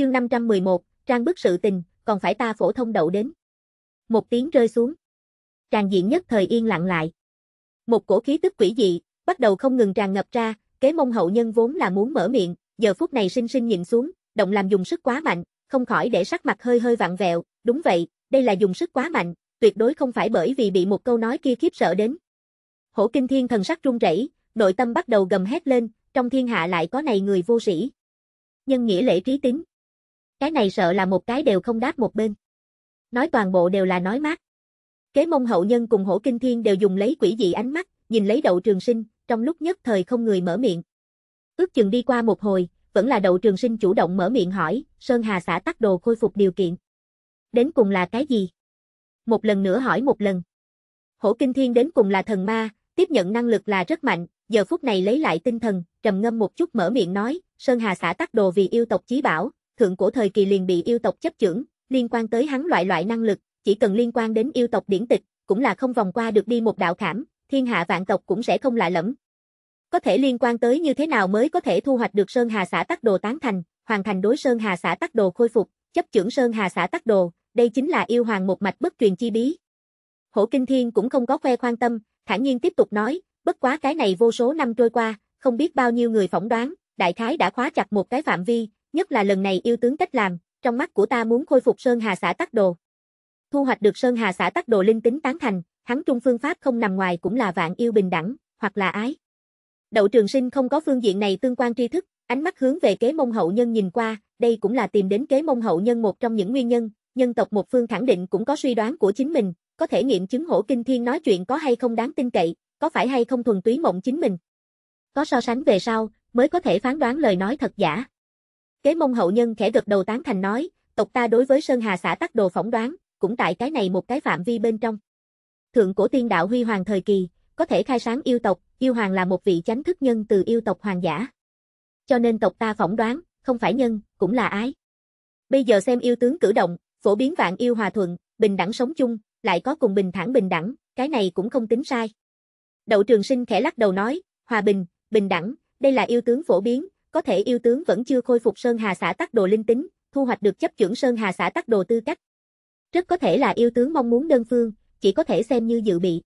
Chương 511, trang bức sự tình, còn phải ta phổ thông đậu đến. Một tiếng rơi xuống. Tràng diện nhất thời yên lặng lại. Một cổ khí tức quỷ dị, bắt đầu không ngừng tràn ngập ra, kế mông hậu nhân vốn là muốn mở miệng, giờ phút này sinh sinh nhịn xuống, động làm dùng sức quá mạnh, không khỏi để sắc mặt hơi hơi vặn vẹo, đúng vậy, đây là dùng sức quá mạnh, tuyệt đối không phải bởi vì bị một câu nói kia khiếp sợ đến. Hổ Kinh Thiên thần sắc run rẩy, nội tâm bắt đầu gầm hét lên, trong thiên hạ lại có này người vô sĩ. Nhân nghĩa lễ trí tính cái này sợ là một cái đều không đáp một bên. Nói toàn bộ đều là nói mát. Kế mông hậu nhân cùng hổ kinh thiên đều dùng lấy quỷ dị ánh mắt, nhìn lấy đậu trường sinh, trong lúc nhất thời không người mở miệng. Ước chừng đi qua một hồi, vẫn là đậu trường sinh chủ động mở miệng hỏi, Sơn Hà xã tắt đồ khôi phục điều kiện. Đến cùng là cái gì? Một lần nữa hỏi một lần. Hổ kinh thiên đến cùng là thần ma, tiếp nhận năng lực là rất mạnh, giờ phút này lấy lại tinh thần, trầm ngâm một chút mở miệng nói, Sơn Hà xã tắt đồ vì yêu tộc chí bảo, thượng cổ thời kỳ liền bị yêu tộc chấp chưởng, liên quan tới hắn loại loại năng lực, chỉ cần liên quan đến yêu tộc điển tịch, cũng là không vòng qua được đi một đạo khảm, thiên hạ vạn tộc cũng sẽ không lạ lẫm. Có thể liên quan tới như thế nào mới có thể thu hoạch được Sơn Hà xã tắc đồ tán thành, hoàn thành đối Sơn Hà xã tắc đồ khôi phục, chấp chưởng Sơn Hà xã tắc đồ, đây chính là yêu hoàng một mạch bất truyền chi bí. Hổ Kinh Thiên cũng không có khoe khoang tâm, thản nhiên tiếp tục nói, bất quá cái này vô số năm trôi qua, không biết bao nhiêu người phỏng đoán, đại khái đã khóa chặt một cái phạm vi, Nhất là lần này yêu tướng cách làm, trong mắt của ta muốn khôi phục Sơn Hà xã tắc đồ. Thu hoạch được Sơn Hà xã tắc đồ linh tính tán thành, hắn trung phương pháp không nằm ngoài cũng là vạn yêu bình đẳng, hoặc là ái. Đậu Trường Sinh không có phương diện này tương quan tri thức, ánh mắt hướng về kế mông hậu nhân nhìn qua, đây cũng là tìm đến kế mông hậu nhân một trong những nguyên nhân, nhân tộc một phương khẳng định cũng có suy đoán của chính mình, có thể nghiệm chứng hổ kinh thiên nói chuyện có hay không đáng tin cậy, có phải hay không thuần túy mộng chính mình. Có so sánh về sau, mới có thể phán đoán lời nói thật giả. Kế mông hậu nhân khẽ gật đầu tán thành nói, tộc ta đối với Sơn Hà xã tắc đồ phỏng đoán, cũng tại cái này một cái phạm vi bên trong. Thượng cổ tiên đạo huy hoàng thời kỳ, có thể khai sáng yêu tộc, yêu hoàng là một vị chánh thức nhân từ yêu tộc hoàng giả. Cho nên tộc ta phỏng đoán, không phải nhân, cũng là ái. Bây giờ xem yêu tướng cử động, phổ biến vạn yêu hòa thuận, bình đẳng sống chung, lại có cùng bình thản bình đẳng, cái này cũng không tính sai. Đậu Trường Sinh khẽ lắc đầu nói, hòa bình, bình đẳng, đây là yêu tướng phổ biến, có thể yêu tướng vẫn chưa khôi phục Sơn Hà xã tắc đồ linh tính, thu hoạch được chấp trưởng Sơn Hà xã tắc đồ tư cách. Rất có thể là yêu tướng mong muốn đơn phương, chỉ có thể xem như dự bị.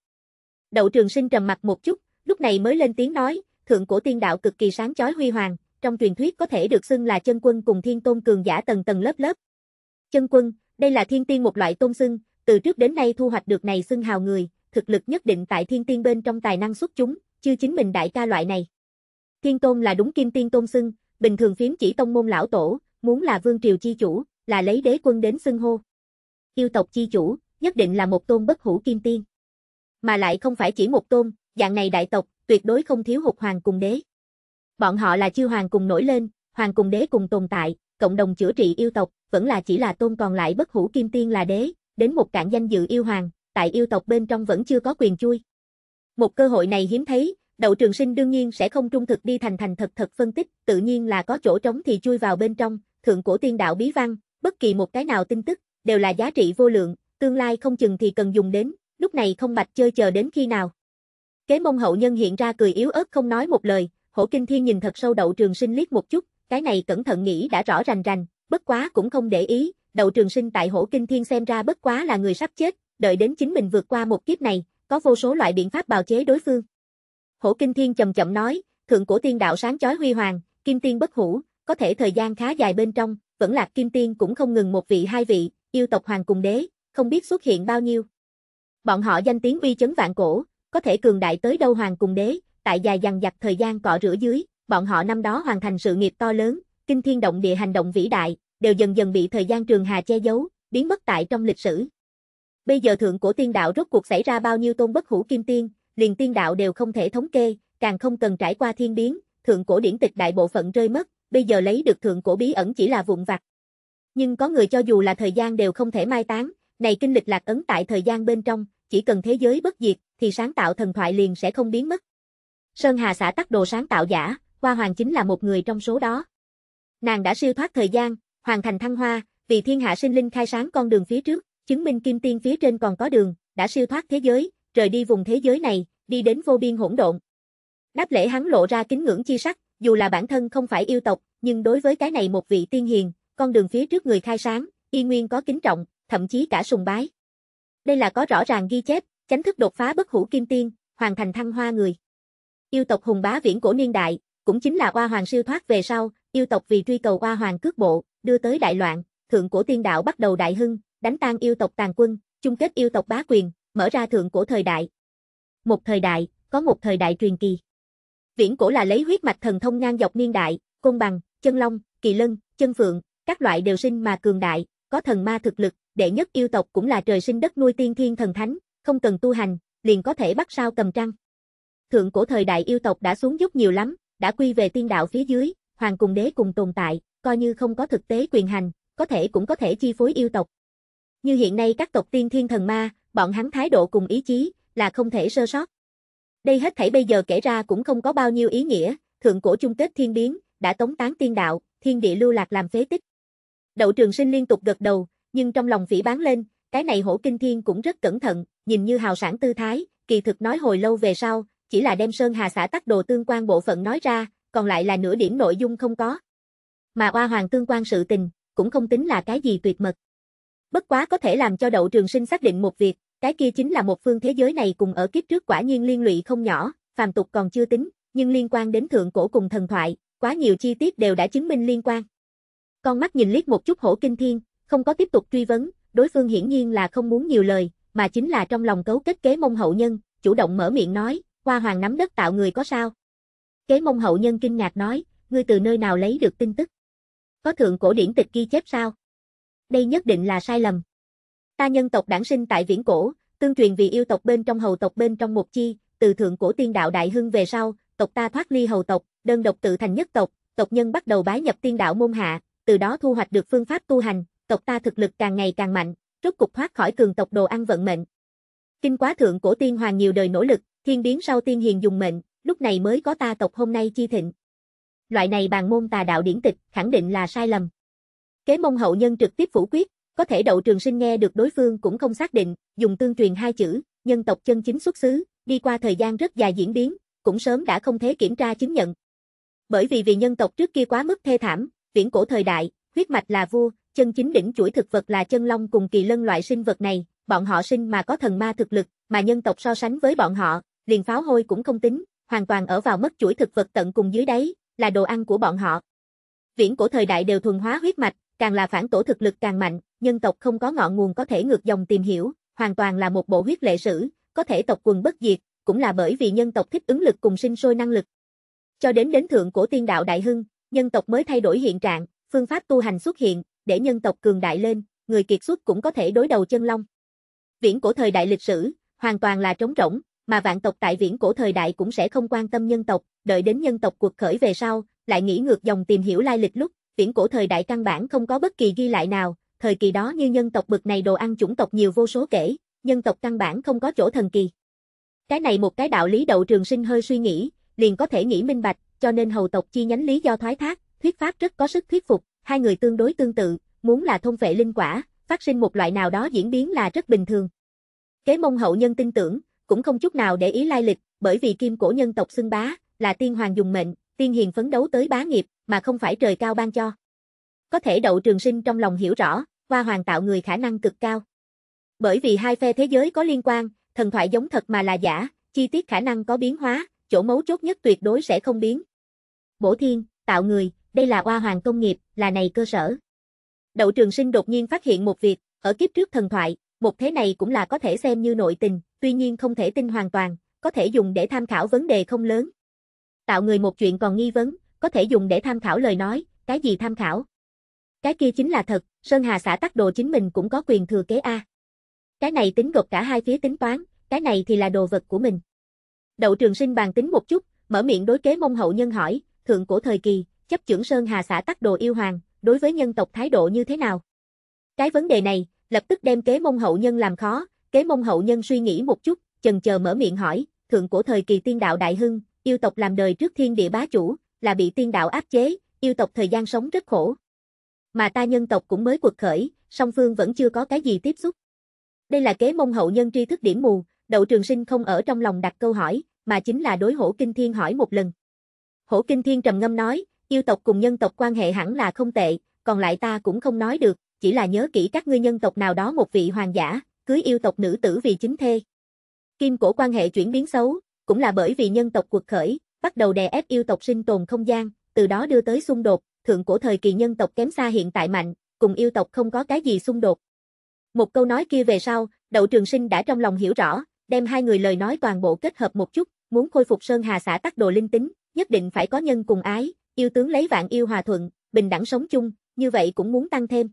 Đậu trường sinh trầm mặt một chút, lúc này mới lên tiếng nói, thượng cổ tiên đạo cực kỳ sáng chói huy hoàng, trong truyền thuyết có thể được xưng là chân quân cùng thiên tôn cường giả tầng tầng lớp lớp. Chân quân, đây là thiên tiên một loại tôn xưng, từ trước đến nay thu hoạch được này xưng hào người, thực lực nhất định tại thiên tiên bên trong tài năng xuất chúng, chưa chính mình đại ca loại này. Thiên Tôn là đúng Kim Tiên Tôn xưng, bình thường phiếm chỉ tông môn lão tổ, muốn là vương triều chi chủ, là lấy đế quân đến xưng hô. Yêu tộc chi chủ, nhất định là một tôn bất hủ Kim Tiên. Mà lại không phải chỉ một tôn, dạng này đại tộc, tuyệt đối không thiếu hụt hoàng cùng đế. Bọn họ là chư hoàng cùng nổi lên, hoàng cùng đế cùng tồn tại, cộng đồng chữa trị yêu tộc, vẫn là chỉ là tôn còn lại bất hủ Kim Tiên là đế, đến một cạn danh dự yêu hoàng, tại yêu tộc bên trong vẫn chưa có quyền chui. Một cơ hội này hiếm thấy, Đậu Trường Sinh đương nhiên sẽ không trung thực đi thành thành thật thật phân tích, tự nhiên là có chỗ trống thì chui vào bên trong, thượng cổ tiên đạo bí văn, bất kỳ một cái nào tin tức, đều là giá trị vô lượng, tương lai không chừng thì cần dùng đến, lúc này không bạch chơi chờ đến khi nào. Kế mông hậu nhân hiện ra cười yếu ớt không nói một lời, hổ kinh thiên nhìn thật sâu đậu trường sinh liếc một chút, cái này cẩn thận nghĩ đã rõ rành rành, bất quá cũng không để ý, đậu trường sinh tại hổ kinh thiên xem ra bất quá là người sắp chết, đợi đến chính mình vượt qua một kiếp này, có vô số loại biện pháp bào chế đối phương. Hổ Kinh Thiên chậm chậm nói, thượng cổ tiên đạo sáng chói huy hoàng, kim tiên bất hủ, có thể thời gian khá dài bên trong, vẫn lạc kim tiên cũng không ngừng một vị hai vị, yêu tộc hoàng cùng đế, không biết xuất hiện bao nhiêu. Bọn họ danh tiếng uy chấn vạn cổ, có thể cường đại tới đâu hoàng cùng đế, tại dài dằng dặc thời gian cọ rửa dưới, bọn họ năm đó hoàn thành sự nghiệp to lớn, kinh thiên động địa hành động vĩ đại, đều dần dần bị thời gian trường hà che giấu, biến mất tại trong lịch sử. Bây giờ thượng cổ tiên đạo rốt cuộc xảy ra bao nhiêu tôn bất hủ kim tiên, liền tiên đạo đều không thể thống kê, càng không cần trải qua thiên biến, thượng cổ điển tịch đại bộ phận rơi mất, bây giờ lấy được thượng cổ bí ẩn chỉ là vụn vặt. Nhưng có người cho dù là thời gian đều không thể mai táng, này kinh lịch lạc ấn tại thời gian bên trong, chỉ cần thế giới bất diệt, thì sáng tạo thần thoại liền sẽ không biến mất. Sơn Hà xã tắc đồ sáng tạo giả, Hoa Hoàng chính là một người trong số đó. Nàng đã siêu thoát thời gian, hoàn thành thăng hoa, vì thiên hạ sinh linh khai sáng con đường phía trước, chứng minh kim tiên phía trên còn có đường, đã siêu thoát thế giới, rời đi vùng thế giới này, đi đến vô biên hỗn độn. Đáp lễ hắn lộ ra kính ngưỡng chi sắc, dù là bản thân không phải yêu tộc, nhưng đối với cái này một vị tiên hiền, con đường phía trước người khai sáng, y nguyên có kính trọng, thậm chí cả sùng bái. Đây là có rõ ràng ghi chép, chánh thức đột phá bất hủ kim tiên, hoàn thành thăng hoa người. Yêu tộc hùng bá viễn cổ niên đại, cũng chính là oa hoàng siêu thoát về sau, yêu tộc vì truy cầu oa hoàng cước bộ, đưa tới đại loạn, thượng cổ tiên đạo bắt đầu đại hưng, đánh tan yêu tộc tàn quân, chung kết yêu tộc bá quyền, mở ra thượng cổ thời đại. Một thời đại, có một thời đại truyền kỳ. Viễn cổ là lấy huyết mạch thần thông ngang dọc niên đại, côn bằng, chân long, kỳ lân, chân phượng, các loại đều sinh mà cường đại, có thần ma thực lực, đệ nhất yêu tộc cũng là trời sinh đất nuôi tiên thiên thần thánh, không cần tu hành, liền có thể bắt sao cầm trăng. Thượng cổ thời đại yêu tộc đã xuống dốc nhiều lắm, đã quy về tiên đạo phía dưới, hoàng cùng đế cùng tồn tại, coi như không có thực tế quyền hành, có thể cũng có thể chi phối yêu tộc. Như hiện nay các tộc tiên thiên thần ma, bọn hắn thái độ cùng ý chí, là không thể sơ sót. Đây hết thảy bây giờ kể ra cũng không có bao nhiêu ý nghĩa, thượng cổ chung kết thiên biến, đã tống tán tiên đạo, thiên địa lưu lạc làm phế tích. Đậu trường sinh liên tục gật đầu, nhưng trong lòng phỉ bán lên, cái này hổ kinh thiên cũng rất cẩn thận, nhìn như hào sản tư thái, kỳ thực nói hồi lâu về sau, chỉ là đem Sơn Hà xã tắc đồ tương quan bộ phận nói ra, còn lại là nửa điểm nội dung không có. Mà oa hoàng tương quan sự tình, cũng không tính là cái gì tuyệt mật. Bất quá có thể làm cho đậu trường sinh xác định một việc, cái kia chính là một phương thế giới này cùng ở kiếp trước quả nhiên liên lụy không nhỏ, phàm tục còn chưa tính, nhưng liên quan đến thượng cổ cùng thần thoại, quá nhiều chi tiết đều đã chứng minh liên quan. Con mắt nhìn liếc một chút hổ kinh thiên, không có tiếp tục truy vấn, đối phương hiển nhiên là không muốn nhiều lời, mà chính là trong lòng cấu kết kế mông hậu nhân, chủ động mở miệng nói, hoa hoàng nắm đất tạo người có sao. Kế mông hậu nhân kinh ngạc nói, ngươi từ nơi nào lấy được tin tức? Có thượng cổ điển tịch ghi chép sao? đây nhất định là sai lầm. Ta nhân tộc đản sinh tại viễn cổ, tương truyền vì yêu tộc bên trong hầu tộc bên trong một chi, từ thượng cổ tiên đạo đại hưng về sau, tộc ta thoát ly hầu tộc, đơn độc tự thành nhất tộc, tộc nhân bắt đầu bái nhập tiên đạo môn hạ, từ đó thu hoạch được phương pháp tu hành, tộc ta thực lực càng ngày càng mạnh, rốt cục thoát khỏi cường tộc đồ ăn vận mệnh. Kinh quá thượng cổ tiên hoàng nhiều đời nỗ lực, thiên biến sau tiên hiền dùng mệnh, lúc này mới có ta tộc hôm nay chi thịnh. Loại này bàn môn tà đạo điển tịch khẳng định là sai lầm. Kế mông hậu nhân trực tiếp phủ quyết, có thể đậu trường sinh nghe được đối phương cũng không xác định, dùng tương truyền hai chữ, nhân tộc chân chính xuất xứ, đi qua thời gian rất dài diễn biến, cũng sớm đã không thể kiểm tra chứng nhận. Bởi vì vì nhân tộc trước kia quá mức thê thảm, viễn cổ thời đại, huyết mạch là vua, chân chính đỉnh chuỗi thực vật là chân long cùng kỳ lân loại sinh vật này, bọn họ sinh mà có thần ma thực lực, mà nhân tộc so sánh với bọn họ, liền pháo hôi cũng không tính, hoàn toàn ở vào mất chuỗi thực vật tận cùng dưới đáy, là đồ ăn của bọn họ. Viễn cổ thời đại đều thuần hóa huyết mạch, Càng là phản tổ thực lực càng mạnh, nhân tộc không có ngọn nguồn có thể ngược dòng tìm hiểu, hoàn toàn là một bộ huyết lệ sử, có thể tộc quần bất diệt, cũng là bởi vì nhân tộc thích ứng lực cùng sinh sôi năng lực. Cho đến đến thượng cổ tiên đạo đại hưng, nhân tộc mới thay đổi hiện trạng, phương pháp tu hành xuất hiện, để nhân tộc cường đại lên, người kiệt xuất cũng có thể đối đầu chân long. Viễn cổ thời đại lịch sử, hoàn toàn là trống rỗng, mà vạn tộc tại viễn cổ thời đại cũng sẽ không quan tâm nhân tộc, đợi đến nhân tộc cuộc khởi về sau, lại nghĩ ngược dòng tìm hiểu lai lịch lúc, viễn cổ thời đại căn bản không có bất kỳ ghi lại nào, thời kỳ đó như nhân tộc bực này đồ ăn chủng tộc nhiều vô số kể, nhân tộc căn bản không có chỗ thần kỳ. Cái này một cái đạo lý đậu trường sinh hơi suy nghĩ, liền có thể nghĩ minh bạch, cho nên hầu tộc chi nhánh lý do thoái thác, thuyết pháp rất có sức thuyết phục, hai người tương đối tương tự, muốn là thông phệ linh quả, phát sinh một loại nào đó diễn biến là rất bình thường. Kế mông hậu nhân tin tưởng, cũng không chút nào để ý lai lịch, bởi vì kim cổ nhân tộc xưng bá, là tiên hoàng dùng mệnh, tiên hiền phấn đấu tới bá nghiệp, mà không phải trời cao ban cho. Có thể đậu trường sinh trong lòng hiểu rõ, hoa hoàng tạo người khả năng cực cao. Bởi vì hai phe thế giới có liên quan, thần thoại giống thật mà là giả, chi tiết khả năng có biến hóa, chỗ mấu chốt nhất tuyệt đối sẽ không biến. Bổ thiên, tạo người, đây là hoa hoàng công nghiệp, là này cơ sở. Đậu trường sinh đột nhiên phát hiện một việc, ở kiếp trước thần thoại, một thế này cũng là có thể xem như nội tình, tuy nhiên không thể tin hoàn toàn, có thể dùng để tham khảo vấn đề không lớn. Tạo người một chuyện còn nghi vấn, có thể dùng để tham khảo lời nói, cái gì tham khảo? Cái kia chính là thật, Sơn Hà xã tắc đồ chính mình cũng có quyền thừa kế A. Cái này tính gộp cả hai phía tính toán, cái này thì là đồ vật của mình. Đậu trường sinh bàn tính một chút, mở miệng đối kế mông hậu nhân hỏi, thượng cổ thời kỳ, chấp trưởng Sơn Hà xã tắc đồ yêu hoàng, đối với nhân tộc thái độ như thế nào? Cái vấn đề này, lập tức đem kế mông hậu nhân làm khó, kế mông hậu nhân suy nghĩ một chút, chần chờ mở miệng hỏi, thượng cổ thời kỳ tiên đạo đại hưng, yêu tộc làm đời trước thiên địa bá chủ, là bị tiên đạo áp chế, yêu tộc thời gian sống rất khổ. Mà ta nhân tộc cũng mới cuộc khởi, song phương vẫn chưa có cái gì tiếp xúc. Đây là kế mông hậu nhân tri thức điểm mù, đậu trường sinh không ở trong lòng đặt câu hỏi, mà chính là đối hổ kinh thiên hỏi một lần. Hổ kinh thiên trầm ngâm nói, yêu tộc cùng nhân tộc quan hệ hẳn là không tệ, còn lại ta cũng không nói được, chỉ là nhớ kỹ các ngươi nhân tộc nào đó một vị hoàng giả, cưới yêu tộc nữ tử vì chính thê. Kim cổ quan hệ chuyển biến xấu, cũng là bởi vì nhân tộc cuộc khởi, bắt đầu đè ép yêu tộc sinh tồn không gian, từ đó đưa tới xung đột, thượng cổ thời kỳ nhân tộc kém xa hiện tại mạnh, cùng yêu tộc không có cái gì xung đột. Một câu nói kia về sau, Đậu Trường Sinh đã trong lòng hiểu rõ, đem hai người lời nói toàn bộ kết hợp một chút, muốn khôi phục Sơn Hà xã tắc đồ linh tính, nhất định phải có nhân cùng ái, yêu tướng lấy vạn yêu hòa thuận, bình đẳng sống chung, như vậy cũng muốn tăng thêm.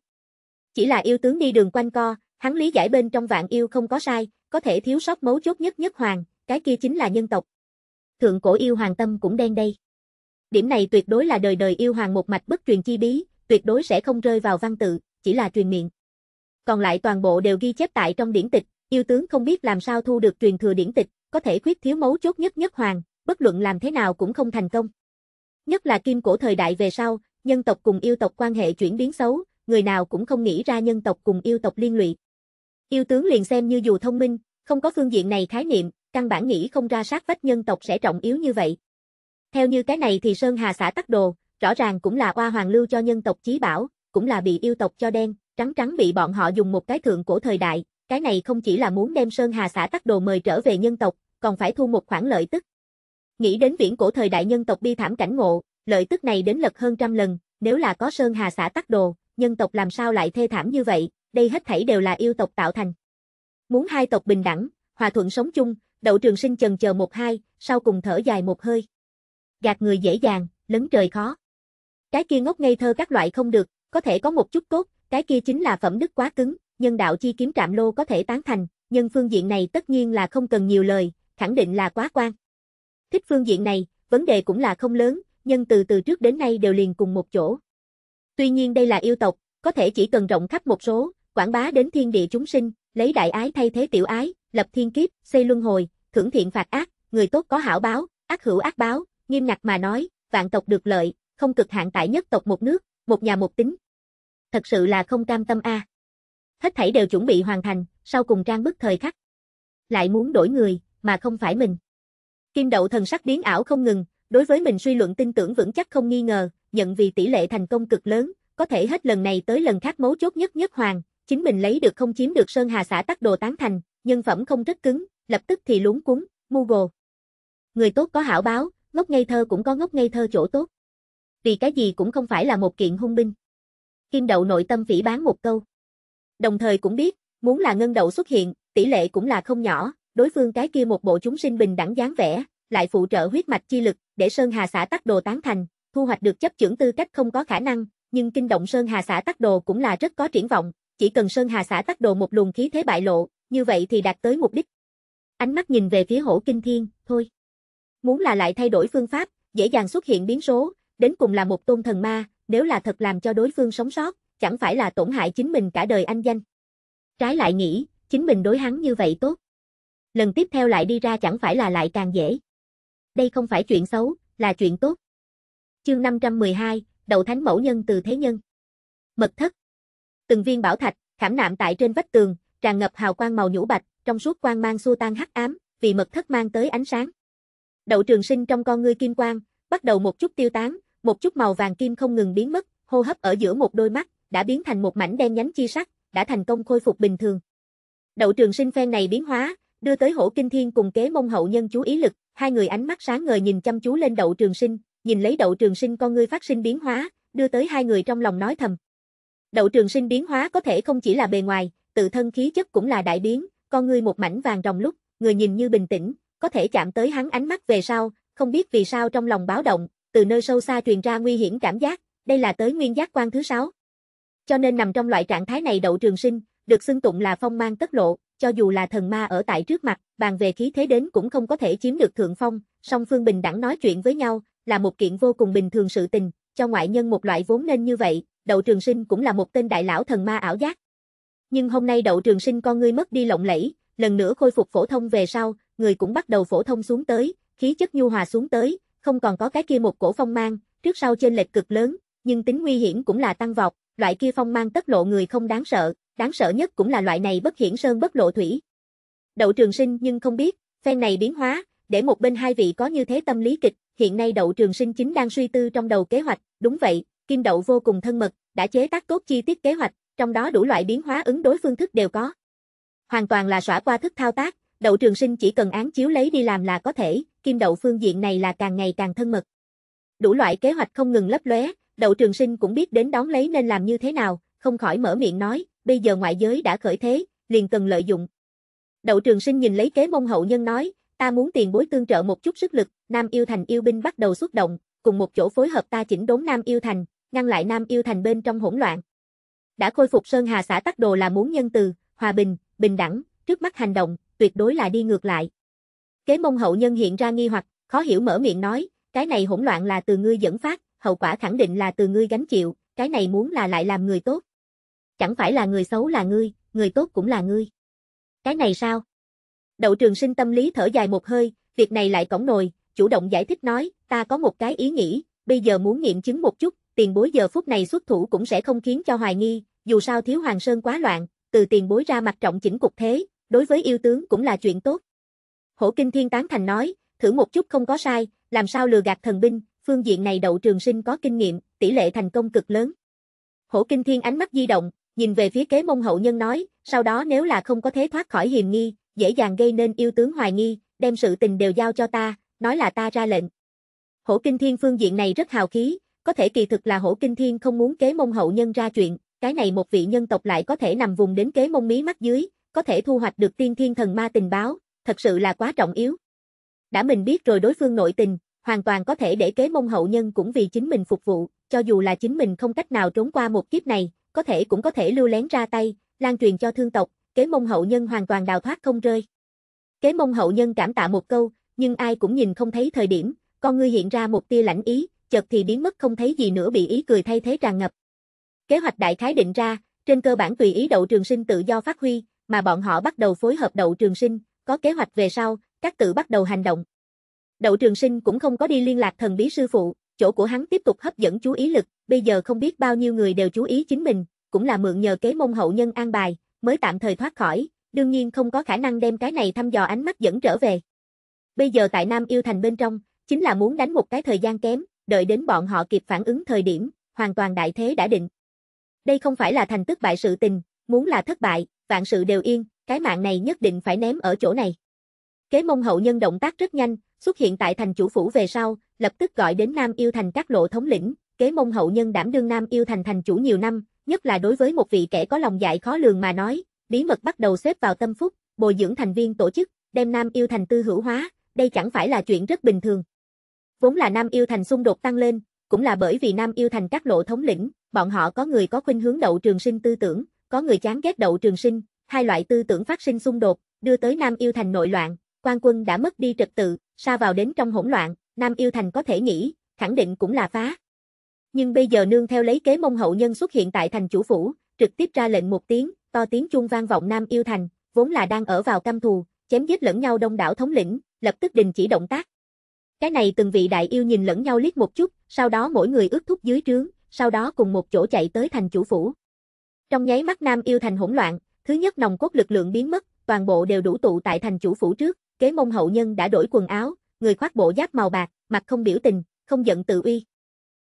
Chỉ là yêu tướng đi đường quanh co, hắn lý giải bên trong vạn yêu không có sai, có thể thiếu sót mấu chốt nhất nhất hoàng, cái kia chính là nhân tộc. Thượng cổ yêu hoàng tâm cũng đen đây. Điểm này tuyệt đối là đời đời yêu hoàng một mạch bất truyền chi bí, tuyệt đối sẽ không rơi vào văn tự, chỉ là truyền miệng. Còn lại toàn bộ đều ghi chép tại trong điển tịch, yêu tướng không biết làm sao thu được truyền thừa điển tịch, có thể khuyết thiếu mấu chốt nhất nhất hoàng, bất luận làm thế nào cũng không thành công. Nhất là kim cổ thời đại về sau, nhân tộc cùng yêu tộc quan hệ chuyển biến xấu, người nào cũng không nghĩ ra nhân tộc cùng yêu tộc liên lụy. Yêu tướng liền xem như dù thông minh, không có phương diện này khái niệm, căn bản nghĩ không ra sát vách nhân tộc sẽ trọng yếu như vậy. Theo như cái này thì Sơn Hà xã tắc đồ, rõ ràng cũng là oa hoàng lưu cho nhân tộc chí bảo, cũng là bị yêu tộc cho đen, trắng trắng bị bọn họ dùng một cái thượng cổ thời đại, cái này không chỉ là muốn đem Sơn Hà xã tắc đồ mời trở về nhân tộc, còn phải thu một khoản lợi tức. Nghĩ đến viễn cổ thời đại nhân tộc bi thảm cảnh ngộ, lợi tức này đến lật hơn trăm lần, nếu là có Sơn Hà xã tắc đồ, nhân tộc làm sao lại thê thảm như vậy, đây hết thảy đều là yêu tộc tạo thành. Muốn hai tộc bình đẳng, hòa thuận sống chung, Đậu trường sinh chần chờ một hai, sau cùng thở dài một hơi. Gạt người dễ dàng, lấn trời khó. Cái kia ngốc ngây thơ các loại không được, có thể có một chút tốt, cái kia chính là phẩm đức quá cứng, nhân đạo chi kiếm trạm lô có thể tán thành, nhân phương diện này tất nhiên là không cần nhiều lời, khẳng định là quá quan. Thích phương diện này, vấn đề cũng là không lớn, nhân từ từ trước đến nay đều liền cùng một chỗ. Tuy nhiên đây là yêu tộc, có thể chỉ cần rộng khắp một số, quảng bá đến thiên địa chúng sinh, lấy đại ái thay thế tiểu ái, lập thiên kiếp, xây luân hồi, thưởng thiện phạt ác, người tốt có hảo báo, ác hữu ác báo, nghiêm ngặt mà nói, vạn tộc được lợi, không cực hạn tại nhất tộc một nước, một nhà một tính. Thật sự là không cam tâm a. Hết thảy đều chuẩn bị hoàn thành, sau cùng trang bức thời khắc. Lại muốn đổi người, mà không phải mình. Kim đậu thần sắc biến ảo không ngừng, đối với mình suy luận tin tưởng vững chắc không nghi ngờ, nhận vì tỷ lệ thành công cực lớn, có thể hết lần này tới lần khác mấu chốt nhất nhất hoàng, chính mình lấy được không chiếm được Sơn Hà xã tắc đồ tán thành, nhân phẩm không rất cứng, lập tức thì luống cuống, mu gồ. Người tốt có hảo báo, ngốc ngây thơ cũng có ngốc ngây thơ chỗ tốt. Vì cái gì cũng không phải là một kiện hung binh. Kim đậu nội tâm phỉ bán một câu. Đồng thời cũng biết, muốn là ngân đậu xuất hiện, tỷ lệ cũng là không nhỏ, đối phương cái kia một bộ chúng sinh bình đẳng dáng vẻ, lại phụ trợ huyết mạch chi lực, để Sơn Hà xã tắc đồ tán thành, thu hoạch được chấp trưởng tư cách không có khả năng, nhưng kinh động Sơn Hà xã tắc đồ cũng là rất có triển vọng, chỉ cần Sơn Hà xã tắc đồ một luồng khí thế bại lộ, như vậy thì đạt tới mục đích. Ánh mắt nhìn về phía hổ kinh thiên, thôi. Muốn là lại thay đổi phương pháp, dễ dàng xuất hiện biến số, đến cùng là một tôn thần ma, nếu là thật làm cho đối phương sống sót, chẳng phải là tổn hại chính mình cả đời anh danh. Trái lại nghĩ, chính mình đối hắn như vậy tốt. Lần tiếp theo lại đi ra chẳng phải là lại càng dễ. Đây không phải chuyện xấu, là chuyện tốt. Chương 512, Đầu Thánh Mẫu Nhân từ Thế Nhân Mật thất Từng viên bảo thạch, khảm nạm tại trên vách tường, tràn ngập hào quang màu nhũ bạch, trong suốt quang mang xua tan hắc ám, vì mật thất mang tới ánh sáng. Đậu Trường Sinh trong con ngươi kim quang, bắt đầu một chút tiêu tán, một chút màu vàng kim không ngừng biến mất, hô hấp ở giữa một đôi mắt đã biến thành một mảnh đen nhánh chi sắc, đã thành công khôi phục bình thường. Đậu Trường Sinh phen này biến hóa, đưa tới Hổ Kinh Thiên cùng kế mông hậu nhân chú ý lực, hai người ánh mắt sáng ngời nhìn chăm chú lên Đậu Trường Sinh, nhìn lấy Đậu Trường Sinh con ngươi phát sinh biến hóa, đưa tới hai người trong lòng nói thầm. Đậu Trường Sinh biến hóa có thể không chỉ là bề ngoài, tự thân khí chất cũng là đại biến, con ngươi một mảnh vàng ròng lúc, người nhìn như bình tĩnh, có thể chạm tới hắn ánh mắt về sau, không biết vì sao trong lòng báo động, từ nơi sâu xa truyền ra nguy hiểm cảm giác, đây là tới nguyên giác quan thứ sáu. Cho nên nằm trong loại trạng thái này đậu trường sinh, được xưng tụng là phong mang tất lộ, cho dù là thần ma ở tại trước mặt, bàn về khí thế đến cũng không có thể chiếm được thượng phong, song phương bình đẳng nói chuyện với nhau, là một kiện vô cùng bình thường sự tình, cho ngoại nhân một loại vốn nên như vậy, đậu trường sinh cũng là một tên đại lão thần ma ảo giác, nhưng hôm nay đậu trường sinh con ngươi mất đi lộng lẫy, lần nữa khôi phục phổ thông về sau, người cũng bắt đầu phổ thông xuống tới, khí chất nhu hòa xuống tới, không còn có cái kia một cổ phong mang, trước sau trên lệch cực lớn, nhưng tính nguy hiểm cũng là tăng vọt, loại kia phong mang tất lộ người không đáng sợ, đáng sợ nhất cũng là loại này bất hiển sơn bất lộ thủy. Đậu Trường Sinh nhưng không biết, phen này biến hóa, để một bên hai vị có như thế tâm lý kịch, hiện nay Đậu Trường Sinh chính đang suy tư trong đầu kế hoạch, đúng vậy, Kim Đậu vô cùng thân mật, đã chế tác tốt chi tiết kế hoạch, trong đó đủ loại biến hóa ứng đối phương thức đều có. Hoàn toàn là xóa qua thức thao tác, đậu trường sinh chỉ cần án chiếu lấy đi làm là có thể, kim đậu phương diện này là càng ngày càng thân mật. Đủ loại kế hoạch không ngừng lấp lóe, đậu trường sinh cũng biết đến đón lấy nên làm như thế nào, không khỏi mở miệng nói, bây giờ ngoại giới đã khởi thế, liền cần lợi dụng. Đậu trường sinh nhìn lấy kế mông hậu nhân nói, ta muốn tiền bối tương trợ một chút sức lực, Nam Yêu Thành yêu binh bắt đầu xuất động, cùng một chỗ phối hợp ta chỉnh đốn Nam Yêu Thành, ngăn lại Nam Yêu Thành bên trong hỗn loạn đã khôi phục Sơn Hà xã tắc đồ là muốn nhân từ, hòa bình, bình đẳng, trước mắt hành động, tuyệt đối là đi ngược lại. Kế mông hậu nhân hiện ra nghi hoặc, khó hiểu mở miệng nói, cái này hỗn loạn là từ ngươi dẫn phát, hậu quả khẳng định là từ ngươi gánh chịu, cái này muốn là lại làm người tốt. Chẳng phải là người xấu là ngươi, người tốt cũng là ngươi. Cái này sao? Đậu trường sinh tâm lý thở dài một hơi, việc này lại cổng nồi, chủ động giải thích nói, ta có một cái ý nghĩ, bây giờ muốn nghiệm chứng một chút, tiền bối giờ phút này xuất thủ cũng sẽ không khiến cho hoài nghi, dù sao thiếu Hoàng Sơn quá loạn, từ tiền bối ra mặt trọng chỉnh cục thế, đối với yêu tướng cũng là chuyện tốt. Hổ Kinh Thiên Tán Thành nói, thử một chút không có sai, làm sao lừa gạt thần binh, phương diện này đậu trường sinh có kinh nghiệm, tỷ lệ thành công cực lớn. Hổ Kinh Thiên ánh mắt di động, nhìn về phía kế mông hậu nhân nói, sau đó nếu là không có thế thoát khỏi hiềm nghi, dễ dàng gây nên yêu tướng hoài nghi, đem sự tình đều giao cho ta, nói là ta ra lệnh. Hổ Kinh Thiên phương diện này rất hào khí, có thể kỳ thực là Hổ Kinh Thiên không muốn kế mông hậu nhân ra chuyện, cái này một vị nhân tộc lại có thể nằm vùng đến kế mông mí mắt dưới, có thể thu hoạch được tiên thiên thần ma tình báo, thật sự là quá trọng yếu. Đã mình biết rồi đối phương nội tình, hoàn toàn có thể để kế mông hậu nhân cũng vì chính mình phục vụ, cho dù là chính mình không cách nào trốn qua một kiếp này, có thể cũng có thể lưu lén ra tay, lan truyền cho thương tộc, kế mông hậu nhân hoàn toàn đào thoát không rơi. Kế mông hậu nhân cảm tạ một câu, nhưng ai cũng nhìn không thấy thời điểm, con ngươi hiện ra một tia lãnh ý, chợt thì biến mất không thấy gì nữa bị ý cười thay thế tràn ngập. Kế hoạch đại khái định ra, trên cơ bản tùy ý đậu trường sinh tự do phát huy, mà bọn họ bắt đầu phối hợp đậu trường sinh, có kế hoạch về sau, các tự bắt đầu hành động. Đậu trường sinh cũng không có đi liên lạc thần bí sư phụ, chỗ của hắn tiếp tục hấp dẫn chú ý lực, bây giờ không biết bao nhiêu người đều chú ý chính mình, cũng là mượn nhờ kế mông hậu nhân an bài, mới tạm thời thoát khỏi, đương nhiên không có khả năng đem cái này thăm dò ánh mắt dẫn trở về. Bây giờ tại Nam Yêu Thành bên trong, chính là muốn đánh một cái thời gian kém, đợi đến bọn họ kịp phản ứng thời điểm, hoàn toàn đại thế đã định, đây không phải là thành tức bại sự tình, muốn là thất bại, vạn sự đều yên, cái mạng này nhất định phải ném ở chỗ này. Kế mông hậu nhân động tác rất nhanh, xuất hiện tại thành chủ phủ về sau, lập tức gọi đến Nam Yêu Thành các lộ thống lĩnh, kế mông hậu nhân đảm đương Nam Yêu Thành thành chủ nhiều năm, nhất là đối với một vị kẻ có lòng dại khó lường mà nói, bí mật bắt đầu xếp vào tâm phúc, bồi dưỡng thành viên tổ chức, đem Nam Yêu Thành tư hữu hóa, đây chẳng phải là chuyện rất bình thường. Vốn là Nam Yêu Thành xung đột tăng lên, cũng là bởi vì Nam Yêu Thành các lộ thống lĩnh, bọn họ có người có khuynh hướng đậu trường sinh tư tưởng, có người chán ghét đậu trường sinh, hai loại tư tưởng phát sinh xung đột, đưa tới Nam Yêu Thành nội loạn, quan quân đã mất đi trật tự, sa vào đến trong hỗn loạn, Nam Yêu Thành có thể nghĩ, khẳng định cũng là phá. Nhưng bây giờ nương theo lấy kế mông hậu nhân xuất hiện tại thành chủ phủ, trực tiếp ra lệnh một tiếng, to tiếng chuông vang vọng Nam Yêu Thành, vốn là đang ở vào căm thù, chém giết lẫn nhau đông đảo thống lĩnh, lập tức đình chỉ động tác. Cái này từng vị đại yêu nhìn lẫn nhau liếc một chút, sau đó mỗi người ước thúc dưới trướng, sau đó cùng một chỗ chạy tới thành chủ phủ. Trong nháy mắt Nam Yêu Thành hỗn loạn, thứ nhất nòng cốt lực lượng biến mất, toàn bộ đều đủ tụ tại thành chủ phủ trước, kế mông hậu nhân đã đổi quần áo, người khoác bộ giáp màu bạc, mặt không biểu tình, không giận tự uy.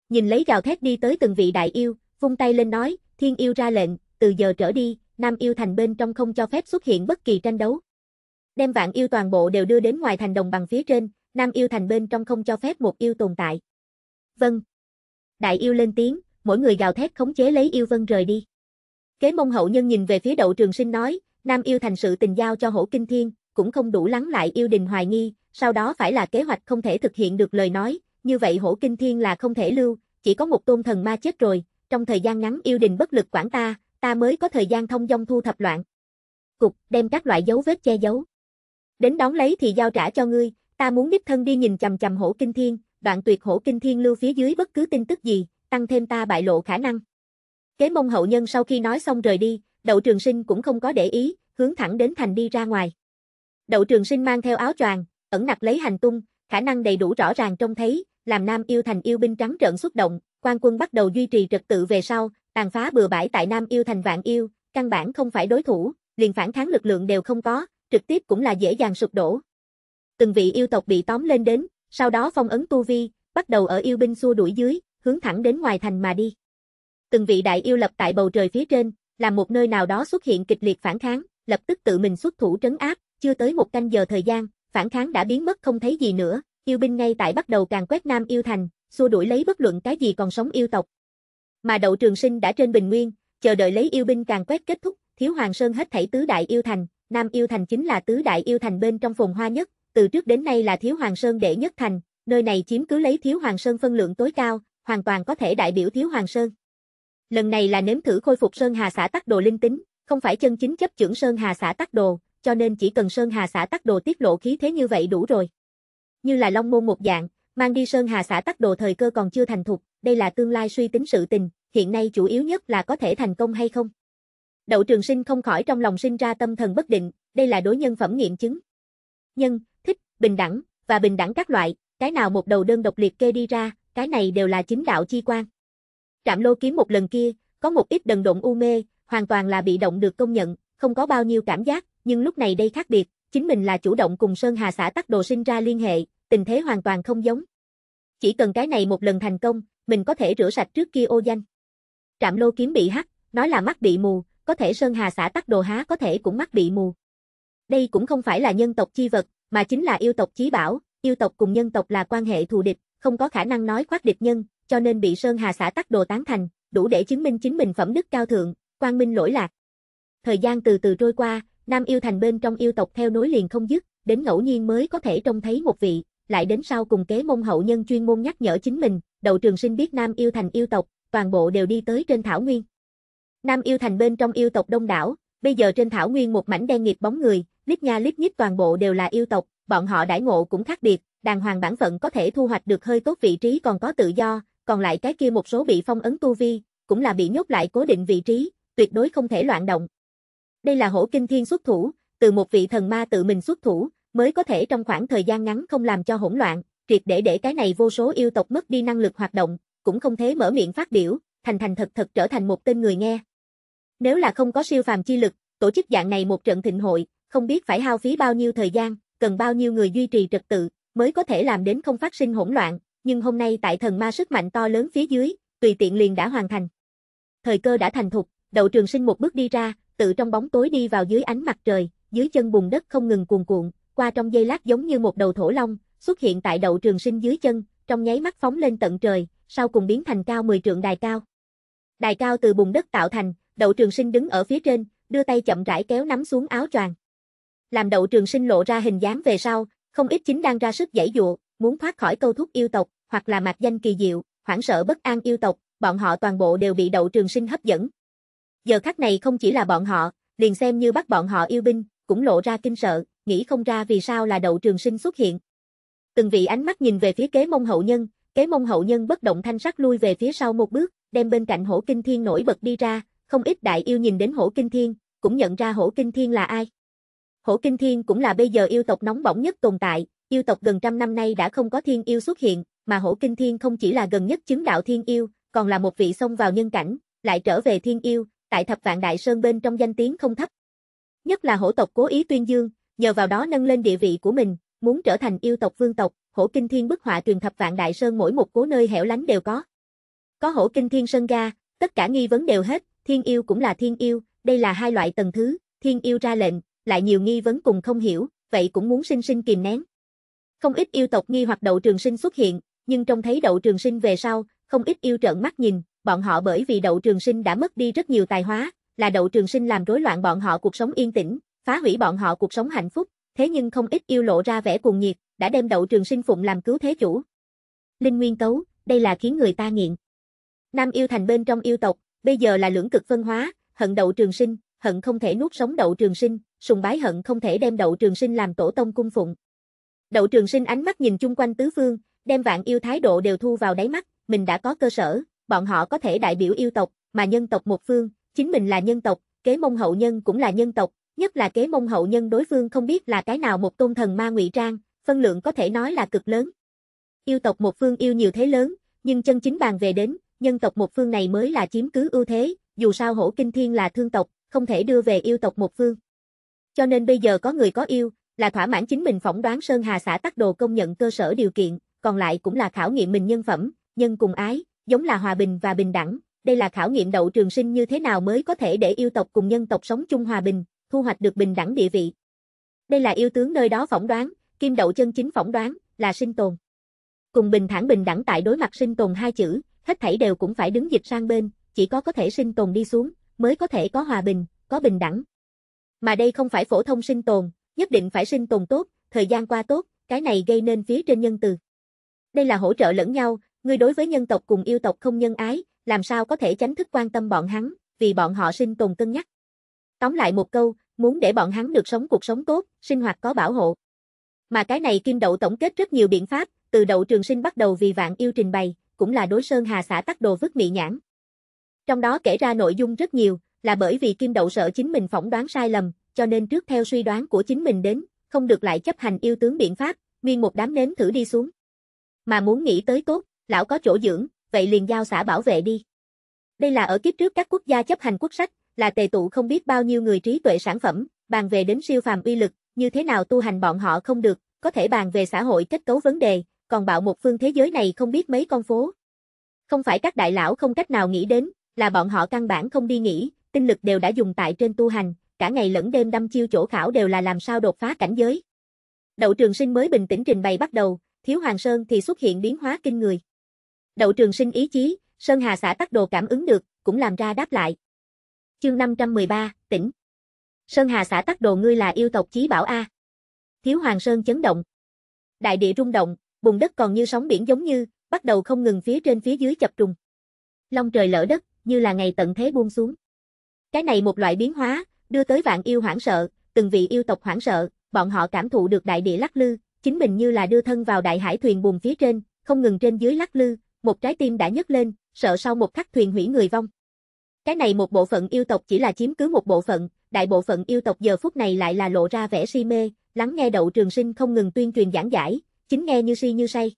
Nhìn lấy gào thét đi tới từng vị đại yêu, vung tay lên nói, thiên yêu ra lệnh, từ giờ trở đi, Nam Yêu Thành bên trong không cho phép xuất hiện bất kỳ tranh đấu. Đem vạn yêu toàn bộ đều đưa đến ngoài thành đồng bằng phía trên, Nam Yêu Thành bên trong không cho phép một yêu tồn tại. Vâng đại yêu lên tiếng, mỗi người gào thét khống chế lấy yêu vân rời đi. Kế mông hậu nhân nhìn về phía đậu trường sinh nói, nam yêu thành sự tình giao cho hổ kinh thiên, cũng không đủ lắng lại yêu đình hoài nghi, sau đó phải là kế hoạch không thể thực hiện được lời nói, như vậy hổ kinh thiên là không thể lưu, chỉ có một tôn thần ma chết rồi, trong thời gian ngắn yêu đình bất lực quản ta, ta mới có thời gian thông dong thu thập loạn. Cục, đem các loại dấu vết che giấu. Đến đón lấy thì giao trả cho ngươi, ta muốn đích thân đi nhìn chầm chầm hổ kinh thiên, đoạn tuyệt hổ kinh thiên lưu phía dưới bất cứ tin tức gì, tăng thêm ta bại lộ khả năng. Kế mông hậu nhân sau khi nói xong rời đi, đậu trường sinh cũng không có để ý, hướng thẳng đến thành đi ra ngoài. Đậu trường sinh mang theo áo choàng, ẩn nặc lấy hành tung, khả năng đầy đủ rõ ràng trông thấy, làm Nam Yêu Thành yêu binh trắng trợn xúc động, quan quân bắt đầu duy trì trật tự về sau, tàn phá bừa bãi tại Nam Yêu Thành vạn yêu, căn bản không phải đối thủ, liền phản kháng lực lượng đều không có, trực tiếp cũng là dễ dàng sụp đổ. Từng vị yêu tộc bị tóm lên đến, sau đó phong ấn tu vi, bắt đầu ở yêu binh xua đuổi dưới, hướng thẳng đến ngoài thành mà đi. Từng vị đại yêu lập tại bầu trời phía trên, làm một nơi nào đó xuất hiện kịch liệt phản kháng, lập tức tự mình xuất thủ trấn áp, chưa tới một canh giờ thời gian, phản kháng đã biến mất không thấy gì nữa, yêu binh ngay tại bắt đầu càng quét nam yêu thành, xua đuổi lấy bất luận cái gì còn sống yêu tộc. Mà đậu trường sinh đã trên bình nguyên, chờ đợi lấy yêu binh càng quét kết thúc, thiếu hoàng sơn hết thảy tứ đại yêu thành, nam yêu thành chính là tứ đại yêu thành bên trong phồn hoa nhất, từ trước đến nay là Thiếu Hoàng Sơn đệ nhất thành, nơi này chiếm cứ lấy Thiếu Hoàng Sơn phân lượng tối cao, hoàn toàn có thể đại biểu Thiếu Hoàng Sơn. Lần này là nếm thử khôi phục Sơn Hà xã tắc đồ linh tính, không phải chân chính chấp trưởng Sơn Hà xã tắc đồ, cho nên chỉ cần Sơn Hà xã tắc đồ tiết lộ khí thế như vậy đủ rồi. Như là Long Môn một dạng, mang đi Sơn Hà xã tắc đồ thời cơ còn chưa thành thục, đây là tương lai suy tính sự tình, hiện nay chủ yếu nhất là có thể thành công hay không. Đậu Trường Sinh không khỏi trong lòng sinh ra tâm thần bất định, đây là đối nhân phẩm nghiệm chứng. Nhân, bình đẳng, và bình đẳng các loại, cái nào một đầu đơn độc liệt kê đi ra, cái này đều là chính đạo chi quan. Trạm lô kiếm một lần kia, có một ít đần độn u mê, hoàn toàn là bị động được công nhận, không có bao nhiêu cảm giác, nhưng lúc này đây khác biệt, chính mình là chủ động cùng Sơn Hà xã tắc đồ sinh ra liên hệ, tình thế hoàn toàn không giống. Chỉ cần cái này một lần thành công, mình có thể rửa sạch trước kia ô danh. Trạm lô kiếm bị hắc, nói là mắt bị mù, có thể Sơn Hà xã tắc đồ há có thể cũng mắt bị mù. Đây cũng không phải là nhân tộc chi vật, mà chính là yêu tộc chí bảo, yêu tộc cùng nhân tộc là quan hệ thù địch, không có khả năng nói khoác địch nhân, cho nên bị Sơn Hà xã tắc đồ tán thành, đủ để chứng minh chính mình phẩm đức cao thượng, quang minh lỗi lạc. Thời gian từ từ trôi qua, Nam Yêu Thành bên trong yêu tộc theo nối liền không dứt, đến ngẫu nhiên mới có thể trông thấy một vị, lại đến sau cùng kế môn hậu nhân chuyên môn nhắc nhở chính mình, đầu trường sinh biết Nam Yêu Thành yêu tộc, toàn bộ đều đi tới trên thảo nguyên. Nam Yêu Thành bên trong yêu tộc đông đảo, bây giờ trên thảo nguyên một mảnh đen nghịt bóng người, lít nha lít nhít toàn bộ đều là yêu tộc, bọn họ đãi ngộ cũng khác biệt, đàng hoàng bản phận có thể thu hoạch được hơi tốt vị trí còn có tự do, còn lại cái kia một số bị phong ấn tu vi, cũng là bị nhốt lại cố định vị trí, tuyệt đối không thể loạn động. Đây là hổ kinh thiên xuất thủ, từ một vị thần ma tự mình xuất thủ, mới có thể trong khoảng thời gian ngắn không làm cho hỗn loạn, triệt để để cái này vô số yêu tộc mất đi năng lực hoạt động, cũng không thế mở miệng phát biểu, thành thành thật thật trở thành một tên người nghe. Nếu là không có siêu phàm chi lực, tổ chức dạng này một trận thịnh hội, không biết phải hao phí bao nhiêu thời gian, cần bao nhiêu người duy trì trật tự, mới có thể làm đến không phát sinh hỗn loạn, nhưng hôm nay tại thần ma sức mạnh to lớn phía dưới, tùy tiện liền đã hoàn thành. Thời cơ đã thành thục, đậu trường sinh một bước đi ra, tự trong bóng tối đi vào dưới ánh mặt trời, dưới chân bùn đất không ngừng cuồn cuộn, qua trong giây lát giống như một đầu thổ long, xuất hiện tại đậu trường sinh dưới chân, trong nháy mắt phóng lên tận trời, sau cùng biến thành cao 10 trượng đài cao. Đài cao từ bùn đất tạo thành, đậu trường sinh đứng ở phía trên, đưa tay chậm rãi kéo nắm xuống áo choàng làm đậu trường sinh lộ ra hình dáng về sau, không ít chính đang ra sức giải dụa, muốn thoát khỏi câu thúc yêu tộc, hoặc là mạc danh kỳ diệu, hoảng sợ bất an yêu tộc, bọn họ toàn bộ đều bị đậu trường sinh hấp dẫn. Giờ khắc này không chỉ là bọn họ, liền xem như bắt bọn họ yêu binh, cũng lộ ra kinh sợ, nghĩ không ra vì sao là đậu trường sinh xuất hiện. Từng vị ánh mắt nhìn về phía kế mông hậu nhân, kế mông hậu nhân bất động thanh sắc lui về phía sau một bước, đem bên cạnh hổ kinh thiên nổi bật đi ra, không ít đại yêu nhìn đến hổ kinh thiên, cũng nhận ra hổ kinh thiên là ai. Hổ Kinh Thiên cũng là bây giờ yêu tộc nóng bỏng nhất tồn tại, yêu tộc gần trăm năm nay đã không có thiên yêu xuất hiện, mà Hổ Kinh Thiên không chỉ là gần nhất chứng đạo thiên yêu, còn là một vị xông vào nhân cảnh, lại trở về thiên yêu, tại thập vạn đại sơn bên trong danh tiếng không thấp. Nhất là hổ tộc cố ý tuyên dương, nhờ vào đó nâng lên địa vị của mình, muốn trở thành yêu tộc vương tộc, hổ kinh thiên bức họa truyền thập vạn đại sơn mỗi một cố nơi hẻo lánh đều có. Có hổ kinh thiên sơn ga, tất cả nghi vấn đều hết, thiên yêu cũng là thiên yêu, đây là hai loại tầng thứ, thiên yêu ra lệnh, lại nhiều nghi vấn cùng không hiểu, vậy cũng muốn sinh sinh kìm nén. Không ít yêu tộc nghi hoặc đậu trường sinh xuất hiện, nhưng trong thấy đậu trường sinh về sau, không ít yêu trợn mắt nhìn, bọn họ bởi vì đậu trường sinh đã mất đi rất nhiều tài hóa, là đậu trường sinh làm rối loạn bọn họ cuộc sống yên tĩnh, phá hủy bọn họ cuộc sống hạnh phúc, thế nhưng không ít yêu lộ ra vẻ cuồng nhiệt, đã đem đậu trường sinh phụng làm cứu thế chủ. Linh Nguyên Tấu, đây là khiến người ta nghiện. Nam yêu thành bên trong yêu tộc, bây giờ là lưỡng cực phân hóa, hận đậu trường sinh, hận không thể nuốt sống đậu trường sinh, sùng bái hận không thể đem đậu trường sinh làm tổ tông cung phụng. Đậu trường sinh ánh mắt nhìn chung quanh tứ phương, đem vạn yêu thái độ đều thu vào đáy mắt, mình đã có cơ sở, bọn họ có thể đại biểu yêu tộc, mà nhân tộc một phương, chính mình là nhân tộc, kế mông hậu nhân cũng là nhân tộc, nhất là kế mông hậu nhân đối phương không biết là cái nào một tôn thần ma ngụy trang, phân lượng có thể nói là cực lớn. Yêu tộc một phương yêu nhiều thế lớn, nhưng chân chính bàn về đến, nhân tộc một phương này mới là chiếm cứ ưu thế, dù sao hổ kinh thiên là thương tộc, không thể đưa về yêu tộc một phương. Cho nên bây giờ có người có yêu, là thỏa mãn chính mình phỏng đoán Sơn Hà xã tắc đồ công nhận cơ sở điều kiện, còn lại cũng là khảo nghiệm mình nhân phẩm, nhân cùng ái, giống là hòa bình và bình đẳng. Đây là khảo nghiệm đậu trường sinh như thế nào mới có thể để yêu tộc cùng nhân tộc sống chung hòa bình, thu hoạch được bình đẳng địa vị. Đây là yêu tướng nơi đó phỏng đoán, kim đậu chân chính phỏng đoán, là sinh tồn. Cùng bình thản bình đẳng tại đối mặt sinh tồn hai chữ, hết thảy đều cũng phải đứng dịch sang bên, chỉ có có thể sinh tồn đi xuống, mới có thể có hòa bình, có bình đẳng, mà đây không phải phổ thông sinh tồn, nhất định phải sinh tồn tốt, thời gian qua tốt, cái này gây nên phía trên nhân từ. Đây là hỗ trợ lẫn nhau, ngươi đối với nhân tộc cùng yêu tộc không nhân ái, làm sao có thể tránh thức quan tâm bọn hắn, vì bọn họ sinh tồn cân nhắc. Tóm lại một câu, muốn để bọn hắn được sống cuộc sống tốt, sinh hoạt có bảo hộ. Mà cái này Kim Đậu tổng kết rất nhiều biện pháp, từ đậu trường sinh bắt đầu vì vạn yêu trình bày, cũng là đối sơn hà xã tắc đồ vứt mị nhãn. Trong đó kể ra nội dung rất nhiều, là bởi vì Kim Đậu sợ chính mình phỏng đoán sai lầm, cho nên trước theo suy đoán của chính mình đến, không được lại chấp hành yêu tướng biện pháp, nguyên một đám nếm thử đi xuống. Mà muốn nghĩ tới tốt, lão có chỗ dưỡng, vậy liền giao xã bảo vệ đi. Đây là ở kiếp trước các quốc gia chấp hành quốc sách, là tề tụ không biết bao nhiêu người trí tuệ sản phẩm, bàn về đến siêu phàm uy lực, như thế nào tu hành bọn họ không được, có thể bàn về xã hội kết cấu vấn đề, còn bạo một phương thế giới này không biết mấy con phố. Không phải các đại lão không cách nào nghĩ đến, là bọn họ căn bản không đi nghĩ, tinh lực đều đã dùng tại trên tu hành, cả ngày lẫn đêm đâm chiêu chỗ khảo đều là làm sao đột phá cảnh giới. Đậu Trường Sinh mới bình tĩnh trình bày bắt đầu, Thiếu Hoàng Sơn thì xuất hiện biến hóa kinh người. Đậu Trường Sinh ý chí, Sơn Hà xã tắc đồ cảm ứng được, cũng làm ra đáp lại. Chương 513, tỉnh. Sơn Hà xã tắc đồ ngươi là yêu tộc chí bảo a. Thiếu Hoàng Sơn chấn động. Đại địa rung động, bùn đất còn như sóng biển giống như, bắt đầu không ngừng phía trên phía dưới chập trùng. Long trời lở đất, như là ngày tận thế buông xuống. Cái này một loại biến hóa, đưa tới vạn yêu hoảng sợ, từng vị yêu tộc hoảng sợ, bọn họ cảm thụ được đại địa lắc lư, chính mình như là đưa thân vào đại hải thuyền buồm phía trên, không ngừng trên dưới lắc lư, một trái tim đã nhấc lên, sợ sau một khắc thuyền hủy người vong. Cái này một bộ phận yêu tộc chỉ là chiếm cứ một bộ phận, đại bộ phận yêu tộc giờ phút này lại là lộ ra vẻ si mê, lắng nghe đậu trường sinh không ngừng tuyên truyền giảng giải, chính nghe như si như say.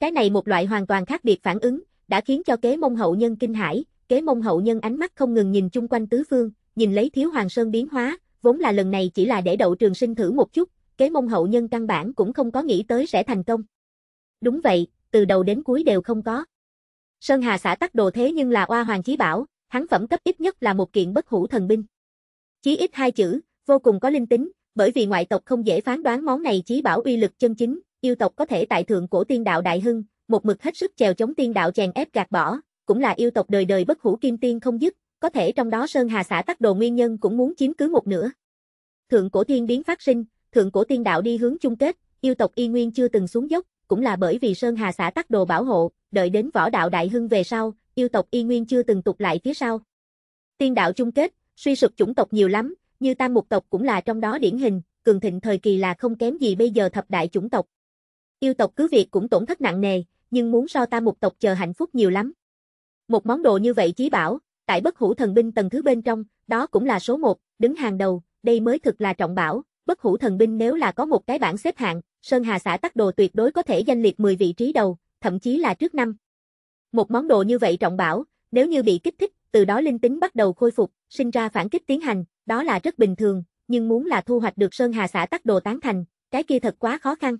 Cái này một loại hoàn toàn khác biệt phản ứng, đã khiến cho kế mông hậu nhân kinh hãi, Kế mông hậu nhân ánh mắt không ngừng nhìn chung quanh tứ phương, nhìn lấy thiếu hoàng sơn biến hóa, vốn là lần này chỉ là để đậu trường sinh thử một chút, kế mông hậu nhân căn bản cũng không có nghĩ tới sẽ thành công. Đúng vậy, từ đầu đến cuối đều không có. Sơn Hà xã tắc đồ thế nhưng là oa hoàng chí bảo, hắn phẩm cấp ít nhất là một kiện bất hủ thần binh. Chí ít hai chữ, vô cùng có linh tính, bởi vì ngoại tộc không dễ phán đoán món này chí bảo uy lực chân chính, yêu tộc có thể tại thượng cổ tiên đạo đại hưng, một mực hết sức chèo chống tiên đạo chèn ép gạt bỏ, cũng là yêu tộc đời đời bất hủ kim tiên không dứt, có thể trong đó Sơn Hà xã tắc đồ nguyên nhân cũng muốn chiếm cứ một nửa. Thượng cổ thiên biến phát sinh, thượng cổ tiên đạo đi hướng chung kết, yêu tộc y nguyên chưa từng xuống dốc, cũng là bởi vì Sơn Hà xã tắc đồ bảo hộ, đợi đến võ đạo đại hưng về sau, yêu tộc y nguyên chưa từng tụt lại phía sau. Tiên đạo chung kết, suy sụp chủng tộc nhiều lắm, như tam mục tộc cũng là trong đó điển hình, cường thịnh thời kỳ là không kém gì bây giờ thập đại chủng tộc. Yêu tộc cứ việc cũng tổn thất nặng nề, nhưng muốn so tam mục tộc chờ hạnh phúc nhiều lắm. Một món đồ như vậy chí bảo, tại bất hủ thần binh tầng thứ bên trong, đó cũng là số một, đứng hàng đầu, đây mới thực là trọng bảo, bất hủ thần binh nếu là có một cái bảng xếp hạng, Sơn Hà xã tắc đồ tuyệt đối có thể danh liệt 10 vị trí đầu, thậm chí là trước năm. Một món đồ như vậy trọng bảo, nếu như bị kích thích, từ đó linh tính bắt đầu khôi phục, sinh ra phản kích tiến hành, đó là rất bình thường, nhưng muốn là thu hoạch được Sơn Hà xã tắc đồ tán thành, cái kia thật quá khó khăn.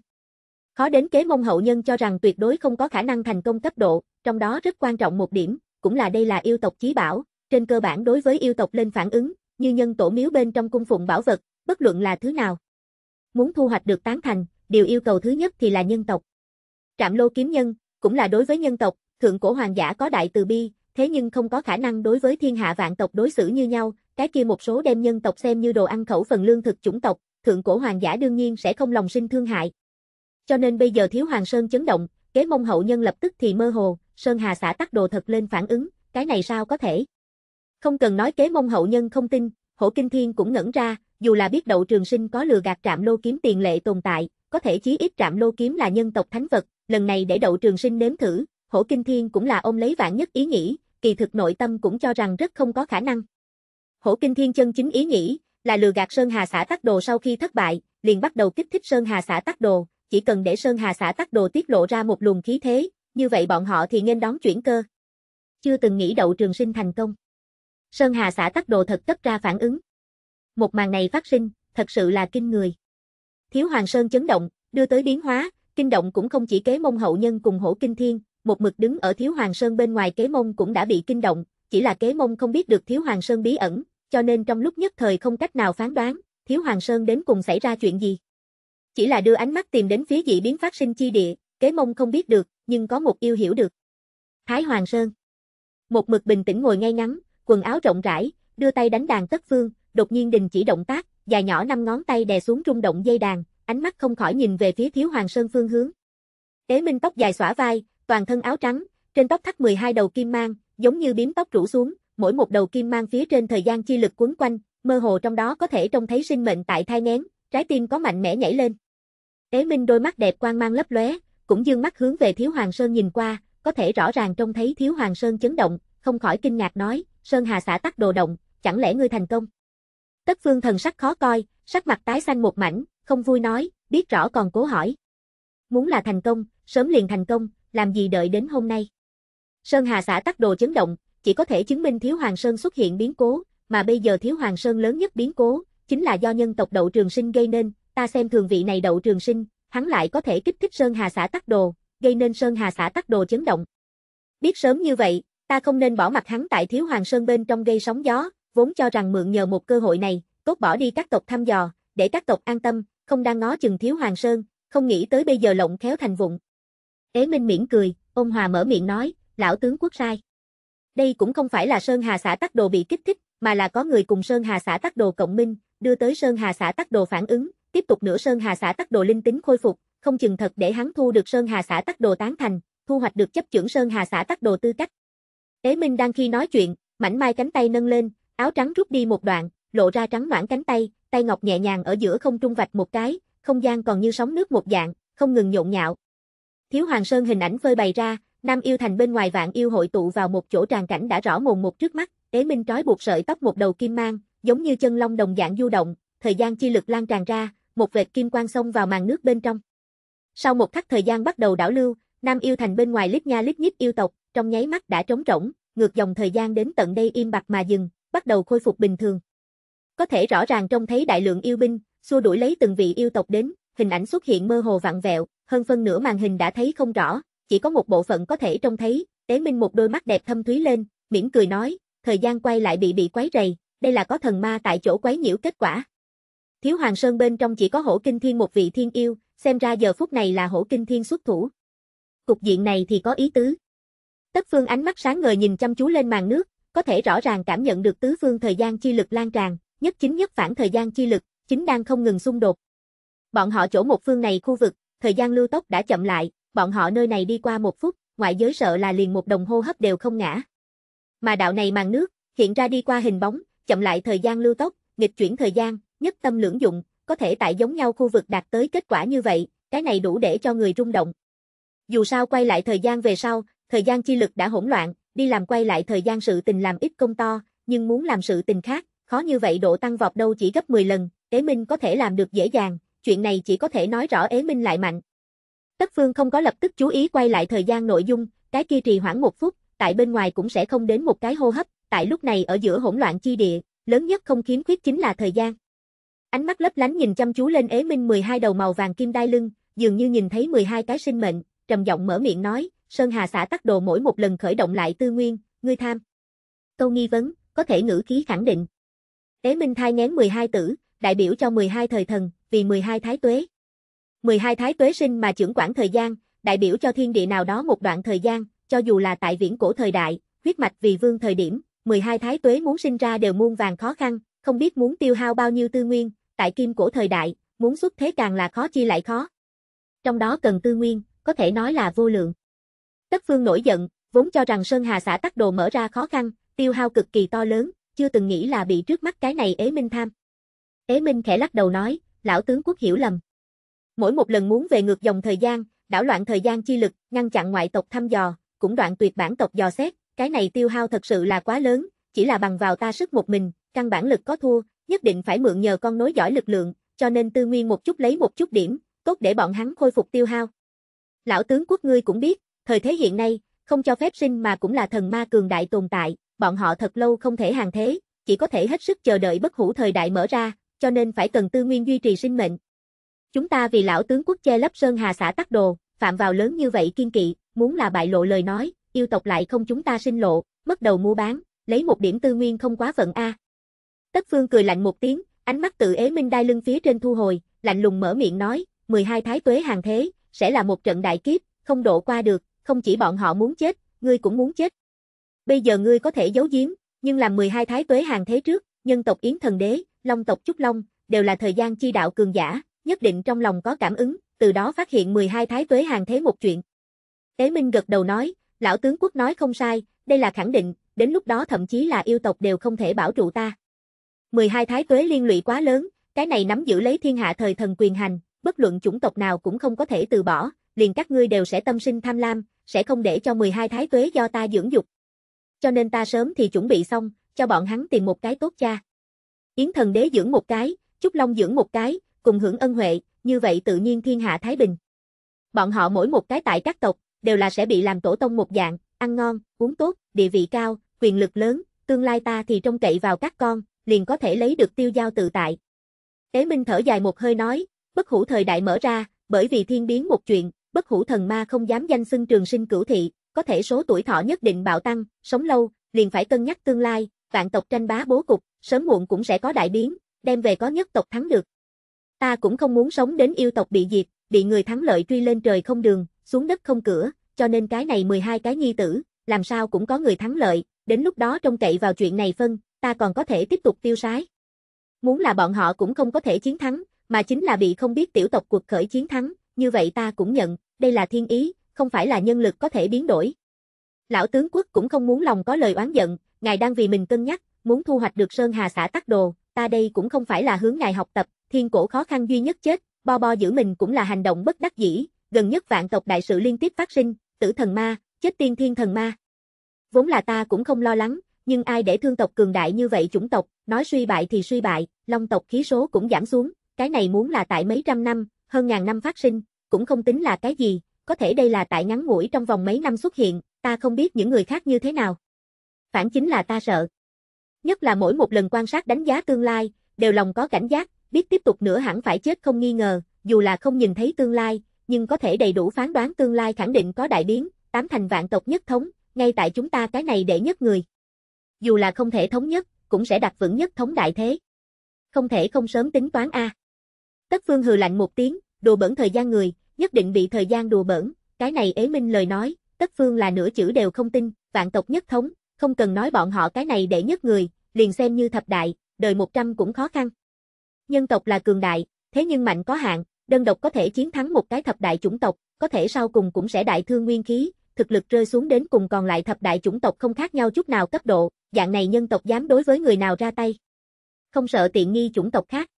Khó đến kế mông hậu nhân cho rằng tuyệt đối không có khả năng thành công cấp độ, trong đó rất quan trọng một điểm, cũng là đây là yêu tộc chí bảo, trên cơ bản đối với yêu tộc lên phản ứng, như nhân tổ miếu bên trong cung phụng bảo vật, bất luận là thứ nào. Muốn thu hoạch được tán thành, điều yêu cầu thứ nhất thì là nhân tộc. Trạm lô kiếm nhân, cũng là đối với nhân tộc, thượng cổ hoàng giả có đại từ bi, thế nhưng không có khả năng đối với thiên hạ vạn tộc đối xử như nhau, cái kia một số đem nhân tộc xem như đồ ăn khẩu phần lương thực chủng tộc, thượng cổ hoàng giả đương nhiên sẽ không lòng sinh thương hại. Cho nên bây giờ thiếu hoàng sơn chấn động, kế mông hậu nhân lập tức thì mơ hồ, Sơn Hà xã tắc đồ thật lên phản ứng, cái này sao có thể? Không cần nói kế mông hậu nhân không tin, hổ kinh thiên cũng ngẩn ra, dù là biết đậu trường sinh có lừa gạt trạm lô kiếm tiền lệ tồn tại, có thể chí ít trạm lô kiếm là nhân tộc thánh vật, lần này để đậu trường sinh nếm thử, hổ kinh thiên cũng là ôm lấy vạn nhất ý nghĩ, kỳ thực nội tâm cũng cho rằng rất không có khả năng. Hổ kinh thiên chân chính ý nghĩ, là lừa gạt Sơn Hà xã tắc đồ sau khi thất bại, liền bắt đầu kích thích Sơn Hà xã tắc đồ, chỉ cần để Sơn Hà xã tắc đồ tiết lộ ra một luồng khí thế, như vậy bọn họ thì nên đón chuyển cơ. Chưa từng nghĩ đậu trường sinh thành công. Sơn Hà xã tắc đồ thật tất ra phản ứng. Một màn này phát sinh, thật sự là kinh người. Thiếu Hoàng Sơn chấn động, đưa tới biến hóa, kinh động cũng không chỉ kế mông hậu nhân cùng hổ kinh thiên, một mực đứng ở Thiếu Hoàng Sơn bên ngoài kế mông cũng đã bị kinh động, chỉ là kế mông không biết được Thiếu Hoàng Sơn bí ẩn, cho nên trong lúc nhất thời không cách nào phán đoán, Thiếu Hoàng Sơn đến cùng xảy ra chuyện gì. Chỉ là đưa ánh mắt tìm đến phía dị biến phát sinh chi địa, kế mông không biết được, nhưng có một yêu hiểu được. Thái Hoàng Sơn Một mực bình tĩnh ngồi ngay ngắn, quần áo rộng rãi, đưa tay đánh đàn tất phương, đột nhiên đình chỉ động tác, dài nhỏ năm ngón tay đè xuống rung động dây đàn, ánh mắt không khỏi nhìn về phía Thiếu Hoàng Sơn phương hướng. Đế Minh tóc dài xõa vai, toàn thân áo trắng, trên tóc thắt 12 đầu kim mang, giống như biếm tóc rủ xuống, mỗi một đầu kim mang phía trên thời gian chi lực quấn quanh, mơ hồ trong đó có thể trông thấy sinh mệnh tại thai nén trái tim có mạnh mẽ nhảy lên. Đế Minh đôi mắt đẹp quang mang lấp lóe, cũng dương mắt hướng về Thiếu Hoàng Sơn nhìn qua, có thể rõ ràng trông thấy Thiếu Hoàng Sơn chấn động, không khỏi kinh ngạc nói, Sơn Hà xã tắc đồ động, chẳng lẽ ngươi thành công? Tất phương thần sắc khó coi, sắc mặt tái xanh một mảnh, không vui nói, biết rõ còn cố hỏi. Muốn là thành công, sớm liền thành công, làm gì đợi đến hôm nay? Sơn Hà xã tắc đồ chấn động, chỉ có thể chứng minh Thiếu Hoàng Sơn xuất hiện biến cố, mà bây giờ Thiếu Hoàng Sơn lớn nhất biến cố, chính là do nhân tộc đậu trường sinh gây nên, ta xem thường vị này đậu trường sinh, hắn lại có thể kích thích Sơn Hà xã tắc đồ, gây nên Sơn Hà xã tắc đồ chấn động. Biết sớm như vậy, ta không nên bỏ mặt hắn tại Thiếu Hoàng Sơn bên trong gây sóng gió, vốn cho rằng mượn nhờ một cơ hội này, tốt bỏ đi các tộc thăm dò, để các tộc an tâm, không đang ngó chừng Thiếu Hoàng Sơn, không nghĩ tới bây giờ lộng khéo thành vụng. Ế Minh miễn cười, ôn hòa mở miệng nói, lão tướng quốc sai. Đây cũng không phải là Sơn Hà xã tắc đồ bị kích thích, mà là có người cùng Sơn Hà xã tắc đồ cộng minh, đưa tới Sơn Hà xã tắc đồ phản ứng, tiếp tục nữa Sơn Hà xã tắc đồ linh tính khôi phục, không chừng thật để hắn thu được Sơn Hà xã tắc đồ tán thành, thu hoạch được chấp trưởng Sơn Hà xã tắc đồ tư cách. Tế Minh đang khi nói chuyện, mảnh mai cánh tay nâng lên, áo trắng rút đi một đoạn, lộ ra trắng noãn cánh tay, tay ngọc nhẹ nhàng ở giữa không trung vạch một cái, không gian còn như sóng nước một dạng, không ngừng nhộn nhạo. Thiếu Hoàng Sơn hình ảnh phơi bày ra, Nam Yêu Thành bên ngoài vạn yêu hội tụ vào một chỗ tràn cảnh đã rõ mồn một trước mắt, Tế Minh trói buộc sợi tóc một đầu kim mang, giống như chân long đồng dạng du động, thời gian chi lực lan tràn ra, một vệt kim quang xông vào màn nước bên trong. Sau một khắc thời gian bắt đầu đảo lưu, Nam Yêu Thành bên ngoài lít nha lít nhít yêu tộc, trong nháy mắt đã trống rỗng, ngược dòng thời gian đến tận đây im bặt mà dừng, bắt đầu khôi phục bình thường. Có thể rõ ràng trông thấy đại lượng yêu binh, xua đuổi lấy từng vị yêu tộc đến, hình ảnh xuất hiện mơ hồ vặn vẹo, hơn phân nửa màn hình đã thấy không rõ, chỉ có một bộ phận có thể trông thấy, Tế Minh một đôi mắt đẹp thâm thúy lên, mỉm cười nói, thời gian quay lại bị bị quấy rầy, đây là có thần ma tại chỗ quấy nhiễu kết quả. Thiếu Hoàng Sơn bên trong chỉ có hổ kinh thiên một vị thiên yêu, xem ra giờ phút này là hổ kinh thiên xuất thủ. Cục diện này thì có ý tứ. Tất phương ánh mắt sáng ngời nhìn chăm chú lên màn nước, có thể rõ ràng cảm nhận được tứ phương thời gian chi lực lan tràn, nhất chính nhất phản thời gian chi lực, chính đang không ngừng xung đột. Bọn họ chỗ một phương này khu vực, thời gian lưu tốc đã chậm lại, bọn họ nơi này đi qua một phút, ngoại giới sợ là liền một đồng hô hấp đều không ngã. Mà đạo này màn nước, hiện ra đi qua hình bóng, chậm lại thời gian lưu tốc, nghịch chuyển thời gian, nhất tâm lưỡng dụng, có thể tại giống nhau khu vực đạt tới kết quả như vậy, cái này đủ để cho người rung động. Dù sao quay lại thời gian về sau, thời gian chi lực đã hỗn loạn, đi làm quay lại thời gian sự tình làm ít công to, nhưng muốn làm sự tình khác, khó như vậy độ tăng vọt đâu chỉ gấp 10 lần, Tế Minh có thể làm được dễ dàng, chuyện này chỉ có thể nói rõ Ế Minh lại mạnh. Tất Phương không có lập tức chú ý quay lại thời gian nội dung, cái kia trì hoãn một phút, tại bên ngoài cũng sẽ không đến một cái hô hấp, tại lúc này ở giữa hỗn loạn chi địa, lớn nhất không khiếm khuyết chính là thời gian. Ánh mắt lấp lánh nhìn chăm chú lên ế minh 12 đầu màu vàng kim đai lưng, dường như nhìn thấy 12 cái sinh mệnh, trầm giọng mở miệng nói, Sơn Hà xã tắc đồ mỗi một lần khởi động lại tư nguyên, ngươi tham. Câu nghi vấn, có thể ngữ khí khẳng định. Ế minh thai ngén 12 tử, đại biểu cho 12 thời thần, vì 12 thái tuế. 12 thái tuế sinh mà trưởng quản thời gian, đại biểu cho thiên địa nào đó một đoạn thời gian, cho dù là tại viễn cổ thời đại, huyết mạch vì vương thời điểm, 12 thái tuế muốn sinh ra đều muôn vàng khó khăn, không biết muốn tiêu hao bao nhiêu tư nguyên, tại kim cổ thời đại, muốn xuất thế càng là khó chi lại khó. Trong đó cần tư nguyên, có thể nói là vô lượng. Tất Phương nổi giận, vốn cho rằng Sơn Hà xã tắc đồ mở ra khó khăn, tiêu hao cực kỳ to lớn, chưa từng nghĩ là bị trước mắt cái này Ế Minh tham. Ế Minh khẽ lắc đầu nói, lão tướng quốc hiểu lầm. Mỗi một lần muốn về ngược dòng thời gian, đảo loạn thời gian chi lực, ngăn chặn ngoại tộc thăm dò, cũng đoạn tuyệt bản tộc dò xét, cái này tiêu hao thật sự là quá lớn, chỉ là bằng vào ta sức một mình, căn bản lực có thua, nhất định phải mượn nhờ con nối giỏi lực lượng, cho nên tư nguyên một chút lấy một chút điểm, tốt để bọn hắn khôi phục tiêu hao. Lão tướng quốc ngươi cũng biết, thời thế hiện nay, không cho phép sinh mà cũng là thần ma cường đại tồn tại, bọn họ thật lâu không thể hàng thế, chỉ có thể hết sức chờ đợi bất hủ thời đại mở ra, cho nên phải cần tư nguyên duy trì sinh mệnh. Chúng ta vì lão tướng quốc che lấp sơn hà xã tắc đồ, phạm vào lớn như vậy kiên kỵ, muốn là bại lộ lời nói, yêu tộc lại không chúng ta sinh lộ, mất đầu mua bán, lấy một điểm tư nguyên không quá vận a. Tất Phương cười lạnh một tiếng, ánh mắt tự ế minh đai lưng phía trên thu hồi, lạnh lùng mở miệng nói, 12 thái tuế hàng thế, sẽ là một trận đại kiếp, không độ qua được, không chỉ bọn họ muốn chết, ngươi cũng muốn chết. Bây giờ ngươi có thể giấu giếm, nhưng làm 12 thái tuế hàng thế trước, nhân tộc Yến thần đế, Long tộc Trúc Long, đều là thời gian chi đạo cường giả, nhất định trong lòng có cảm ứng, từ đó phát hiện 12 thái tuế hàng thế một chuyện. Tế Minh gật đầu nói, lão tướng quốc nói không sai, đây là khẳng định, đến lúc đó thậm chí là yêu tộc đều không thể bảo trụ ta. 12 thái tuế liên lụy quá lớn, cái này nắm giữ lấy thiên hạ thời thần quyền hành, bất luận chủng tộc nào cũng không có thể từ bỏ, liền các ngươi đều sẽ tâm sinh tham lam, sẽ không để cho 12 thái tuế do ta dưỡng dục. Cho nên ta sớm thì chuẩn bị xong, cho bọn hắn tìm một cái tốt cha. Yến thần đế dưỡng một cái, Trúc Long dưỡng một cái, cùng hưởng ân huệ, như vậy tự nhiên thiên hạ thái bình. Bọn họ mỗi một cái tại các tộc, đều là sẽ bị làm tổ tông một dạng, ăn ngon, uống tốt, địa vị cao, quyền lực lớn, tương lai ta thì trông cậy vào các con, liền có thể lấy được tiêu giao tự tại. Tế Minh thở dài một hơi nói, bất hủ thời đại mở ra, bởi vì thiên biến một chuyện, bất hủ thần ma không dám danh xưng trường sinh cửu thị, có thể số tuổi thọ nhất định bạo tăng, sống lâu, liền phải cân nhắc tương lai, vạn tộc tranh bá bố cục, sớm muộn cũng sẽ có đại biến, đem về có nhất tộc thắng được. Ta cũng không muốn sống đến yêu tộc bị diệt, bị người thắng lợi truy lên trời không đường, xuống đất không cửa, cho nên cái này 12 cái nhi tử, làm sao cũng có người thắng lợi, đến lúc đó trông cậy vào chuyện này phân, ta còn có thể tiếp tục tiêu sái. Muốn là bọn họ cũng không có thể chiến thắng, mà chính là bị không biết tiểu tộc cuộc khởi chiến thắng, như vậy ta cũng nhận, đây là thiên ý, không phải là nhân lực có thể biến đổi. Lão tướng quốc cũng không muốn lòng có lời oán giận, ngài đang vì mình cân nhắc, muốn thu hoạch được Sơn Hà xã tắc đồ, ta đây cũng không phải là hướng ngài học tập, thiên cổ khó khăn duy nhất chết, bo bo giữ mình cũng là hành động bất đắc dĩ, gần nhất vạn tộc đại sự liên tiếp phát sinh, tử thần ma, chết tiên thiên thần ma. Vốn là ta cũng không lo lắng, nhưng ai để thương tộc cường đại như vậy chủng tộc, nói suy bại thì suy bại, long tộc khí số cũng giảm xuống, cái này muốn là tại mấy trăm năm, hơn ngàn năm phát sinh, cũng không tính là cái gì, có thể đây là tại ngắn ngủi trong vòng mấy năm xuất hiện, ta không biết những người khác như thế nào. Phản chính là ta sợ. Nhất là mỗi một lần quan sát đánh giá tương lai, đều lòng có cảnh giác, biết tiếp tục nữa hẳn phải chết không nghi ngờ, dù là không nhìn thấy tương lai, nhưng có thể đầy đủ phán đoán tương lai khẳng định có đại biến, tám thành vạn tộc nhất thống, ngay tại chúng ta cái này để nhất người dù là không thể thống nhất, cũng sẽ đặt vững nhất thống đại thế. Không thể không sớm tính toán a. Tất Phương hừ lạnh một tiếng, đùa bẩn thời gian người, nhất định bị thời gian đùa bẩn, cái này Ế Minh lời nói, Tất Phương là nửa chữ đều không tin, vạn tộc nhất thống, không cần nói bọn họ cái này để nhất người, liền xem như thập đại, đời 100 cũng khó khăn. Nhân tộc là cường đại, thế nhưng mạnh có hạn, đơn độc có thể chiến thắng một cái thập đại chủng tộc, có thể sau cùng cũng sẽ đại thương nguyên khí, thực lực rơi xuống đến cùng còn lại thập đại chủng tộc không khác nhau chút nào cấp độ, dạng này nhân tộc dám đối với người nào ra tay. Không sợ tiện nghi chủng tộc khác.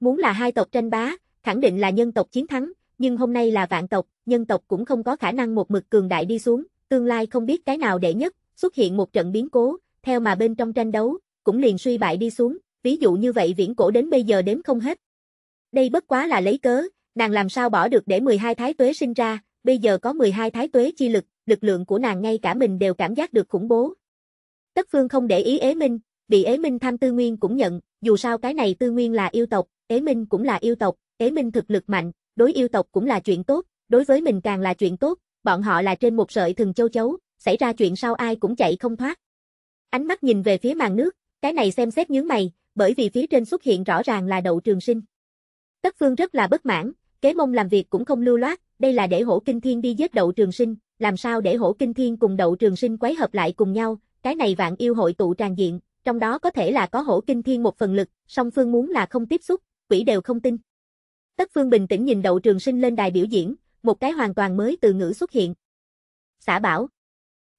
Muốn là hai tộc tranh bá, khẳng định là nhân tộc chiến thắng, nhưng hôm nay là vạn tộc, nhân tộc cũng không có khả năng một mực cường đại đi xuống, tương lai không biết cái nào để nhất, xuất hiện một trận biến cố, theo mà bên trong tranh đấu, cũng liền suy bại đi xuống, ví dụ như vậy viễn cổ đến bây giờ đếm không hết. Đây bất quá là lấy cớ, nàng làm sao bỏ được để 12 thái tuế sinh ra, bây giờ có 12 thái tuế chi lực, lực lượng của nàng ngay cả mình đều cảm giác được khủng bố, Tất Phương không để ý Ế Minh, bị Ế Minh tham tư nguyên cũng nhận, dù sao cái này tư nguyên là yêu tộc, Ế Minh cũng là yêu tộc, Ế Minh thực lực mạnh, đối yêu tộc cũng là chuyện tốt, đối với mình càng là chuyện tốt, bọn họ là trên một sợi thừng châu chấu, xảy ra chuyện sau ai cũng chạy không thoát. Ánh mắt nhìn về phía màn nước, cái này xem xét nhướng mày, bởi vì phía trên xuất hiện rõ ràng là đậu trường sinh. Tất Phương rất là bất mãn, kế mông làm việc cũng không lưu loát, đây là để hổ kinh thiên đi giết đậu trường sinh, làm sao để hổ kinh thiên cùng đậu trường sinh quấy hợp lại cùng nhau, cái này vạn yêu hội tụ tràn diện, trong đó có thể là có hổ kinh thiên một phần lực, song phương muốn là không tiếp xúc, quỷ đều không tin. Tất Phương bình tĩnh nhìn Đậu Trường Sinh lên đài biểu diễn, một cái hoàn toàn mới từ ngữ xuất hiện. Xã bảo.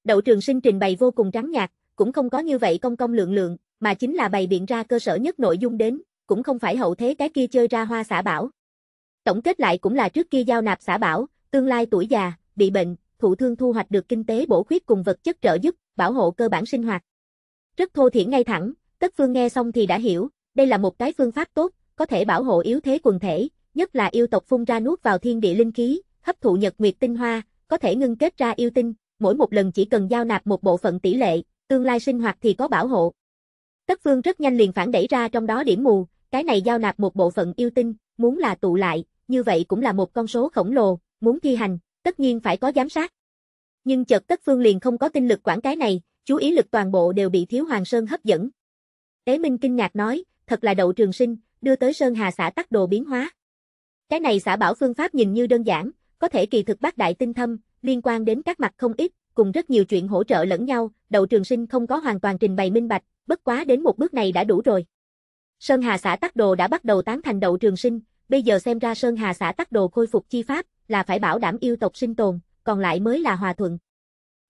Đậu Trường Sinh trình bày vô cùng trắng nhạt, cũng không có như vậy công công lượng lượng, mà chính là bày biện ra cơ sở nhất nội dung đến, cũng không phải hậu thế cái kia chơi ra hoa xã bảo. Tổng kết lại cũng là trước kia giao nạp xã bảo, tương lai tuổi già, bị bệnh, thụ thương thu hoạch được kinh tế bổ khuyết cùng vật chất trợ giúp, bảo hộ cơ bản sinh hoạt. Rất thô thiển ngay thẳng, Tất Phương nghe xong thì đã hiểu, đây là một cái phương pháp tốt, có thể bảo hộ yếu thế quần thể, nhất là yêu tộc phun ra nuốt vào thiên địa linh khí, hấp thụ nhật nguyệt tinh hoa, có thể ngưng kết ra yêu tinh, mỗi một lần chỉ cần giao nạp một bộ phận tỷ lệ, tương lai sinh hoạt thì có bảo hộ. Tất Phương rất nhanh liền phản đẩy ra trong đó điểm mù, cái này giao nạp một bộ phận yêu tinh, muốn là tụ lại, như vậy cũng là một con số khổng lồ, muốn thi hành, tất nhiên phải có giám sát nhưng chợt tất phương liền không có tinh lực quản cái này, chú ý lực toàn bộ đều bị thiếu hoàng sơn hấp dẫn. Tế Minh kinh ngạc nói, thật là đậu trường sinh, đưa tới sơn hà xã tắc đồ biến hóa. Cái này xã bảo phương pháp nhìn như đơn giản, có thể kỳ thực bác đại tinh thâm, liên quan đến các mặt không ít, cùng rất nhiều chuyện hỗ trợ lẫn nhau, đậu trường sinh không có hoàn toàn trình bày minh bạch, bất quá đến một bước này đã đủ rồi. Sơn Hà xã Tắc Đồ đã bắt đầu tán thành đậu trường sinh, bây giờ xem ra Sơn Hà xã Tắc Đồ khôi phục chi pháp, là phải bảo đảm yêu tộc sinh tồn, còn lại mới là hòa thuận.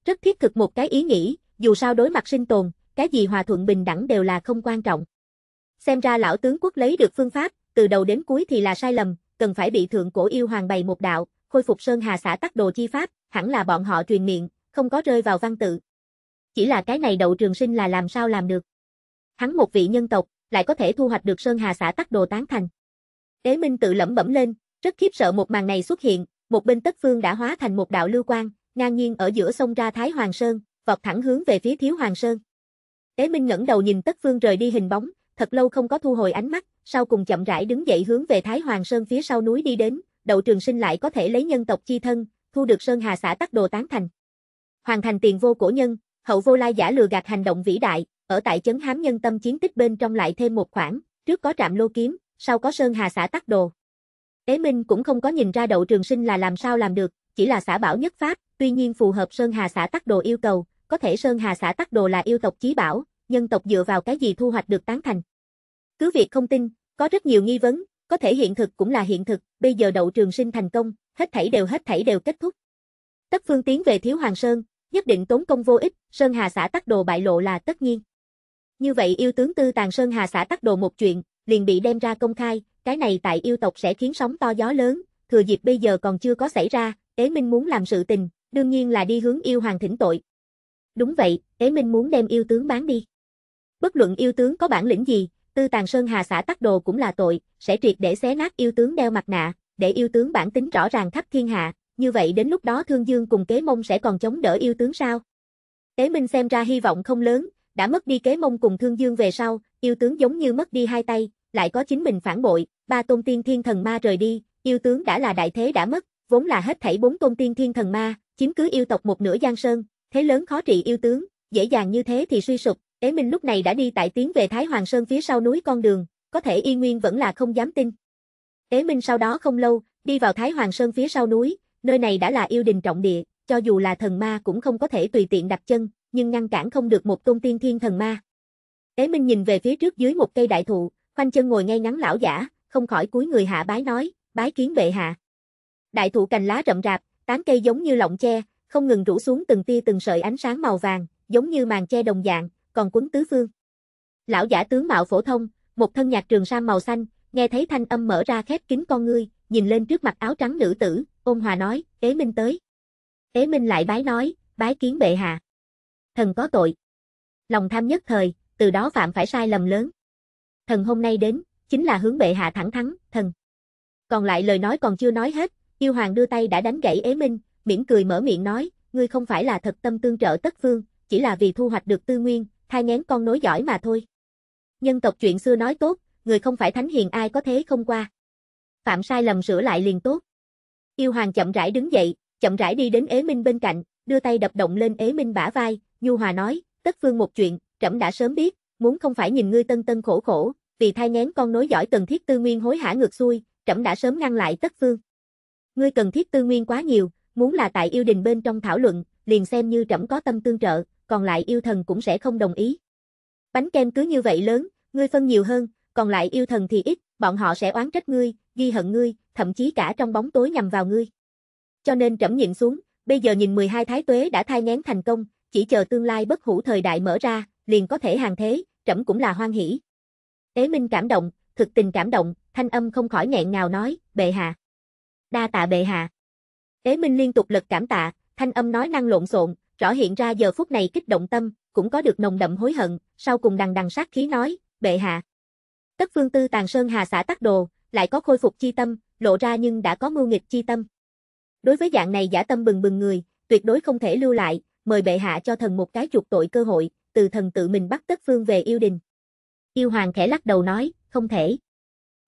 Rất thiết thực một cái ý nghĩ, dù sao đối mặt sinh tồn, cái gì hòa thuận bình đẳng đều là không quan trọng. Xem ra lão tướng quốc lấy được phương pháp, từ đầu đến cuối thì là sai lầm, cần phải bị thượng cổ yêu hoàng bày một đạo, khôi phục sơn hà xã tắc đồ chi pháp, hẳn là bọn họ truyền miệng, không có rơi vào văn tự. Chỉ là cái này đậu trường sinh là làm sao làm được. Hắn một vị nhân tộc, lại có thể thu hoạch được sơn hà xã tắc đồ tán thành. Đế Minh tự lẩm bẩm lên, rất khiếp sợ một màn này xuất hiện, một bên tất phương đã hóa thành một đạo lưu quang, ngang nhiên ở giữa sông ra Thái Hoàng Sơn, vọt thẳng hướng về phía Thiếu Hoàng Sơn. Tế Minh ngẩng đầu nhìn tất phương rời đi hình bóng, thật lâu không có thu hồi ánh mắt, sau cùng chậm rãi đứng dậy hướng về Thái Hoàng Sơn phía sau núi đi đến, đậu trường sinh lại có thể lấy nhân tộc chi thân, thu được Sơn Hà xã tắc đồ tán thành. Hoàn thành tiền vô cổ nhân, hậu vô lai giả lừa gạt hành động vĩ đại, ở tại chấn hám nhân tâm chiến tích bên trong lại thêm một khoản, trước có trạm lô kiếm, sau có Sơn Hà xã tắc đồ. Ế Minh cũng không có nhìn ra đậu trường sinh là làm sao làm được, chỉ là xã bảo nhất pháp, tuy nhiên phù hợp Sơn Hà xã tắc đồ yêu cầu, có thể Sơn Hà xã tắc đồ là yêu tộc chí bảo, nhân tộc dựa vào cái gì thu hoạch được tán thành. Cứ việc không tin, có rất nhiều nghi vấn, có thể hiện thực cũng là hiện thực, bây giờ đậu trường sinh thành công, hết thảy đều hết thảy đều kết thúc. Tất phương tiến về Thiếu Hoàng Sơn, nhất định tốn công vô ích, Sơn Hà xã tắc đồ bại lộ là tất nhiên. Như vậy yêu tướng tư tàn Sơn Hà xã tắc đồ một chuyện, liền bị đem ra công khai, cái này tại yêu tộc sẽ khiến sóng to gió lớn, thừa dịp bây giờ còn chưa có xảy ra, Tế Minh muốn làm sự tình, đương nhiên là đi hướng yêu hoàng thỉnh tội. Đúng vậy, Tế Minh muốn đem yêu tướng bán đi. Bất luận yêu tướng có bản lĩnh gì, tư tàn sơn hà xã tắc đồ cũng là tội, sẽ triệt để xé nát yêu tướng đeo mặt nạ, để yêu tướng bản tính rõ ràng khắp thiên hạ, như vậy đến lúc đó Thương Dương cùng Kế Mông sẽ còn chống đỡ yêu tướng sao? Tế Minh xem ra hy vọng không lớn, đã mất đi Kế Mông cùng Thương Dương về sau, yêu tướng giống như mất đi hai tay, lại có chính mình phản bội, ba tôn tiên thiên thần ma rời đi, yêu tướng đã là đại thế đã mất, vốn là hết thảy bốn tôn tiên thiên thần ma, chiếm cứ yêu tộc một nửa giang sơn, thế lớn khó trị yêu tướng, dễ dàng như thế thì suy sụp, Tế Minh lúc này đã đi tại tiến về Thái Hoàng Sơn phía sau núi con đường, có thể y nguyên vẫn là không dám tin. Tế Minh sau đó không lâu, đi vào Thái Hoàng Sơn phía sau núi, nơi này đã là yêu đình trọng địa, cho dù là thần ma cũng không có thể tùy tiện đặt chân, nhưng ngăn cản không được một tôn tiên thiên thần ma. Tế Minh nhìn về phía trước dưới một cây đại thụ, khoanh chân ngồi ngay ngắn lão giả, không khỏi cúi người hạ bái nói, bái kiến bệ hạ. Đại thụ cành lá rậm rạp, tán cây giống như lọng tre, không ngừng rủ xuống từng tia từng sợi ánh sáng màu vàng, giống như màn che đồng dạng, còn quấn tứ phương. Lão giả tướng mạo phổ thông, một thân nhạc trường sam màu xanh, nghe thấy thanh âm mở ra khép kín con ngươi, nhìn lên trước mặt áo trắng nữ tử, ôn hòa nói, "Ế Minh tới." Ế Minh lại bái nói, "Bái kiến bệ hạ." Thần có tội. Lòng tham nhất thời, từ đó phạm phải sai lầm lớn thần hôm nay đến, chính là hướng bệ hạ thẳng thắng thần. Còn lại lời nói còn chưa nói hết, yêu hoàng đưa tay đã đánh gãy ế minh, miễn cười mở miệng nói, ngươi không phải là thật tâm tương trợ tất phương, chỉ là vì thu hoạch được tư nguyên, thai ngén con nối giỏi mà thôi. Nhân tộc chuyện xưa nói tốt, người không phải thánh hiền ai có thế không qua. Phạm sai lầm sửa lại liền tốt. Yêu hoàng chậm rãi đứng dậy, chậm rãi đi đến ế minh bên cạnh, đưa tay đập động lên ế minh bả vai, nhu hòa nói, tất phương một chuyện, trẫm đã sớm biết, muốn không phải nhìn ngươi tân tân khổ khổ, vì thai ngén con nối giỏi cần thiết tư nguyên hối hả ngược xuôi, trẫm đã sớm ngăn lại tất phương. Ngươi cần thiết tư nguyên quá nhiều, muốn là tại yêu đình bên trong thảo luận, liền xem như trẫm có tâm tương trợ, còn lại yêu thần cũng sẽ không đồng ý. Bánh kem cứ như vậy lớn, ngươi phân nhiều hơn, còn lại yêu thần thì ít, bọn họ sẽ oán trách ngươi, ghi hận ngươi, thậm chí cả trong bóng tối nhằm vào ngươi. Cho nên trẫm nhịn xuống, bây giờ nhìn 12 thái tuế đã thai ngén thành công, chỉ chờ tương lai bất hủ thời đại mở ra, liền có thể hàng thế, trẫm cũng là hoan hỷ. Tế Minh cảm động, thực tình cảm động, thanh âm không khỏi nghẹn ngào nói, bệ hạ. Đa tạ bệ hạ. Tế Minh liên tục lật cảm tạ, thanh âm nói năng lộn xộn, rõ hiện ra giờ phút này kích động tâm, cũng có được nồng đậm hối hận, sau cùng đằng đằng sát khí nói, bệ hạ. Tất phương tư tàn sơn hà xã tắc đồ, lại có khôi phục chi tâm, lộ ra nhưng đã có mưu nghịch chi tâm. Đối với dạng này giả tâm bừng bừng người, tuyệt đối không thể lưu lại, mời bệ hạ cho thần một cái chuộc tội cơ hội, từ thần tự mình bắt Tất Phương về yêu đình. Yêu hoàng khẽ lắc đầu nói, không thể.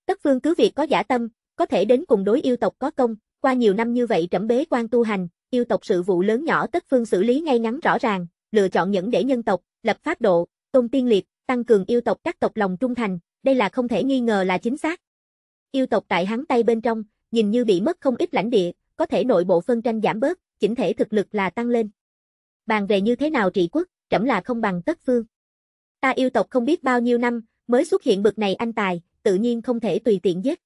Tất Phương cứ việc có giả tâm, có thể đến cùng đối yêu tộc có công, qua nhiều năm như vậy trẫm bế quan tu hành, yêu tộc sự vụ lớn nhỏ Tất Phương xử lý ngay ngắn rõ ràng, lựa chọn những để nhân tộc, lập pháp độ, tôn tiên liệt, tăng cường yêu tộc các tộc lòng trung thành, đây là không thể nghi ngờ là chính xác. Yêu tộc tại hắn tay bên trong, nhìn như bị mất không ít lãnh địa, có thể nội bộ phân tranh giảm bớt, chỉnh thể thực lực là tăng lên. Bàn về như thế nào trị quốc, trẫm là không bằng tất phương. Ta yêu tộc không biết bao nhiêu năm, mới xuất hiện bực này anh tài, tự nhiên không thể tùy tiện giết.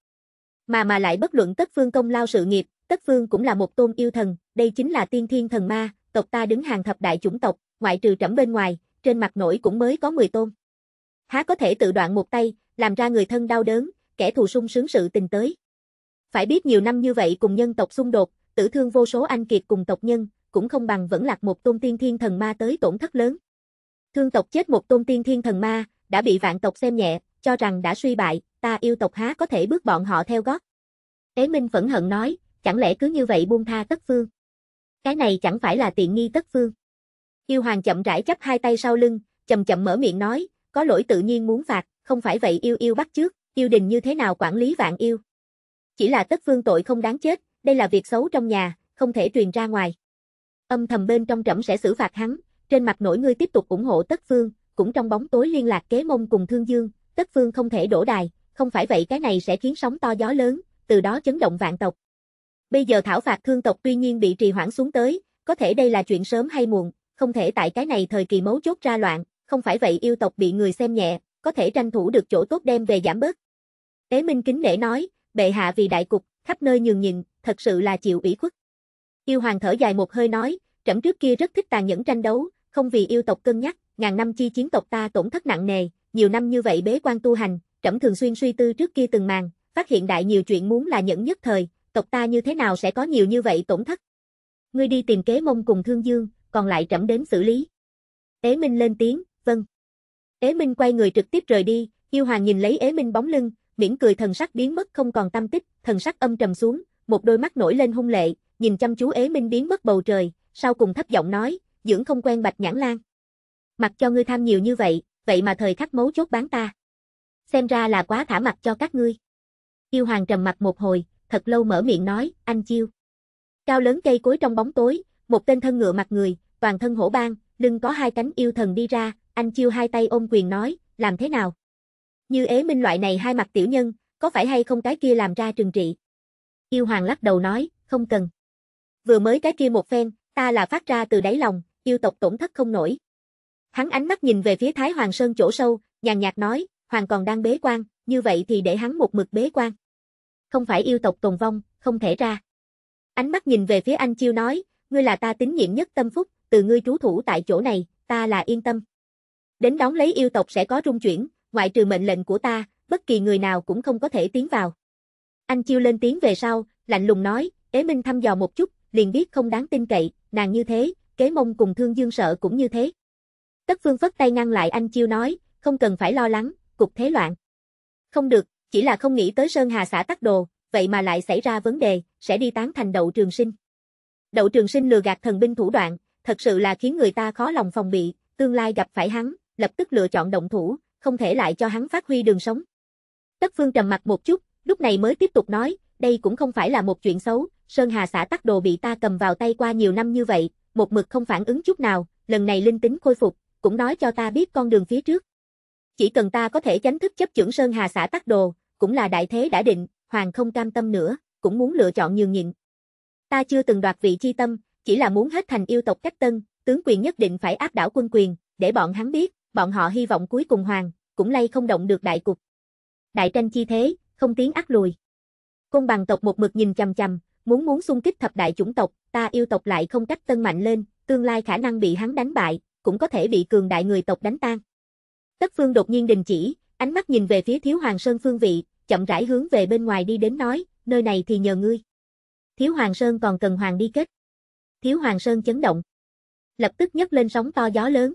Mà mà lại bất luận tất phương công lao sự nghiệp, tất phương cũng là một tôn yêu thần, đây chính là tiên thiên thần ma, tộc ta đứng hàng thập đại chủng tộc, ngoại trừ trẫm bên ngoài, trên mặt nổi cũng mới có 10 tôn. Há có thể tự đoạn một tay, làm ra người thân đau đớn, kẻ thù sung sướng sự tình tới. Phải biết nhiều năm như vậy cùng nhân tộc xung đột, tử thương vô số anh kiệt cùng tộc nhân, cũng không bằng vẫn lạc một tôn tiên thiên thần ma tới tổn thất lớn. Thương tộc chết một tôn tiên thiên thần ma, đã bị vạn tộc xem nhẹ, cho rằng đã suy bại, ta yêu tộc há có thể bước bọn họ theo gót. Tế Minh phẫn hận nói, chẳng lẽ cứ như vậy buông tha tất phương. Cái này chẳng phải là tiện nghi tất phương. Yêu hoàng chậm rãi chấp hai tay sau lưng, chậm chậm mở miệng nói, có lỗi tự nhiên muốn phạt, không phải vậy yêu yêu bắt trước, yêu đình như thế nào quản lý vạn yêu. Chỉ là tất phương tội không đáng chết, đây là việc xấu trong nhà, không thể truyền ra ngoài. Âm thầm bên trong trẫm sẽ xử phạt hắn, trên mặt nổi ngươi tiếp tục ủng hộ Tất Phương, cũng trong bóng tối liên lạc kế mông cùng Thương Dương, Tất Phương không thể đổ đài, không phải vậy cái này sẽ khiến sóng to gió lớn, từ đó chấn động vạn tộc. Bây giờ thảo phạt thương tộc tuy nhiên bị trì hoãn xuống tới, có thể đây là chuyện sớm hay muộn, không thể tại cái này thời kỳ mấu chốt ra loạn, không phải vậy yêu tộc bị người xem nhẹ, có thể tranh thủ được chỗ tốt đem về giảm bớt. Tế Minh kính để nói, bệ hạ vì đại cục, khắp nơi nhường nhịn, thật sự là chịu ủy khuất. Yêu hoàng thở dài một hơi nói, trẫm trước kia rất thích tàn nhẫn tranh đấu, không vì yêu tộc cân nhắc, ngàn năm chi chiến tộc ta tổn thất nặng nề, nhiều năm như vậy bế quan tu hành, trẫm thường xuyên suy tư trước kia từng màn, phát hiện đại nhiều chuyện muốn là nhẫn nhất thời, tộc ta như thế nào sẽ có nhiều như vậy tổn thất. Ngươi đi tìm kế mông cùng thương dương, còn lại trẫm đến xử lý. Ế Minh lên tiếng, vâng. Ế Minh quay người trực tiếp rời đi, yêu hoàng nhìn lấy Ế Minh bóng lưng, miễn cười thần sắc biến mất không còn tâm tích, thần sắc âm trầm xuống, một đôi mắt nổi lên hung lệ, nhìn chăm chú Ế Minh biến mất bầu trời, sau cùng thấp giọng nói, dưỡng không quen Bạch Nhãn Lan. Mặc cho ngươi tham nhiều như vậy, vậy mà thời khắc mấu chốt bán ta. Xem ra là quá thả mặt cho các ngươi. Yêu Hoàng trầm mặt một hồi, thật lâu mở miệng nói, anh chiêu. Cao lớn cây cối trong bóng tối, một tên thân ngựa mặt người, toàn thân hổ bang, lưng có hai cánh yêu thần đi ra, anh chiêu hai tay ôm quyền nói, làm thế nào? Như ế minh loại này hai mặt tiểu nhân, có phải hay không cái kia làm ra trừng trị? Yêu Hoàng lắc đầu nói, không cần vừa mới cái kia một phen, ta là phát ra từ đáy lòng, yêu tộc tổn thất không nổi. Hắn ánh mắt nhìn về phía Thái Hoàng Sơn chỗ sâu, nhàn nhạt nói, Hoàng còn đang bế quan, như vậy thì để hắn một mực bế quan. Không phải yêu tộc tồn vong, không thể ra. Ánh mắt nhìn về phía anh Chiêu nói, ngươi là ta tín nhiệm nhất tâm phúc, từ ngươi trú thủ tại chỗ này, ta là yên tâm. Đến đón lấy yêu tộc sẽ có rung chuyển, ngoại trừ mệnh lệnh của ta, bất kỳ người nào cũng không có thể tiến vào. Anh Chiêu lên tiếng về sau, lạnh lùng nói, Tế Minh thăm dò một chút, liền biết không đáng tin cậy, nàng như thế, kế mông cùng thương dương sợ cũng như thế. Tất phương phất tay ngăn lại anh chiêu nói, không cần phải lo lắng, cục thế loạn. Không được, chỉ là không nghĩ tới Sơn Hà xã tắc đồ, vậy mà lại xảy ra vấn đề, sẽ đi tán thành đậu trường sinh. Đậu trường sinh lừa gạt thần binh thủ đoạn, thật sự là khiến người ta khó lòng phòng bị, tương lai gặp phải hắn, lập tức lựa chọn động thủ, không thể lại cho hắn phát huy đường sống. Tất phương trầm mặt một chút, lúc này mới tiếp tục nói, đây cũng không phải là một chuyện xấu, Sơn Hà xã tắc đồ bị ta cầm vào tay qua nhiều năm như vậy, một mực không phản ứng chút nào, lần này linh tính khôi phục, cũng nói cho ta biết con đường phía trước. Chỉ cần ta có thể chánh thức chấp trưởng Sơn Hà xã tắc đồ, cũng là đại thế đã định, hoàng không cam tâm nữa, cũng muốn lựa chọn nhường nhịn. Ta chưa từng đoạt vị chi tâm, chỉ là muốn hết thành yêu tộc cách tân, tướng quyền nhất định phải áp đảo quân quyền, để bọn hắn biết, bọn họ hy vọng cuối cùng hoàng, cũng lay không động được đại cục. Đại tranh chi thế, không tiếng ác lùi. Công bằng tộc một mực nhìn chằm chằm, muốn muốn xung kích thập đại chủng tộc, ta yêu tộc lại không cách tân mạnh lên, tương lai khả năng bị hắn đánh bại, cũng có thể bị cường đại người tộc đánh tan. Tất Phương đột nhiên đình chỉ, ánh mắt nhìn về phía Thiếu Hoàng Sơn phương vị, chậm rãi hướng về bên ngoài đi đến nói, nơi này thì nhờ ngươi. Thiếu Hoàng Sơn còn cần hoàng đi kết. Thiếu Hoàng Sơn chấn động. Lập tức nhấc lên sóng to gió lớn.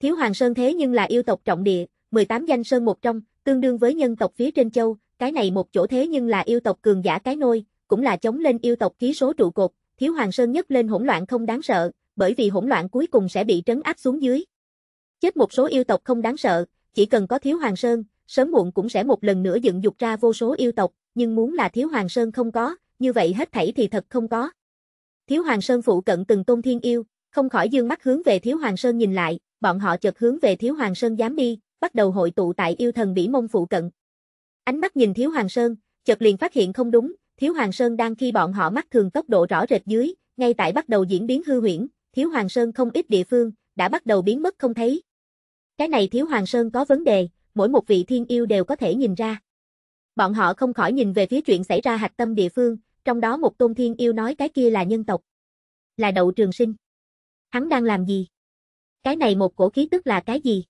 Thiếu Hoàng Sơn thế nhưng là yêu tộc trọng địa, 18 danh sơn một trong, tương đương với nhân tộc phía trên châu, cái này một chỗ thế nhưng là yêu tộc cường giả cái nôi, cũng là chống lên yêu tộc khí số trụ cột, thiếu hoàng sơn nhất lên hỗn loạn không đáng sợ, bởi vì hỗn loạn cuối cùng sẽ bị trấn áp xuống dưới. Chết một số yêu tộc không đáng sợ, chỉ cần có thiếu hoàng sơn, sớm muộn cũng sẽ một lần nữa dựng dục ra vô số yêu tộc, nhưng muốn là thiếu hoàng sơn không có, như vậy hết thảy thì thật không có. Thiếu hoàng sơn phụ cận từng tôn thiên yêu, không khỏi dương mắt hướng về thiếu hoàng sơn nhìn lại, bọn họ chợt hướng về thiếu hoàng sơn dám đi, bắt đầu hội tụ tại yêu thần bỉ mông phụ cận. Ánh mắt nhìn thiếu hoàng sơn, chợt liền phát hiện không đúng, Thiếu Hoàng Sơn đang khi bọn họ mắt thường tốc độ rõ rệt dưới, ngay tại bắt đầu diễn biến hư huyễn, Thiếu Hoàng Sơn không ít địa phương, đã bắt đầu biến mất không thấy. Cái này Thiếu Hoàng Sơn có vấn đề, mỗi một vị thiên yêu đều có thể nhìn ra. Bọn họ không khỏi nhìn về phía chuyện xảy ra hạch tâm địa phương, trong đó một tôn thiên yêu nói cái kia là nhân tộc. Là đậu trường sinh. Hắn đang làm gì? Cái này một cổ khí tức là cái gì?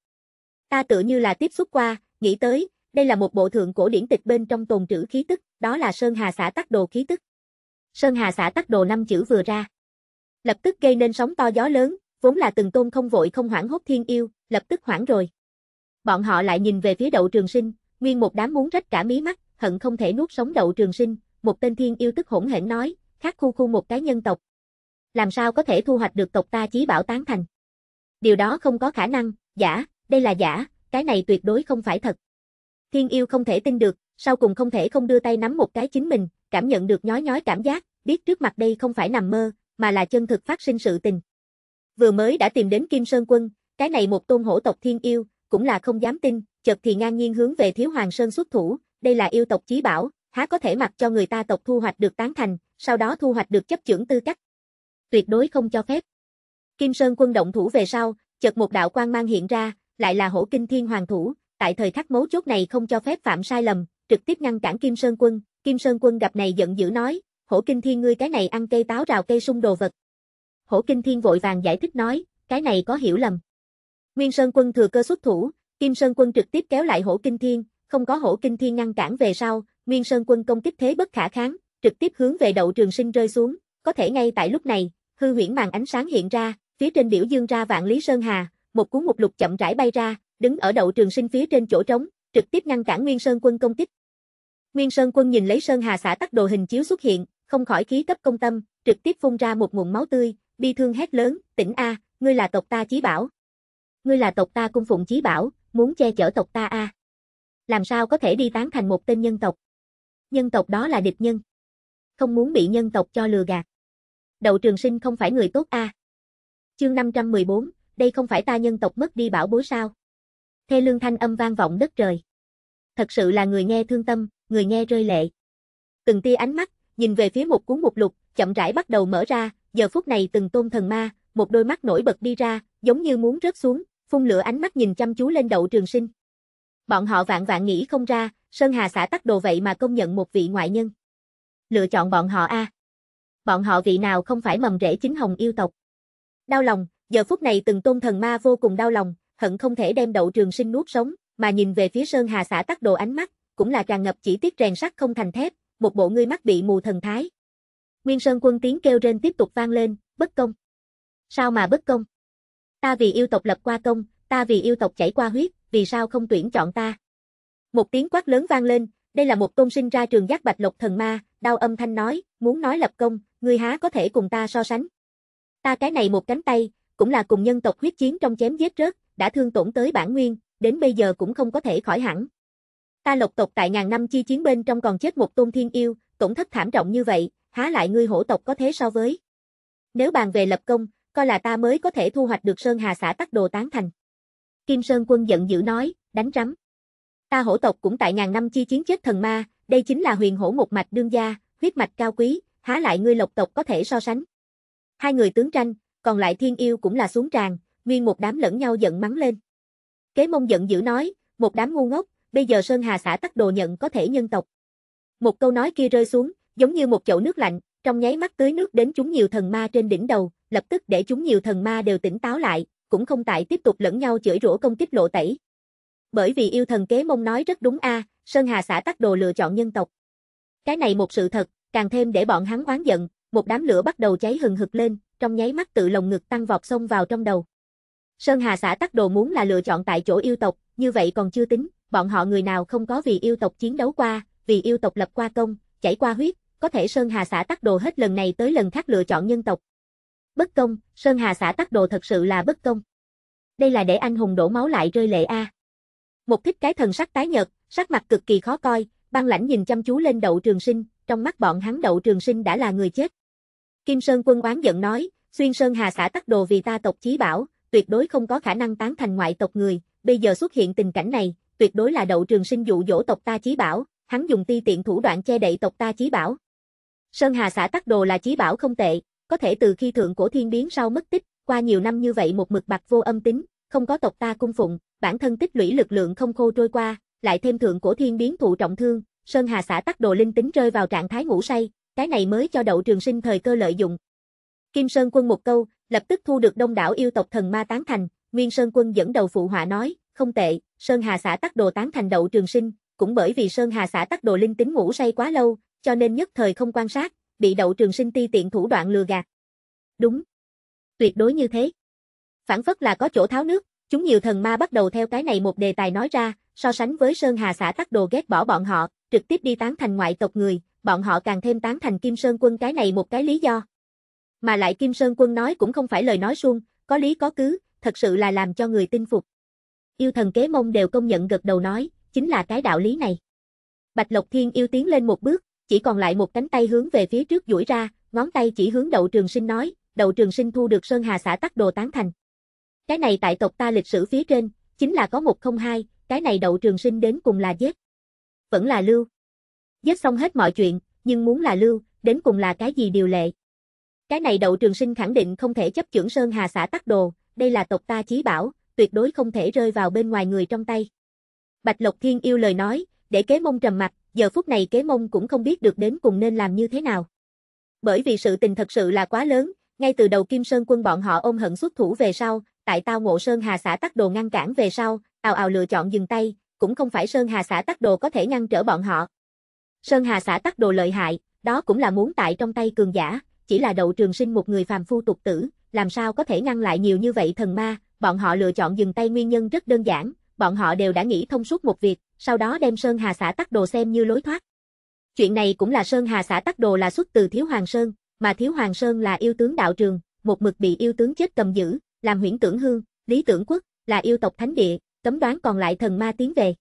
Ta tự như là tiếp xúc qua, nghĩ tới, đây là một bộ thượng cổ điển tịch bên trong tồn trữ khí tức, đó là Sơn Hà xã tắc đồ khí tức. Sơn Hà xã tắc đồ năm chữ vừa ra. Lập tức gây nên sóng to gió lớn, vốn là từng tôn không vội không hoảng hốt thiên yêu, lập tức hoảng rồi. Bọn họ lại nhìn về phía đậu trường sinh, nguyên một đám muốn rách cả mí mắt, hận không thể nuốt sống đậu trường sinh, một tên thiên yêu tức hỗn hển nói, khác khu khu một cái nhân tộc. Làm sao có thể thu hoạch được tộc ta chí bảo tán thành? Điều đó không có khả năng, giả, đây là giả, cái này tuyệt đối không phải thật. Thiên yêu không thể tin được, sau cùng không thể không đưa tay nắm một cái chính mình, cảm nhận được nhói nhói cảm giác, biết trước mặt đây không phải nằm mơ, mà là chân thực phát sinh sự tình. Vừa mới đã tìm đến Kim Sơn Quân, cái này một tôn hổ tộc thiên yêu, cũng là không dám tin, chợt thì ngang nhiên hướng về Thiếu Hoàng Sơn xuất thủ, đây là yêu tộc chí bảo, há có thể mặc cho người ta tộc thu hoạch được tán thành, sau đó thu hoạch được chấp trưởng tư cách. Tuyệt đối không cho phép. Kim Sơn Quân động thủ về sau, chợt một đạo quan mang hiện ra, lại là hổ kinh thiên hoàng thủ, tại thời khắc mấu chốt này không cho phép phạm sai lầm, trực tiếp ngăn cản Kim Sơn Quân, Kim Sơn Quân gặp này giận dữ nói, hổ kinh thiên ngươi cái này ăn cây táo rào cây sung đồ vật. Hổ kinh thiên vội vàng giải thích nói, cái này có hiểu lầm. Nguyên Sơn Quân thừa cơ xuất thủ, Kim Sơn Quân trực tiếp kéo lại hổ kinh thiên, không có hổ kinh thiên ngăn cản về sau, Nguyên Sơn Quân công kích thế bất khả kháng, trực tiếp hướng về đậu trường sinh rơi xuống, có thể ngay tại lúc này, hư huyễn màn ánh sáng hiện ra, phía trên biểu dương ra vạn lý sơn hà, một cuốn một lục chậm rãi bay ra, đứng ở đậu trường sinh phía trên chỗ trống, trực tiếp ngăn cản Nguyên Sơn quân công kích. Nguyên Sơn quân nhìn lấy Sơn Hà xã tắc đồ hình chiếu xuất hiện, không khỏi khí cấp công tâm, trực tiếp phun ra một nguồn máu tươi, bi thương hét lớn, tỉnh A, ngươi là tộc ta chí bảo. Ngươi là tộc ta cung phụng chí bảo, muốn che chở tộc ta A. Làm sao có thể đi tán thành một tên nhân tộc? Nhân tộc đó là địch nhân. Không muốn bị nhân tộc cho lừa gạt. Đậu trường sinh không phải người tốt A. Chương 514, đây không phải ta nhân tộc mất đi bảo bối sao? thê lương thanh âm vang vọng đất trời. Thật sự là người nghe thương tâm, người nghe rơi lệ. Từng tia ánh mắt, nhìn về phía một cuốn mục lục, chậm rãi bắt đầu mở ra, giờ phút này từng tôn thần ma, một đôi mắt nổi bật đi ra, giống như muốn rớt xuống, phun lửa ánh mắt nhìn chăm chú lên đậu trường sinh. Bọn họ vạn vạn nghĩ không ra, Sơn Hà xã tắc đồ vậy mà công nhận một vị ngoại nhân. Lựa chọn bọn họ a. Bọn họ vị nào không phải mầm rễ chính hồng yêu tộc. Đau lòng, giờ phút này từng tôn thần ma vô cùng đau lòng, hận không thể đem đậu trường sinh nuốt sống, mà nhìn về phía Sơn Hà xã tắc đồ ánh mắt, cũng là tràn ngập chỉ tiết rèn sắt không thành thép, một bộ ngươi mắt bị mù thần thái. Nguyên Sơn quân tiếng kêu rên tiếp tục vang lên, bất công. Sao mà bất công? Ta vì yêu tộc lập qua công, ta vì yêu tộc chảy qua huyết, vì sao không tuyển chọn ta? Một tiếng quát lớn vang lên, đây là một công sinh ra trường giác bạch lộc thần ma, đau âm thanh nói, muốn nói lập công, ngươi há có thể cùng ta so sánh. Ta cái này một cánh tay, cũng là cùng nhân tộc huyết chiến trong chém giết rớt, đã thương tổn tới bản nguyên, đến bây giờ cũng không có thể khỏi hẳn. Ta lộc tộc tại ngàn năm chi chiến bên trong còn chết một tôn thiên yêu, tổn thất thảm trọng như vậy, há lại ngươi hổ tộc có thế so với. Nếu bàn về lập công, coi là ta mới có thể thu hoạch được Sơn Hà xã tắc đồ tán thành. Kim Sơn quân giận dữ nói, đánh rắm. Ta hổ tộc cũng tại ngàn năm chi chiến chết thần ma, đây chính là huyền hổ một mạch đương gia, huyết mạch cao quý, há lại ngươi lộc tộc có thể so sánh. Hai người tướng tranh, còn lại thiên yêu cũng là xuống tràng, nguyên một đám lẫn nhau giận mắng lên. Kế mông giận dữ nói, một đám ngu ngốc, bây giờ Sơn Hà xã tắc đồ nhận có thể nhân tộc. Một câu nói kia rơi xuống, giống như một chậu nước lạnh, trong nháy mắt tưới nước đến chúng nhiều thần ma trên đỉnh đầu, lập tức để chúng nhiều thần ma đều tỉnh táo lại, cũng không tại tiếp tục lẫn nhau chửi rủa công kích lộ tẩy. Bởi vì yêu thần kế mông nói rất đúng a, Sơn Hà xã tắc đồ lựa chọn nhân tộc. Cái này một sự thật, càng thêm để bọn hắn oán giận, một đám lửa bắt đầu cháy hừng hực lên, trong nháy mắt tự lồng ngực tăng vọt xông vào trong đầu. Sơn Hà xã tắc đồ muốn là lựa chọn tại chỗ yêu tộc, như vậy còn chưa tính, bọn họ người nào không có vì yêu tộc chiến đấu qua, vì yêu tộc lập qua công, chảy qua huyết, có thể Sơn Hà xã tắc đồ hết lần này tới lần khác lựa chọn nhân tộc. Bất công, Sơn Hà xã tắc đồ thật sự là bất công. Đây là để anh hùng đổ máu lại rơi lệ a. Một thích cái thần sắc tái nhợt, sắc mặt cực kỳ khó coi, băng lãnh nhìn chăm chú lên đậu trường sinh, trong mắt bọn hắn đậu trường sinh đã là người chết. Kim Sơn quân oán giận nói, xuyên Sơn Hà xã tắc đồ vì ta tộc chí bảo, tuyệt đối không có khả năng tán thành ngoại tộc người, bây giờ xuất hiện tình cảnh này, tuyệt đối là đậu trường sinh dụ dỗ tộc ta chí bảo, hắn dùng ti tiện thủ đoạn che đậy tộc ta chí bảo. Sơn Hà xã tắc đồ là chí bảo không tệ, có thể từ khi thượng cổ thiên biến sau mất tích, qua nhiều năm như vậy một mực bạc vô âm tính, không có tộc ta cung phụng, bản thân tích lũy lực lượng không khô trôi qua, lại thêm thượng cổ thiên biến thụ trọng thương, Sơn Hà xã tắc đồ linh tính rơi vào trạng thái ngủ say, cái này mới cho đậu trường sinh thời cơ lợi dụng. Kim Sơn quân một câu, lập tức thu được đông đảo yêu tộc thần ma tán thành, Nguyên Sơn quân dẫn đầu phụ họa nói, không tệ, Sơn Hà xã tắc đồ tán thành đậu trường sinh, cũng bởi vì Sơn Hà xã tắc đồ linh tính ngủ say quá lâu, cho nên nhất thời không quan sát, bị đậu trường sinh ti tiện thủ đoạn lừa gạt. Đúng. Tuyệt đối như thế. Phản phất là có chỗ tháo nước, chúng nhiều thần ma bắt đầu theo cái này một đề tài nói ra, so sánh với Sơn Hà xã tắc đồ ghét bỏ bọn họ, trực tiếp đi tán thành ngoại tộc người, bọn họ càng thêm tán thành Kim Sơn quân cái này một cái lý do. Mà lại Kim Sơn Quân nói cũng không phải lời nói suông, có lý có cứ, thật sự là làm cho người tin phục. Yêu thần kế mông đều công nhận gật đầu nói, chính là cái đạo lý này. Bạch Lộc Thiên yêu tiến lên một bước, chỉ còn lại một cánh tay hướng về phía trước duỗi ra, ngón tay chỉ hướng đậu trường sinh nói, đậu trường sinh thu được Sơn Hà xã tắc đồ tán thành. Cái này tại tộc ta lịch sử phía trên, chính là có một không hai, cái này đậu trường sinh đến cùng là dết. Vẫn là lưu. Dết xong hết mọi chuyện, nhưng muốn là lưu, đến cùng là cái gì điều lệ. Cái này đậu trường sinh khẳng định không thể chấp trưởng Sơn Hà xã tắc đồ, đây là tộc ta chí bảo, tuyệt đối không thể rơi vào bên ngoài người trong tay. Bạch Lộc Thiên yêu lời nói, để kế mông trầm mặt, giờ phút này kế mông cũng không biết được đến cùng nên làm như thế nào. Bởi vì sự tình thật sự là quá lớn, ngay từ đầu Kim Sơn quân bọn họ ôm hận xuất thủ về sau, tại tao ngộ Sơn Hà xã tắc đồ ngăn cản về sau, ào ào lựa chọn dừng tay, cũng không phải Sơn Hà xã tắc đồ có thể ngăn trở bọn họ. Sơn Hà xã tắc đồ lợi hại, đó cũng là muốn tại trong tay cường giả, chỉ là đậu trường sinh một người phàm phu tục tử, làm sao có thể ngăn lại nhiều như vậy thần ma, bọn họ lựa chọn dừng tay nguyên nhân rất đơn giản, bọn họ đều đã nghĩ thông suốt một việc, sau đó đem Sơn Hà xã tắc đồ xem như lối thoát. Chuyện này cũng là Sơn Hà xã tắc đồ là xuất từ Thiếu Hoàng Sơn, mà Thiếu Hoàng Sơn là yêu tướng đạo trường, một mực bị yêu tướng chết cầm giữ, làm huyễn tưởng hương, lý tưởng quốc, là yêu tộc thánh địa, cấm đoán còn lại thần ma tiến về.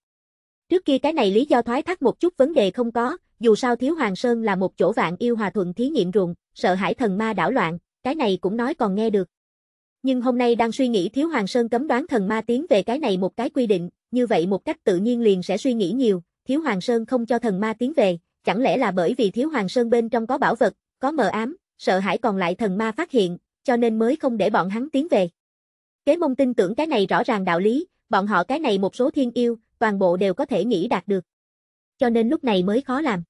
Trước kia cái này lý do thoái thác một chút vấn đề không có, dù sao Thiếu Hoàng Sơn là một chỗ vạn yêu hòa thuận thí nghiệm ruộng, sợ hãi thần ma đảo loạn, cái này cũng nói còn nghe được. Nhưng hôm nay đang suy nghĩ Thiếu Hoàng Sơn cấm đoán thần ma tiến về cái này một cái quy định, như vậy một cách tự nhiên liền sẽ suy nghĩ nhiều, Thiếu Hoàng Sơn không cho thần ma tiến về, chẳng lẽ là bởi vì Thiếu Hoàng Sơn bên trong có bảo vật, có mờ ám, sợ hãi còn lại thần ma phát hiện, cho nên mới không để bọn hắn tiến về. Kế mông tin tưởng cái này rõ ràng đạo lý, bọn họ cái này một số thiên yêu, toàn bộ đều có thể nghĩ đạt được. Cho nên lúc này mới khó làm.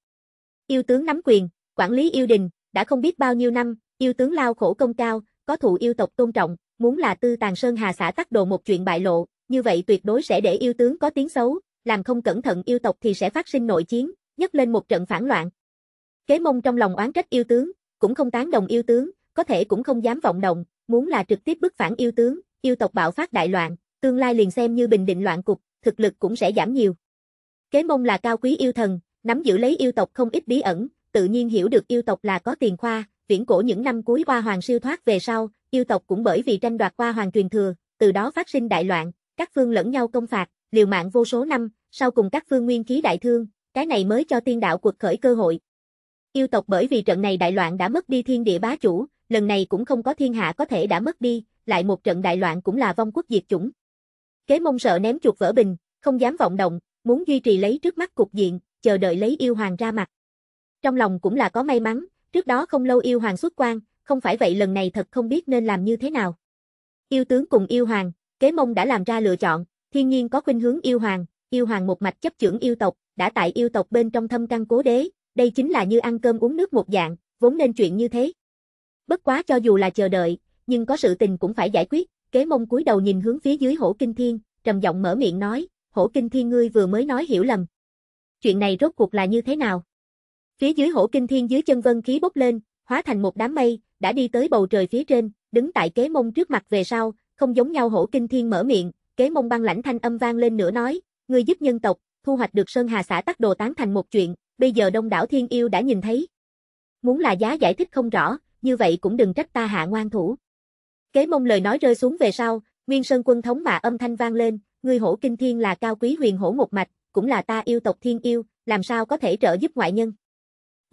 Yêu tướng nắm quyền, quản lý yêu đình, đã không biết bao nhiêu năm, yêu tướng lao khổ công cao, có thụ yêu tộc tôn trọng, muốn là tư tàng sơn hà xã tắc đồ một chuyện bại lộ, như vậy tuyệt đối sẽ để yêu tướng có tiếng xấu, làm không cẩn thận yêu tộc thì sẽ phát sinh nội chiến, nhấc lên một trận phản loạn. Kế mông trong lòng oán trách yêu tướng, cũng không tán đồng yêu tướng, có thể cũng không dám vọng động, muốn là trực tiếp bức phản yêu tướng, yêu tộc bạo phát đại loạn, tương lai liền xem như bình định loạn cục, thực lực cũng sẽ giảm nhiều. Kế mông là cao quý yêu thần, nắm giữ lấy yêu tộc không ít bí ẩn, tự nhiên hiểu được yêu tộc là có tiền khoa, viễn cổ những năm cuối qua hoàng siêu thoát về sau, yêu tộc cũng bởi vì tranh đoạt qua hoàng truyền thừa, từ đó phát sinh đại loạn, các phương lẫn nhau công phạt, liều mạng vô số năm, sau cùng các phương nguyên khí đại thương, cái này mới cho tiên đạo cuộc khởi cơ hội. Yêu tộc bởi vì trận này đại loạn đã mất đi thiên địa bá chủ, lần này cũng không có thiên hạ có thể đã mất đi, lại một trận đại loạn cũng là vong quốc diệt chủng. Kế mông sợ ném chuột vỡ bình, không dám vọng động, muốn duy trì lấy trước mắt cục diện, chờ đợi lấy yêu hoàng ra mặt trong lòng cũng là có may mắn, trước đó không lâu yêu hoàng xuất quan, không phải vậy lần này thật không biết nên làm như thế nào. Yêu tướng cùng yêu hoàng, kế mông đã làm ra lựa chọn, thiên nhiên có khuynh hướng yêu hoàng, yêu hoàng một mạch chấp trưởng yêu tộc, đã tại yêu tộc bên trong thâm căn cố đế, đây chính là như ăn cơm uống nước một dạng, vốn nên chuyện như thế. Bất quá cho dù là chờ đợi, nhưng có sự tình cũng phải giải quyết, kế mông cúi đầu nhìn hướng phía dưới hổ kinh thiên, trầm giọng mở miệng nói, hổ kinh thiên ngươi vừa mới nói hiểu lầm. Chuyện này rốt cuộc là như thế nào? Phía dưới hổ kinh thiên dưới chân vân khí bốc lên, hóa thành một đám mây, đã đi tới bầu trời phía trên, đứng tại kế mông trước mặt về sau, không giống nhau hổ kinh thiên mở miệng, kế mông băng lãnh thanh âm vang lên nữa nói, người giúp nhân tộc, thu hoạch được Sơn Hà xã tắc đồ tán thành một chuyện, bây giờ đông đảo thiên yêu đã nhìn thấy. Muốn là giá giải thích không rõ, như vậy cũng đừng trách ta hạ ngoan thủ. Kế mông lời nói rơi xuống về sau, Nguyên Sơn quân thống mà âm thanh vang lên, người hổ kinh thiên là cao quý huyền hổ một mạch, cũng là ta yêu tộc thiên yêu, làm sao có thể trợ giúp ngoại nhân.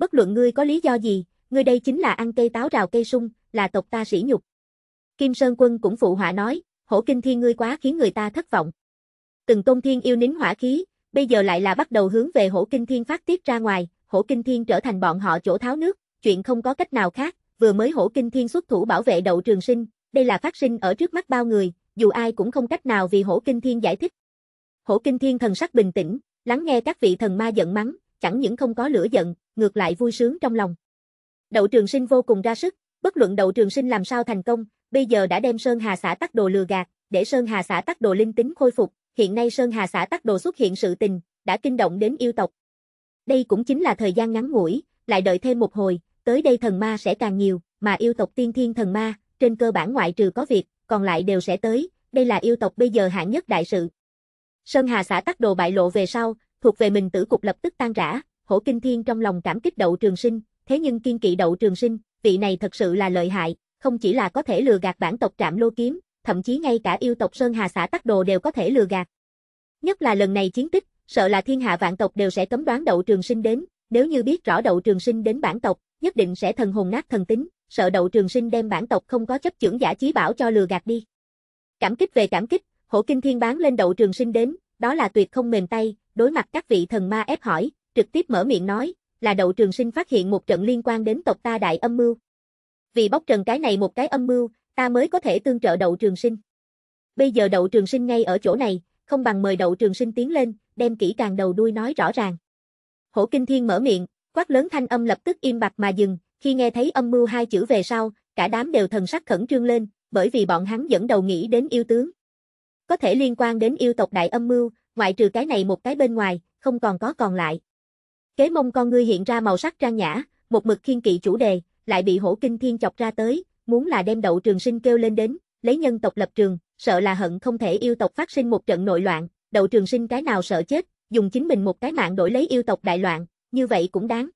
Bất luận ngươi có lý do gì, ngươi đây chính là ăn cây táo rào cây sung, là tộc ta sỉ nhục. Kim Sơn Quân cũng phụ họa nói, hổ kinh thiên ngươi quá khiến người ta thất vọng. Từng tôn thiên yêu nín hỏa khí, bây giờ lại là bắt đầu hướng về hổ kinh thiên phát tiết ra ngoài, hổ kinh thiên trở thành bọn họ chỗ tháo nước, chuyện không có cách nào khác, vừa mới hổ kinh thiên xuất thủ bảo vệ đậu trường sinh, đây là phát sinh ở trước mắt bao người, dù ai cũng không cách nào vì hổ kinh thiên giải thích. Hổ kinh thiên thần sắc bình tĩnh, lắng nghe các vị thần ma giận mắng, chẳng những không có lửa giận, ngược lại vui sướng trong lòng. Đậu Trường Sinh vô cùng ra sức, bất luận Đậu Trường Sinh làm sao thành công, bây giờ đã đem Sơn Hà xã tắc đồ lừa gạt, để Sơn Hà xã tắc đồ linh tính khôi phục, hiện nay Sơn Hà xã tắc đồ xuất hiện sự tình, đã kinh động đến yêu tộc. Đây cũng chính là thời gian ngắn ngủi, lại đợi thêm một hồi, tới đây thần ma sẽ càng nhiều, mà yêu tộc tiên thiên thần ma, trên cơ bản ngoại trừ có việc, còn lại đều sẽ tới, đây là yêu tộc bây giờ hạng nhất đại sự. Sơn Hà xã tắc đồ bại lộ về sau, thuộc về mình tử cục lập tức tan rã, Hổ Kinh Thiên trong lòng cảm kích đậu trường sinh, thế nhưng kiên kỵ đậu trường sinh, vị này thật sự là lợi hại, không chỉ là có thể lừa gạt bản tộc trạm lô kiếm, thậm chí ngay cả yêu tộc Sơn Hà xã tắc đồ đều có thể lừa gạt. Nhất là lần này chiến tích, sợ là thiên hạ vạn tộc đều sẽ cấm đoán đậu trường sinh đến, nếu như biết rõ đậu trường sinh đến bản tộc, nhất định sẽ thần hồn nát thần tính, sợ đậu trường sinh đem bản tộc không có chấp chưởng giả chí bảo cho lừa gạt đi. Cảm kích về cảm kích, hổ kinh thiên bán lên đậu trường sinh đến, đó là tuyệt không mềm tay, đối mặt các vị thần ma ép hỏi, trực tiếp mở miệng nói, là đậu trường sinh phát hiện một trận liên quan đến tộc ta đại âm mưu. Vì bóc trần cái này một cái âm mưu, ta mới có thể tương trợ đậu trường sinh. Bây giờ đậu trường sinh ngay ở chỗ này, không bằng mời đậu trường sinh tiến lên, đem kỹ càng đầu đuôi nói rõ ràng. Hổ Kinh Thiên mở miệng, quát lớn thanh âm lập tức im bặt mà dừng, khi nghe thấy âm mưu hai chữ về sau, cả đám đều thần sắc khẩn trương lên, bởi vì bọn hắn dẫn đầu nghĩ đến yêu tướng. Có thể liên quan đến yêu tộc đại âm mưu, ngoại trừ cái này một cái bên ngoài, không còn có còn lại. Kế mông con ngươi hiện ra màu sắc trang nhã, một mực khiên kỵ chủ đề, lại bị hổ kinh thiên chọc ra tới, muốn là đem đậu trường sinh kêu lên đến, lấy nhân tộc lập trường, sợ là hận không thể yêu tộc phát sinh một trận nội loạn, đậu trường sinh cái nào sợ chết, dùng chính mình một cái mạng đổi lấy yêu tộc đại loạn, như vậy cũng đáng.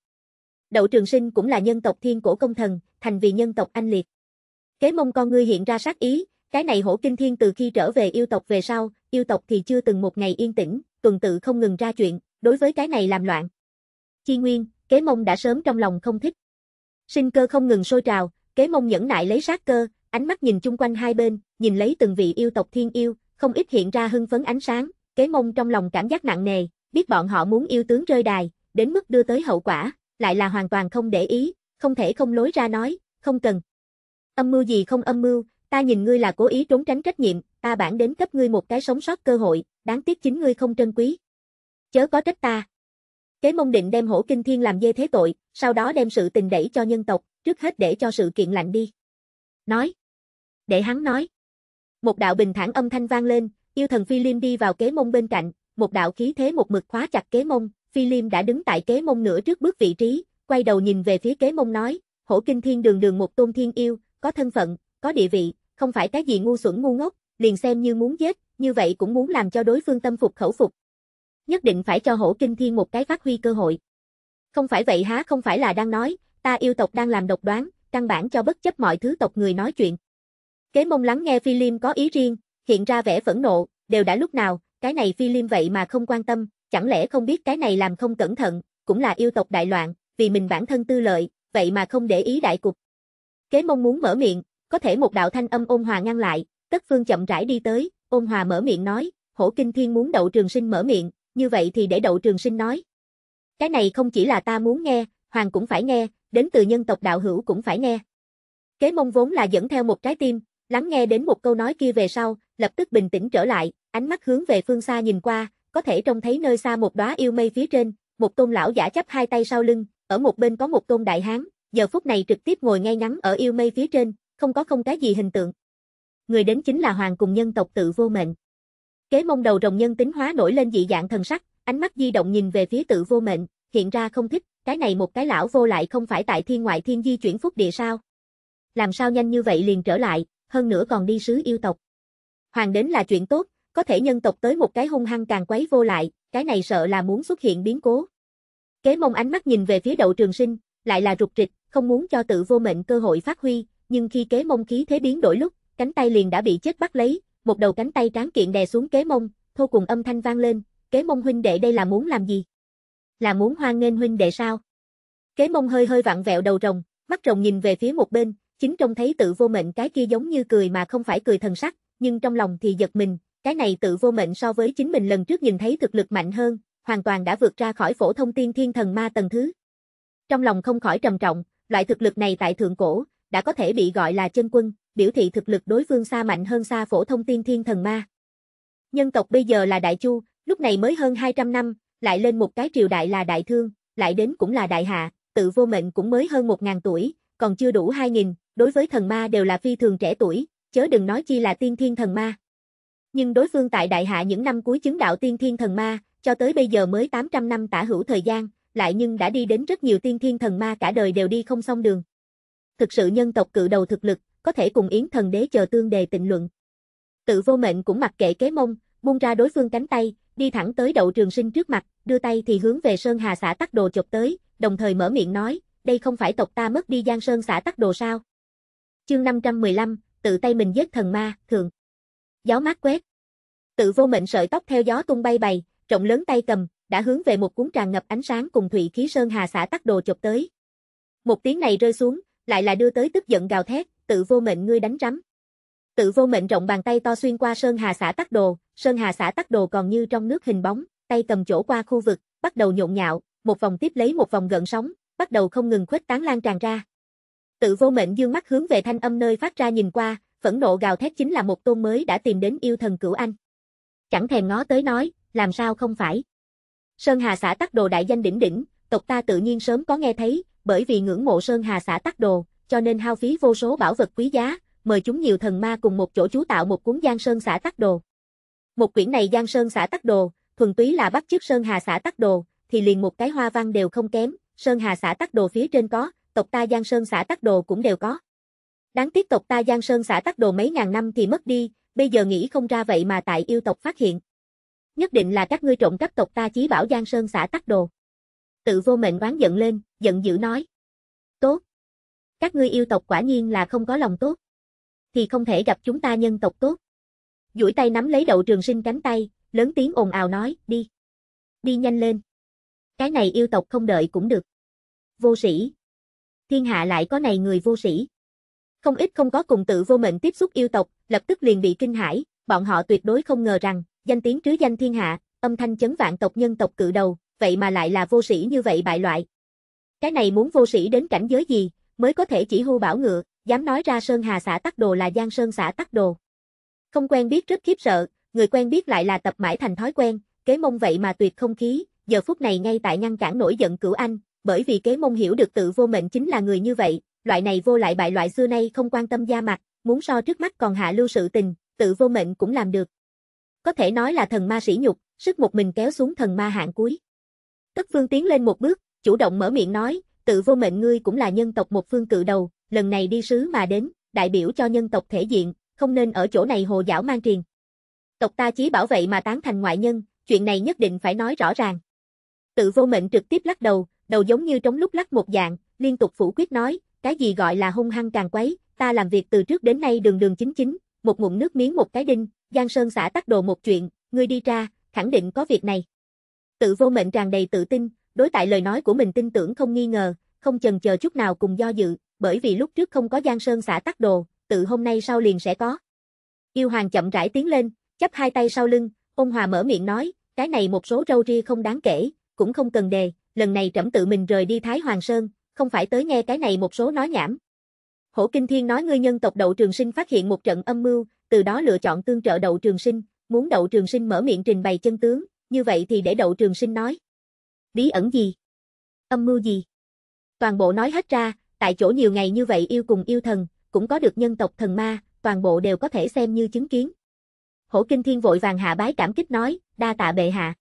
Đậu trường sinh cũng là nhân tộc thiên cổ công thần, thành vì nhân tộc anh liệt. Kế mông con ngươi hiện ra sát ý, cái này hổ kinh thiên từ khi trở về yêu tộc về sau, yêu tộc thì chưa từng một ngày yên tĩnh, tuần tự không ngừng ra chuyện, đối với cái này làm loạn, Chi Nguyên, kế mông đã sớm trong lòng không thích. Sinh cơ không ngừng sôi trào, kế mông nhẫn nại lấy sát cơ, ánh mắt nhìn chung quanh hai bên, nhìn lấy từng vị yêu tộc thiên yêu, không ít hiện ra hưng phấn ánh sáng, kế mông trong lòng cảm giác nặng nề, biết bọn họ muốn yêu tướng rơi đài, đến mức đưa tới hậu quả, lại là hoàn toàn không để ý, không thể không lối ra nói, không cần. Âm mưu gì không âm mưu, ta nhìn ngươi là cố ý trốn tránh trách nhiệm, ta bản đến cấp ngươi một cái sống sót cơ hội, đáng tiếc chính ngươi không trân quý. Chớ có trách ta. Kế mông định đem hổ kinh thiên làm dê thế tội, sau đó đem sự tình đẩy cho nhân tộc, trước hết để cho sự kiện lạnh đi. Nói. Để hắn nói. Một đạo bình thản âm thanh vang lên, yêu thần Phi Liêm đi vào kế mông bên cạnh, một đạo khí thế một mực khóa chặt kế mông, Phi Liêm đã đứng tại kế mông nửa trước bước vị trí, quay đầu nhìn về phía kế mông nói, hổ kinh thiên đường đường một tôn thiên yêu, có thân phận, có địa vị, không phải cái gì ngu xuẩn ngu ngốc, liền xem như muốn chết, như vậy cũng muốn làm cho đối phương tâm phục khẩu phục, nhất định phải cho hổ kinh thiên một cái phát huy cơ hội. Không phải vậy há không phải là đang nói, ta yêu tộc đang làm độc đoán, căn bản cho bất chấp mọi thứ tộc người nói chuyện. Kế mông lắng nghe phi liêm có ý riêng, hiện ra vẻ phẫn nộ, đều đã lúc nào, cái này phi liêm vậy mà không quan tâm, chẳng lẽ không biết cái này làm không cẩn thận, cũng là yêu tộc đại loạn, vì mình bản thân tư lợi, vậy mà không để ý đại cục. Kế mông muốn mở miệng, có thể một đạo thanh âm ôn hòa ngăn lại, tất phương chậm rãi đi tới, ôn hòa mở miệng nói, hổ kinh thiên muốn đậu trường sinh mở miệng, như vậy thì để đậu trường sinh nói. Cái này không chỉ là ta muốn nghe, Hoàng cũng phải nghe, đến từ nhân tộc đạo hữu cũng phải nghe. Kế mông vốn là dẫn theo một trái tim, lắng nghe đến một câu nói kia về sau, lập tức bình tĩnh trở lại, ánh mắt hướng về phương xa nhìn qua, có thể trông thấy nơi xa một đóa yêu mây phía trên, một tôn lão giả chấp hai tay sau lưng, ở một bên có một tôn đại hán, giờ phút này trực tiếp ngồi ngay ngắn ở yêu mây phía trên, không có không cái gì hình tượng. Người đến chính là hoàng cùng nhân tộc tự vô mệnh. Kế mông đầu rồng nhân tính hóa nổi lên dị dạng thần sắc, ánh mắt di động nhìn về phía tự vô mệnh, hiện ra không thích, cái này một cái lão vô lại không phải tại thiên ngoại thiên di chuyển phúc địa sao. Làm sao nhanh như vậy liền trở lại, hơn nữa còn đi sứ yêu tộc. Hoàng đến là chuyện tốt, có thể nhân tộc tới một cái hung hăng càng quấy vô lại, cái này sợ là muốn xuất hiện biến cố. Kế mông ánh mắt nhìn về phía đậu trường sinh, lại là rụt trịch, không muốn cho tự vô mệnh cơ hội phát huy, nhưng khi kế mông khí thế biến đổi lúc, cánh tay liền đã bị chết bắt lấy, một đầu cánh tay tráng kiện đè xuống kế mông, thô cùng âm thanh vang lên, kế mông huynh đệ đây là muốn làm gì? Là muốn hoan nghênh huynh đệ sao? Kế mông hơi hơi vặn vẹo đầu rồng, mắt rồng nhìn về phía một bên, chính trông thấy tự vô mệnh cái kia giống như cười mà không phải cười thần sắc, nhưng trong lòng thì giật mình, cái này tự vô mệnh so với chính mình lần trước nhìn thấy thực lực mạnh hơn, hoàn toàn đã vượt ra khỏi phổ thông tiên thiên thần ma tầng thứ. Trong lòng không khỏi trầm trọng, loại thực lực này tại thượng cổ, đã có thể bị gọi là chân quân, biểu thị thực lực đối phương xa mạnh hơn xa phổ thông tiên thiên thần ma. Nhân tộc bây giờ là Đại Chu, lúc này mới hơn 200 năm, lại lên một cái triều đại là Đại Thương, lại đến cũng là Đại Hạ, tự vô mệnh cũng mới hơn 1.000 tuổi, còn chưa đủ 2.000, đối với thần ma đều là phi thường trẻ tuổi, chớ đừng nói chi là tiên thiên thần ma. Nhưng đối phương tại Đại Hạ những năm cuối chứng đạo tiên thiên thần ma, cho tới bây giờ mới 800 năm tả hữu thời gian, lại nhưng đã đi đến rất nhiều tiên thiên thần ma cả đời đều đi không xong đường. Thực sự nhân tộc cự đầu thực lực, có thể cùng Yến thần đế chờ tương đề tịnh luận. Tự vô mệnh cũng mặc kệ kế mông, buông ra đối phương cánh tay, đi thẳng tới đậu trường sinh trước mặt, đưa tay thì hướng về Sơn Hà xã tắc đồ chụp tới, đồng thời mở miệng nói, đây không phải tộc ta mất đi Giang Sơn xã tắc đồ sao? Chương 515, tự tay mình giết thần ma, thường. Gió mát quét. Tự vô mệnh sợi tóc theo gió tung bay bày, trọng lớn tay cầm, đã hướng về một cuốn tràn ngập ánh sáng cùng thủy khí Sơn Hà xã tắc đồ chụp tới. Một tiếng này rơi xuống, lại là đưa tới tức giận gào thét, tự vô mệnh ngươi đánh rắm. Tự vô mệnh rộng bàn tay to xuyên qua Sơn Hà xã tắc đồ, Sơn Hà xã tắc đồ còn như trong nước hình bóng, tay cầm chỗ qua khu vực, bắt đầu nhộn nhạo, một vòng tiếp lấy một vòng gợn sóng, bắt đầu không ngừng khuếch tán lan tràn ra. Tự vô mệnh dương mắt hướng về thanh âm nơi phát ra nhìn qua, phẫn nộ gào thét chính là một tôn mới đã tìm đến yêu thần cửu anh. Chẳng thèm ngó tới nói, làm sao không phải. Sơn Hà xã tắc đồ đại danh đỉnh đỉnh, tộc ta tự nhiên sớm có nghe thấy, bởi vì ngưỡng mộ Sơn Hà xã tắc đồ, cho nên hao phí vô số bảo vật quý giá, mời chúng nhiều thần ma cùng một chỗ chú tạo một cuốn Giang Sơn xã tắc đồ. Một quyển này Giang Sơn xã tắc đồ, thuần túy là bắt chước Sơn Hà xã tắc đồ, thì liền một cái hoa văn đều không kém, Sơn Hà xã tắc đồ phía trên có, tộc ta Giang Sơn xã tắc đồ cũng đều có. Đáng tiếc tộc ta Giang Sơn xã tắc đồ mấy ngàn năm thì mất đi, bây giờ nghĩ không ra vậy mà tại yêu tộc phát hiện. Nhất định là các ngươi trộm cắp tộc ta chí bảo Giang Sơn xã tắc đồ. Tự vô mệnh oán giận lên, giận dữ nói. Tốt, các ngươi yêu tộc quả nhiên là không có lòng tốt. Thì không thể gặp chúng ta nhân tộc tốt. duỗi tay nắm lấy đậu trường sinh cánh tay, lớn tiếng ồn ào nói, đi. Đi nhanh lên. Cái này yêu tộc không đợi cũng được. Vô sĩ. Thiên hạ lại có này người vô sĩ. Không ít không có cùng tự vô mệnh tiếp xúc yêu tộc, lập tức liền bị kinh hãi, bọn họ tuyệt đối không ngờ rằng, danh tiếng trứ danh thiên hạ, âm thanh chấn vạn tộc nhân tộc cự đầu, vậy mà lại là vô sĩ như vậy bại loại. Cái này muốn vô sĩ đến cảnh giới gì, mới có thể chỉ hưu bảo ngựa, dám nói ra Sơn Hà xã tắc đồ là Giang Sơn xã tắc đồ. Không quen biết rất khiếp sợ, người quen biết lại là tập mãi thành thói quen, kế mông vậy mà tuyệt không khí, giờ phút này ngay tại ngăn cản nổi giận cửu anh, bởi vì kế mông hiểu được tự vô mệnh chính là người như vậy, loại này vô lại bại loại xưa nay không quan tâm da mặt, muốn so trước mắt còn hạ lưu sự tình, tự vô mệnh cũng làm được. Có thể nói là thần ma sĩ nhục, sức một mình kéo xuống thần ma hạng cuối. Tất Phương tiến lên một bước, chủ động mở miệng nói, tự vô mệnh ngươi cũng là nhân tộc một phương cự đầu, lần này đi sứ mà đến, đại biểu cho nhân tộc thể diện, không nên ở chỗ này hồ dảo mang truyền. Tộc ta chí bảo vệ mà tán thành ngoại nhân, chuyện này nhất định phải nói rõ ràng. Tự vô mệnh trực tiếp lắc đầu, đầu giống như trống lúc lắc một dạng, liên tục phủ quyết nói, cái gì gọi là hung hăng càng quấy, ta làm việc từ trước đến nay đường đường chính chính, một ngụm nước miếng một cái đinh, Giang Sơn xã tắc đồ một chuyện, ngươi đi ra, khẳng định có việc này. Tự vô mệnh tràn đầy tự tin, đối tại lời nói của mình tin tưởng không nghi ngờ, không chần chờ chút nào cùng do dự, bởi vì lúc trước không có Giang Sơn xả tắt đồ, tự hôm nay sau liền sẽ có. Yêu Hoàng chậm rãi tiến lên, chắp hai tay sau lưng, ôn hòa mở miệng nói, cái này một số râu ria không đáng kể, cũng không cần đề, lần này trẫm tự mình rời đi Thái Hoàng Sơn, không phải tới nghe cái này một số nói nhảm. Hổ Kinh Thiên nói ngươi nhân tộc Đậu Trường Sinh phát hiện một trận âm mưu, từ đó lựa chọn tương trợ Đậu Trường Sinh, muốn Đậu Trường Sinh mở miệng trình bày chân tướng, như vậy thì để Đậu Trường Sinh nói bí ẩn gì? Âm mưu gì? Toàn bộ nói hết ra, tại chỗ nhiều ngày như vậy yêu cùng yêu thần, cũng có được nhân tộc thần ma, toàn bộ đều có thể xem như chứng kiến. Hổ Kinh Thiên vội vàng hạ bái cảm kích nói, đa tạ bệ hạ.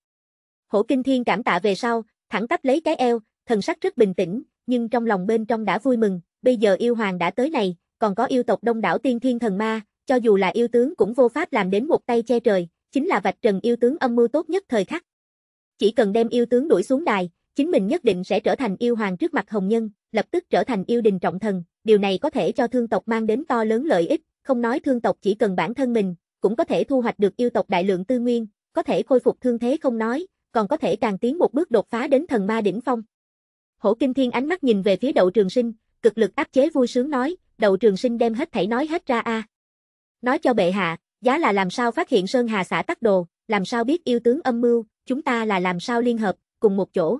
Hổ Kinh Thiên cảm tạ về sau, thẳng tắp lấy cái eo, thần sắc rất bình tĩnh, nhưng trong lòng bên trong đã vui mừng, bây giờ yêu hoàng đã tới này, còn có yêu tộc đông đảo tiên thiên thần ma, cho dù là yêu tướng cũng vô pháp làm đến một tay che trời, chính là vạch trần yêu tướng âm mưu tốt nhất thời khắc. Chỉ cần đem yêu tướng đuổi xuống đài, chính mình nhất định sẽ trở thành yêu hoàng trước mặt hồng nhân, lập tức trở thành yêu đình trọng thần, điều này có thể cho thương tộc mang đến to lớn lợi ích, không nói thương tộc chỉ cần bản thân mình, cũng có thể thu hoạch được yêu tộc đại lượng tư nguyên, có thể khôi phục thương thế không nói, còn có thể càng tiến một bước đột phá đến thần ma đỉnh phong. Hổ Kinh Thiên ánh mắt nhìn về phía đậu trường sinh, cực lực áp chế vui sướng nói, đậu trường sinh đem hết thảy nói hết ra a. À. Nói cho bệ hạ, giá là làm sao phát hiện Sơn Hà xã tắc đồ, làm sao biết yêu tướng âm mưu, chúng ta là làm sao liên hợp, cùng một chỗ.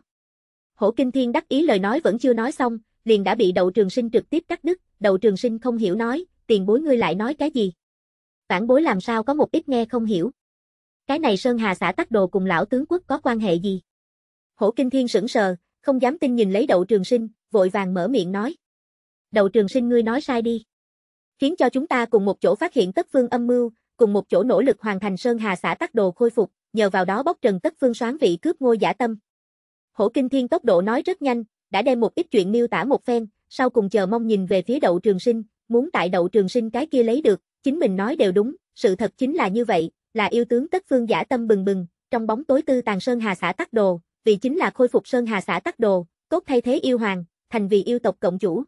Hổ Kinh Thiên đắc ý lời nói vẫn chưa nói xong, liền đã bị đậu trường sinh trực tiếp cắt đứt, đậu trường sinh không hiểu nói, tiền bối ngươi lại nói cái gì. Vãn bối làm sao có một ít nghe không hiểu. Cái này Sơn Hà xã tắc đồ cùng lão tướng quốc có quan hệ gì? Hổ Kinh Thiên sững sờ, không dám tin nhìn lấy đậu trường sinh, vội vàng mở miệng nói. Đậu trường sinh ngươi nói sai đi. Khiến cho chúng ta cùng một chỗ phát hiện tất phương âm mưu, cùng một chỗ nỗ lực hoàn thành Sơn Hà xã tắc đồ khôi phục, nhờ vào đó bóc trần tất phương soán vị cướp ngôi giả tâm. Hổ Kinh Thiên tốc độ nói rất nhanh, đã đem một ít chuyện miêu tả một phen, sau cùng chờ mong nhìn về phía đậu trường sinh, muốn tại đậu trường sinh cái kia lấy được, chính mình nói đều đúng, sự thật chính là như vậy, là yêu tướng tất phương giả tâm bừng bừng, trong bóng tối tư tàn Sơn Hà xã tắc đồ, vì chính là khôi phục Sơn Hà xã tắc đồ, tốt thay thế yêu hoàng, thành vì yêu tộc cộng chủ.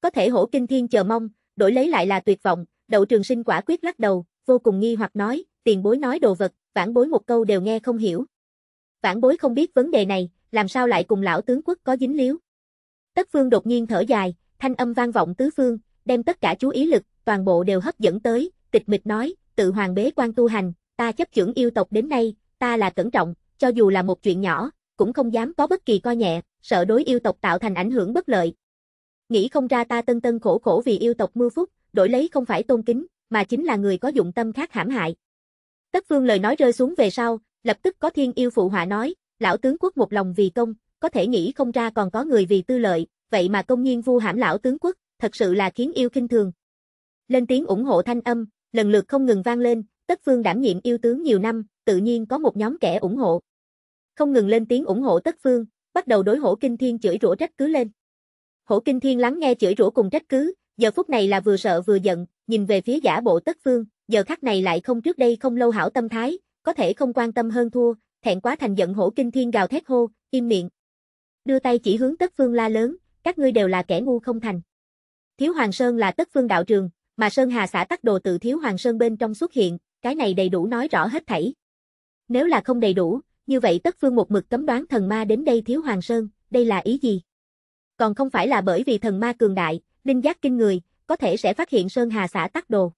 Có thể hổ kinh thiên chờ mong, đổi lấy lại là tuyệt vọng, đậu trường sinh quả quyết lắc đầu, vô cùng nghi hoặc nói, tiền bối nói đồ vật, vãn bối một câu đều nghe không hiểu. Vãn bối không biết vấn đề này, làm sao lại cùng lão tướng quốc có dính líu. Tất phương đột nhiên thở dài, thanh âm vang vọng tứ phương, đem tất cả chú ý lực, toàn bộ đều hấp dẫn tới, tịch mịch nói, tự hoàng bế quan tu hành, ta chấp trưởng yêu tộc đến nay, ta là cẩn trọng, cho dù là một chuyện nhỏ, cũng không dám có bất kỳ coi nhẹ, sợ đối yêu tộc tạo thành ảnh hưởng bất lợi. Nghĩ không ra ta tân tân khổ khổ vì yêu tộc mưu phúc, đổi lấy không phải tôn kính, mà chính là người có dụng tâm khác hãm hại. Tất Phương lời nói rơi xuống về sau, lập tức có thiên yêu phụ họa nói, lão tướng quốc một lòng vì công, có thể nghĩ không ra còn có người vì tư lợi, vậy mà công nhiên vu hãm lão tướng quốc, thật sự là khiến yêu kinh thường. Lên tiếng ủng hộ thanh âm, lần lượt không ngừng vang lên, Tất Phương đảm nhiệm yêu tướng nhiều năm, tự nhiên có một nhóm kẻ ủng hộ. Không ngừng lên tiếng ủng hộ Tất Phương. bắt đầu đối hổ kinh thiên chửi rủa trách cứ lên. Hổ kinh thiên lắng nghe chửi rủa cùng trách cứ, giờ phút này là vừa sợ vừa giận, nhìn về phía giả bộ Tất Phương giờ khắc này lại không trước đây không lâu hảo tâm thái, có thể không quan tâm hơn thua, thẹn quá thành giận hổ kinh thiên gào thét hô, im miệng. Đưa tay chỉ hướng tất phương la lớn, các ngươi đều là kẻ ngu không thành. Thiếu Hoàng Sơn là tất phương đạo trường, mà Sơn Hà xã tắc đồ tự Thiếu Hoàng Sơn bên trong xuất hiện, cái này đầy đủ nói rõ hết thảy. Nếu là không đầy đủ, như vậy tất phương một mực cấm đoán thần ma đến đây Thiếu Hoàng Sơn, đây là ý gì? Còn không phải là bởi vì thần ma cường đại, linh giác kinh người, có thể sẽ phát hiện Sơn Hà xã tắc đồ.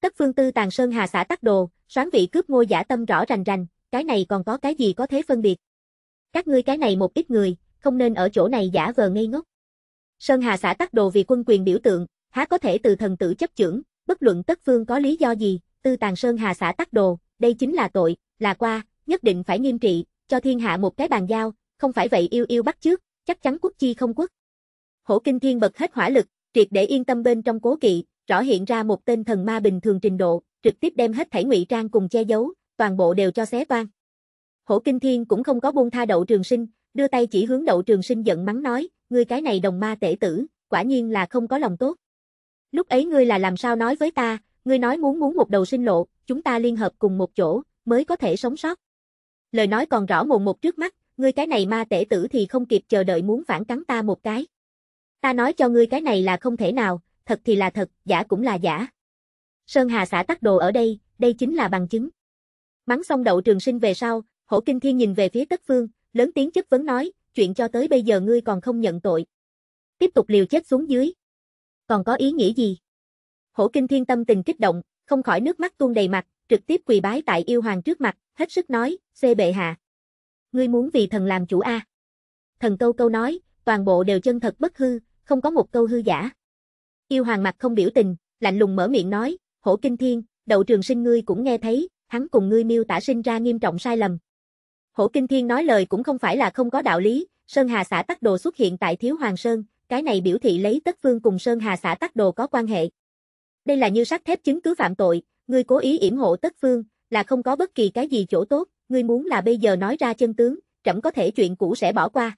Tất phương tư tàn sơn hà xã tắc đồ, soán vị cướp ngôi giả tâm rõ rành rành, cái này còn có cái gì có thế phân biệt. Các ngươi cái này một ít người, không nên ở chỗ này giả vờ ngây ngốc. Sơn hà xã tắc đồ vì quân quyền biểu tượng, há có thể từ thần tử chấp chưởng, bất luận tất phương có lý do gì, tư tàn sơn hà xã tắc đồ, đây chính là tội, là qua, nhất định phải nghiêm trị, cho thiên hạ một cái bàn giao, không phải vậy yêu yêu bắt trước, chắc chắn quốc chi không quốc. Hổ kinh thiên bật hết hỏa lực, triệt để yên tâm bên trong cố kỵ, rõ hiện ra một tên thần ma bình thường trình độ, trực tiếp đem hết thảy ngụy trang cùng che giấu, toàn bộ đều cho xé toan. Hổ Kinh Thiên cũng không có buông tha đậu trường sinh, đưa tay chỉ hướng đậu trường sinh giận mắng nói, ngươi cái này đồng ma tể tử, quả nhiên là không có lòng tốt. Lúc ấy ngươi là làm sao nói với ta, ngươi nói muốn muốn một đầu sinh lộ, chúng ta liên hợp cùng một chỗ, mới có thể sống sót. Lời nói còn rõ mồn một trước mắt, ngươi cái này ma tể tử thì không kịp chờ đợi muốn phản cắn ta một cái. Ta nói cho ngươi cái này là không thể nào, thật thì là thật, giả cũng là giả. Sơn Hà xã tắc đồ ở đây, đây chính là bằng chứng. Mắng xong đậu trường sinh về sau, hổ kinh thiên nhìn về phía tất phương, lớn tiếng chất vấn nói, chuyện cho tới bây giờ ngươi còn không nhận tội. Tiếp tục liều chết xuống dưới. Còn có ý nghĩa gì? Hổ kinh thiên tâm tình kích động, không khỏi nước mắt tuôn đầy mặt, trực tiếp quỳ bái tại yêu hoàng trước mặt, hết sức nói, xê bệ hạ. Ngươi muốn vì thần làm chủ A. Thần câu câu nói, toàn bộ đều chân thật bất hư, không có một câu hư giả. Yêu hoàng mặt không biểu tình, lạnh lùng mở miệng nói, hổ kinh thiên, đậu trường sinh ngươi cũng nghe thấy, hắn cùng ngươi miêu tả sinh ra nghiêm trọng sai lầm. Hổ kinh thiên nói lời cũng không phải là không có đạo lý, Sơn Hà xã tắc đồ xuất hiện tại Thiếu Hoàng Sơn, cái này biểu thị lấy tất phương cùng Sơn Hà xã tắc đồ có quan hệ. Đây là như sắt thép chứng cứ phạm tội, ngươi cố ý yểm hộ tất phương, là không có bất kỳ cái gì chỗ tốt, ngươi muốn là bây giờ nói ra chân tướng, trẫm có thể chuyện cũ sẽ bỏ qua.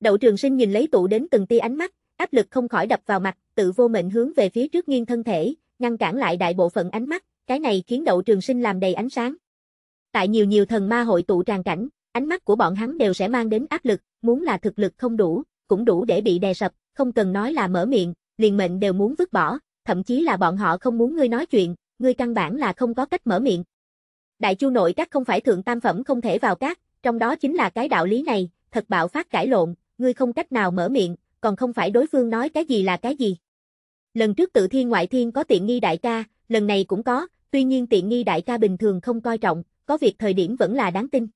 Đậu Trường Sinh nhìn lấy tụ đến từng tia ánh mắt, áp lực không khỏi đập vào mặt, tự vô mệnh hướng về phía trước nghiêng thân thể, ngăn cản lại đại bộ phận ánh mắt, cái này khiến đậu trường sinh làm đầy ánh sáng. Tại nhiều nhiều thần ma hội tụ tràn cảnh, ánh mắt của bọn hắn đều sẽ mang đến áp lực, muốn là thực lực không đủ, cũng đủ để bị đè sập, không cần nói là mở miệng, liền mệnh đều muốn vứt bỏ, thậm chí là bọn họ không muốn ngươi nói chuyện, ngươi căn bản là không có cách mở miệng. Đại chu nội các không phải thượng tam phẩm không thể vào các, trong đó chính là cái đạo lý này, thật bạo phát cãi lộn, ngươi không cách nào mở miệng, còn không phải đối phương nói cái gì là cái gì. Lần trước tự thiên ngoại thiên có tiện nghi đại ca, lần này cũng có, tuy nhiên tiện nghi đại ca bình thường không coi trọng, có việc thời điểm vẫn là đáng tin.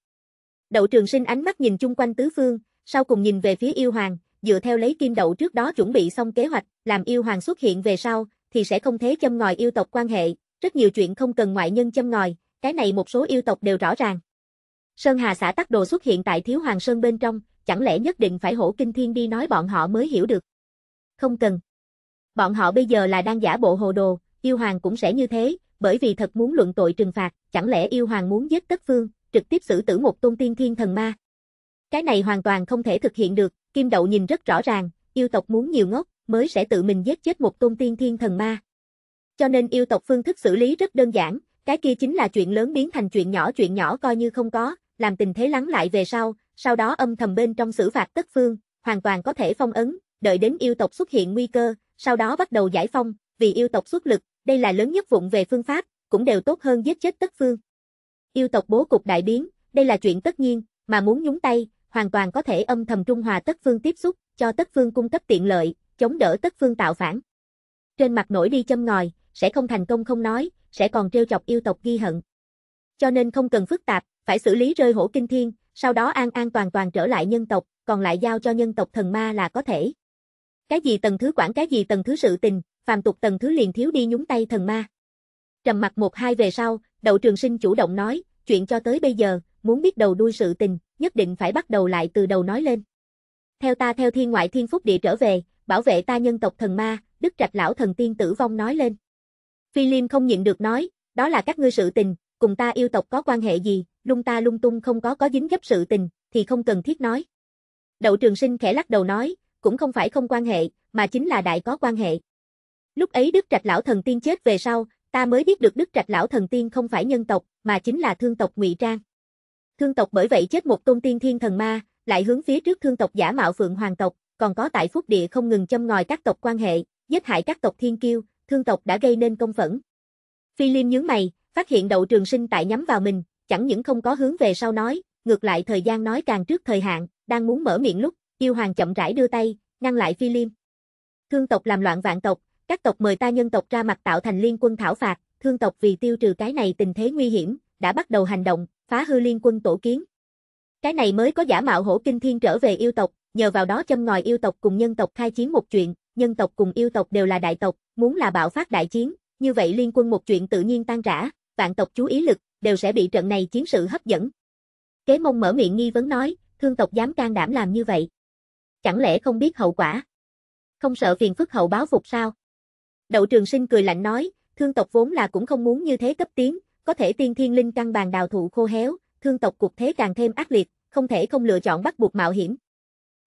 Đậu trường sinh ánh mắt nhìn chung quanh tứ phương, sau cùng nhìn về phía yêu hoàng, dựa theo lấy kim đậu trước đó chuẩn bị xong kế hoạch, làm yêu hoàng xuất hiện về sau, thì sẽ không thế châm ngòi yêu tộc quan hệ, rất nhiều chuyện không cần ngoại nhân châm ngòi, cái này một số yêu tộc đều rõ ràng. Sơn Hà xã tắc đồ xuất hiện tại Thiếu Hoàng Sơn bên trong, chẳng lẽ nhất định phải hổ kinh thiên đi nói bọn họ mới hiểu được. Không cần. Bọn họ bây giờ là đang giả bộ hồ đồ, yêu hoàng cũng sẽ như thế, bởi vì thật muốn luận tội trừng phạt, chẳng lẽ yêu hoàng muốn giết tất phương, trực tiếp xử tử một tôn tiên thiên thần ma. Cái này hoàn toàn không thể thực hiện được, kim đậu nhìn rất rõ ràng, yêu tộc muốn nhiều ngốc, mới sẽ tự mình giết chết một tôn tiên thiên thần ma. Cho nên yêu tộc phương thức xử lý rất đơn giản, cái kia chính là chuyện lớn biến thành chuyện nhỏ chuyện nhỏ coi như không có, làm tình thế lắng lại về sau, sau đó âm thầm bên trong xử phạt tất phương, hoàn toàn có thể phong ấn, đợi đến yêu tộc xuất hiện nguy cơ, sau đó bắt đầu giải phong, vì yêu tộc xuất lực, đây là lớn nhất vụng về phương pháp, cũng đều tốt hơn giết chết tất phương. Yêu tộc bố cục đại biến, đây là chuyện tất nhiên, mà muốn nhúng tay, hoàn toàn có thể âm thầm trung hòa tất phương tiếp xúc, cho tất phương cung cấp tiện lợi, chống đỡ tất phương tạo phản. Trên mặt nổi đi châm ngòi, sẽ không thành công không nói, sẽ còn trêu chọc yêu tộc ghi hận. Cho nên không cần phức tạp, phải xử lý rơi hổ kinh thiên, sau đó an an toàn toàn trở lại nhân tộc, còn lại giao cho nhân tộc thần ma là có thể. Cái gì tầng thứ quản cái gì tầng thứ sự tình, phàm tục tầng thứ liền thiếu đi nhúng tay thần ma. Trầm mặt một hai về sau, đậu trường sinh chủ động nói, chuyện cho tới bây giờ, muốn biết đầu đuôi sự tình, nhất định phải bắt đầu lại từ đầu nói lên. Theo ta theo thiên ngoại thiên phúc địa trở về, bảo vệ ta nhân tộc thần ma, đức trạch lão thần tiên tử vong nói lên. Phi Liêm không nhịn được nói, đó là các ngươi sự tình, cùng ta yêu tộc có quan hệ gì, lung ta lung tung không có có dính gấp sự tình, thì không cần thiết nói. Đậu trường sinh khẽ lắc đầu nói, cũng không phải không quan hệ, mà chính là đại có quan hệ. Lúc ấy Đức Trạch Lão Thần Tiên chết về sau, ta mới biết được Đức Trạch Lão Thần Tiên không phải nhân tộc, mà chính là thương tộc ngụy Trang. Thương tộc bởi vậy chết một tôn tiên thiên thần ma, lại hướng phía trước thương tộc giả mạo phượng hoàng tộc, còn có tại phúc địa không ngừng châm ngòi các tộc quan hệ, giết hại các tộc thiên kiêu, thương tộc đã gây nên công phẫn. Phi Liêm nhướng mày, phát hiện đậu trường sinh tại nhắm vào mình, chẳng những không có hướng về sau nói, ngược lại thời gian nói càng trước thời hạn, đang muốn mở miệng lúc, yêu hoàng chậm rãi đưa tay, ngăn lại phi liêm. Thương tộc làm loạn vạn tộc, các tộc mời ta nhân tộc ra mặt tạo thành liên quân thảo phạt, thương tộc vì tiêu trừ cái này tình thế nguy hiểm, đã bắt đầu hành động, phá hư liên quân tổ kiến. Cái này mới có giả mạo hổ kinh thiên trở về yêu tộc, nhờ vào đó châm ngòi yêu tộc cùng nhân tộc khai chiến một chuyện, nhân tộc cùng yêu tộc đều là đại tộc, muốn là bạo phát đại chiến, như vậy liên quân một chuyện tự nhiên tan rã, vạn tộc chú ý lực, đều sẽ bị trận này chiến sự hấp dẫn. Kế mông mở miệng nghi vấn nói, thương tộc dám can đảm làm như vậy. Chẳng lẽ không biết hậu quả? Không sợ phiền phức hậu báo phục sao? Đậu trường sinh cười lạnh nói, thương tộc vốn là cũng không muốn như thế cấp tiến, có thể tiên thiên linh căn bàn đào thụ khô héo, thương tộc cuộc thế càng thêm ác liệt, không thể không lựa chọn bắt buộc mạo hiểm.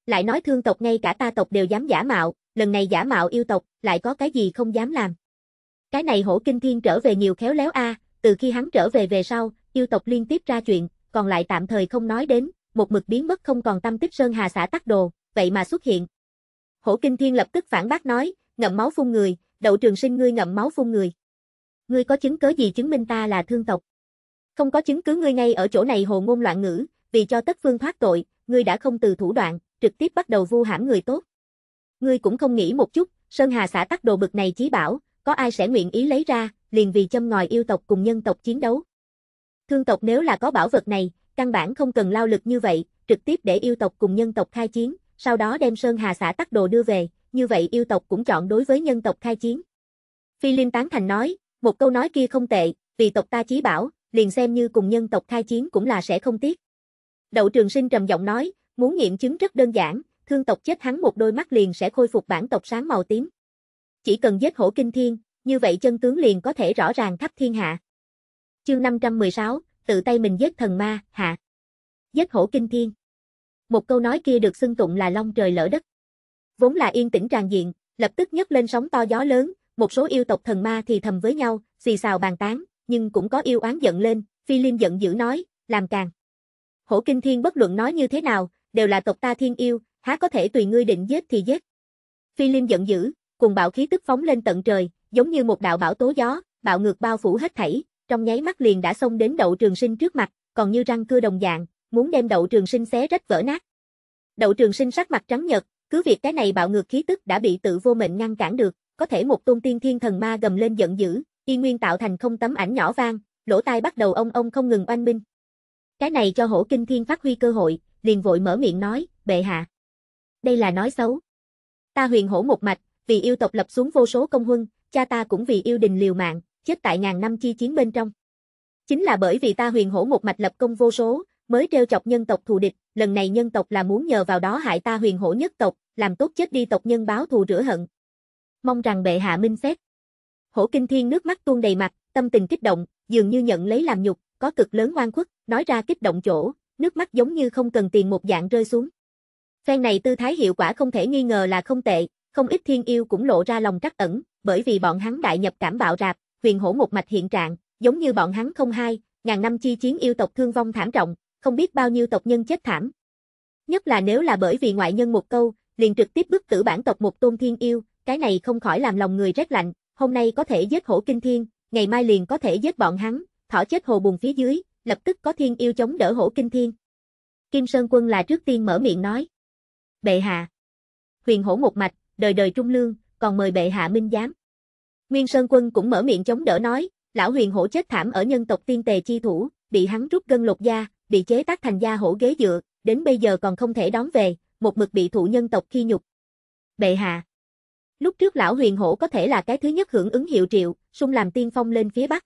Lại nói thương tộc ngay cả ta tộc đều dám giả mạo, lần này giả mạo yêu tộc, lại có cái gì không dám làm. Cái này hổ kinh thiên trở về nhiều khéo léo a từ khi hắn trở về về sau, yêu tộc liên tiếp ra chuyện, còn lại tạm thời không nói đến, một mực biến mất không còn tâm tích Sơn Hà xã tắc đồ, vậy mà xuất hiện. Hổ Kinh Thiên lập tức phản bác nói, ngậm máu phun người, đậu trường sinh ngươi ngậm máu phun người. Ngươi có chứng cứ gì chứng minh ta là thương tộc? Không có chứng cứ ngươi ngay ở chỗ này hồ ngôn loạn ngữ, vì cho tất phương thoát tội, ngươi đã không từ thủ đoạn, trực tiếp bắt đầu vu hãm người tốt. Ngươi cũng không nghĩ một chút, Sơn Hà xã tắc đồ bực này chí bảo, có ai sẽ nguyện ý lấy ra, liền vì châm ngòi yêu tộc cùng nhân tộc chiến đấu. Thương tộc nếu là có bảo vật này, căn bản không cần lao lực như vậy, trực tiếp để yêu tộc cùng nhân tộc khai chiến, sau đó đem Sơn Hà xã tắc đồ đưa về, như vậy yêu tộc cũng chọn đối với nhân tộc khai chiến. Phi Linh tán thành nói, một câu nói kia không tệ, vì tộc ta chí bảo, liền xem như cùng nhân tộc khai chiến cũng là sẽ không tiếc. Đậu Trường Sinh trầm giọng nói, muốn nghiệm chứng rất đơn giản, thương tộc chết hắn một đôi mắt liền sẽ khôi phục bản tộc sáng màu tím. Chỉ cần giết hổ kinh thiên, như vậy chân tướng liền có thể rõ ràng khắp thiên hạ. Chương 516, tự tay mình giết thần ma, hạ. Giết hổ kinh thiên. Một câu nói kia được xưng tụng là long trời lỡ đất. Vốn là yên tĩnh tràn diện, lập tức nhấc lên sóng to gió lớn, một số yêu tộc thần ma thì thầm với nhau, xì xào bàn tán, nhưng cũng có yêu oán giận lên, Phi Liêm giận dữ nói, làm càng. Hổ Kinh Thiên bất luận nói như thế nào, đều là tộc ta thiên yêu, há có thể tùy ngươi định giết thì giết. Phi Liêm giận dữ, cùng bạo khí tức phóng lên tận trời, giống như một đạo bão tố gió, bạo ngược bao phủ hết thảy, trong nháy mắt liền đã xông đến đậu trường sinh trước mặt, còn như răng cưa đồng dạng, muốn đem đậu trường sinh xé rách vỡ nát. Đậu trường sinh sắc mặt trắng nhợt, cứ việc cái này bạo ngược khí tức đã bị tự vô mệnh ngăn cản được, có thể một tôn tiên thiên thần ma gầm lên giận dữ, y nguyên tạo thành không tấm ảnh nhỏ vang, lỗ tai bắt đầu ông ông không ngừng oanh minh. Cái này cho hổ kinh thiên phát huy cơ hội, liền vội mở miệng nói, bệ hạ. Đây là nói xấu. Ta huyền hổ một mạch, vì yêu tộc lập xuống vô số công huân, cha ta cũng vì yêu đình liều mạng, chết tại ngàn năm chi chiến bên trong. Chính là bởi vì ta huyền hổ một mạch lập công vô số, mới treo chọc nhân tộc thù địch, lần này nhân tộc là muốn nhờ vào đó hại ta huyền hổ nhất tộc, làm tốt chết đi tộc nhân báo thù rửa hận. Mong rằng bệ hạ minh xét. Hổ kinh thiên nước mắt tuôn đầy mặt, tâm tình kích động, dường như nhận lấy làm nhục, có cực lớn oan khuất, nói ra kích động chỗ, nước mắt giống như không cần tiền một dạng rơi xuống. Phen này tư thái hiệu quả không thể nghi ngờ là không tệ, không ít thiên yêu cũng lộ ra lòng trắc ẩn, bởi vì bọn hắn đại nhập cảm bạo rạp, huyền hổ một mạch hiện trạng, giống như bọn hắn không hai, ngàn năm chi chiến yêu tộc thương vong thảm trọng, không biết bao nhiêu tộc nhân chết thảm. Nhất là nếu là bởi vì ngoại nhân một câu, liền trực tiếp bức tử bản tộc một tôn thiên yêu, cái này không khỏi làm lòng người rét lạnh, hôm nay có thể giết hổ kinh thiên, ngày mai liền có thể giết bọn hắn, thỏ chết hồ bùng phía dưới, lập tức có thiên yêu chống đỡ hổ kinh thiên. Kim Sơn Quân là trước tiên mở miệng nói. Bệ hạ. Huyền hổ một mạch, đời đời trung lương, còn mời bệ hạ minh giám. Nguyên Sơn quân cũng mở miệng chống đỡ nói, lão huyền hổ chết thảm ở nhân tộc tiên tề chi thủ, bị hắn rút gân lột da, bị chế tác thành da hổ ghế dựa, đến bây giờ còn không thể đón về, một mực bị thụ nhân tộc khi nhục. Bệ hạ. Lúc trước lão huyền hổ có thể là cái thứ nhất hưởng ứng hiệu triệu, sung làm tiên phong lên phía bắc.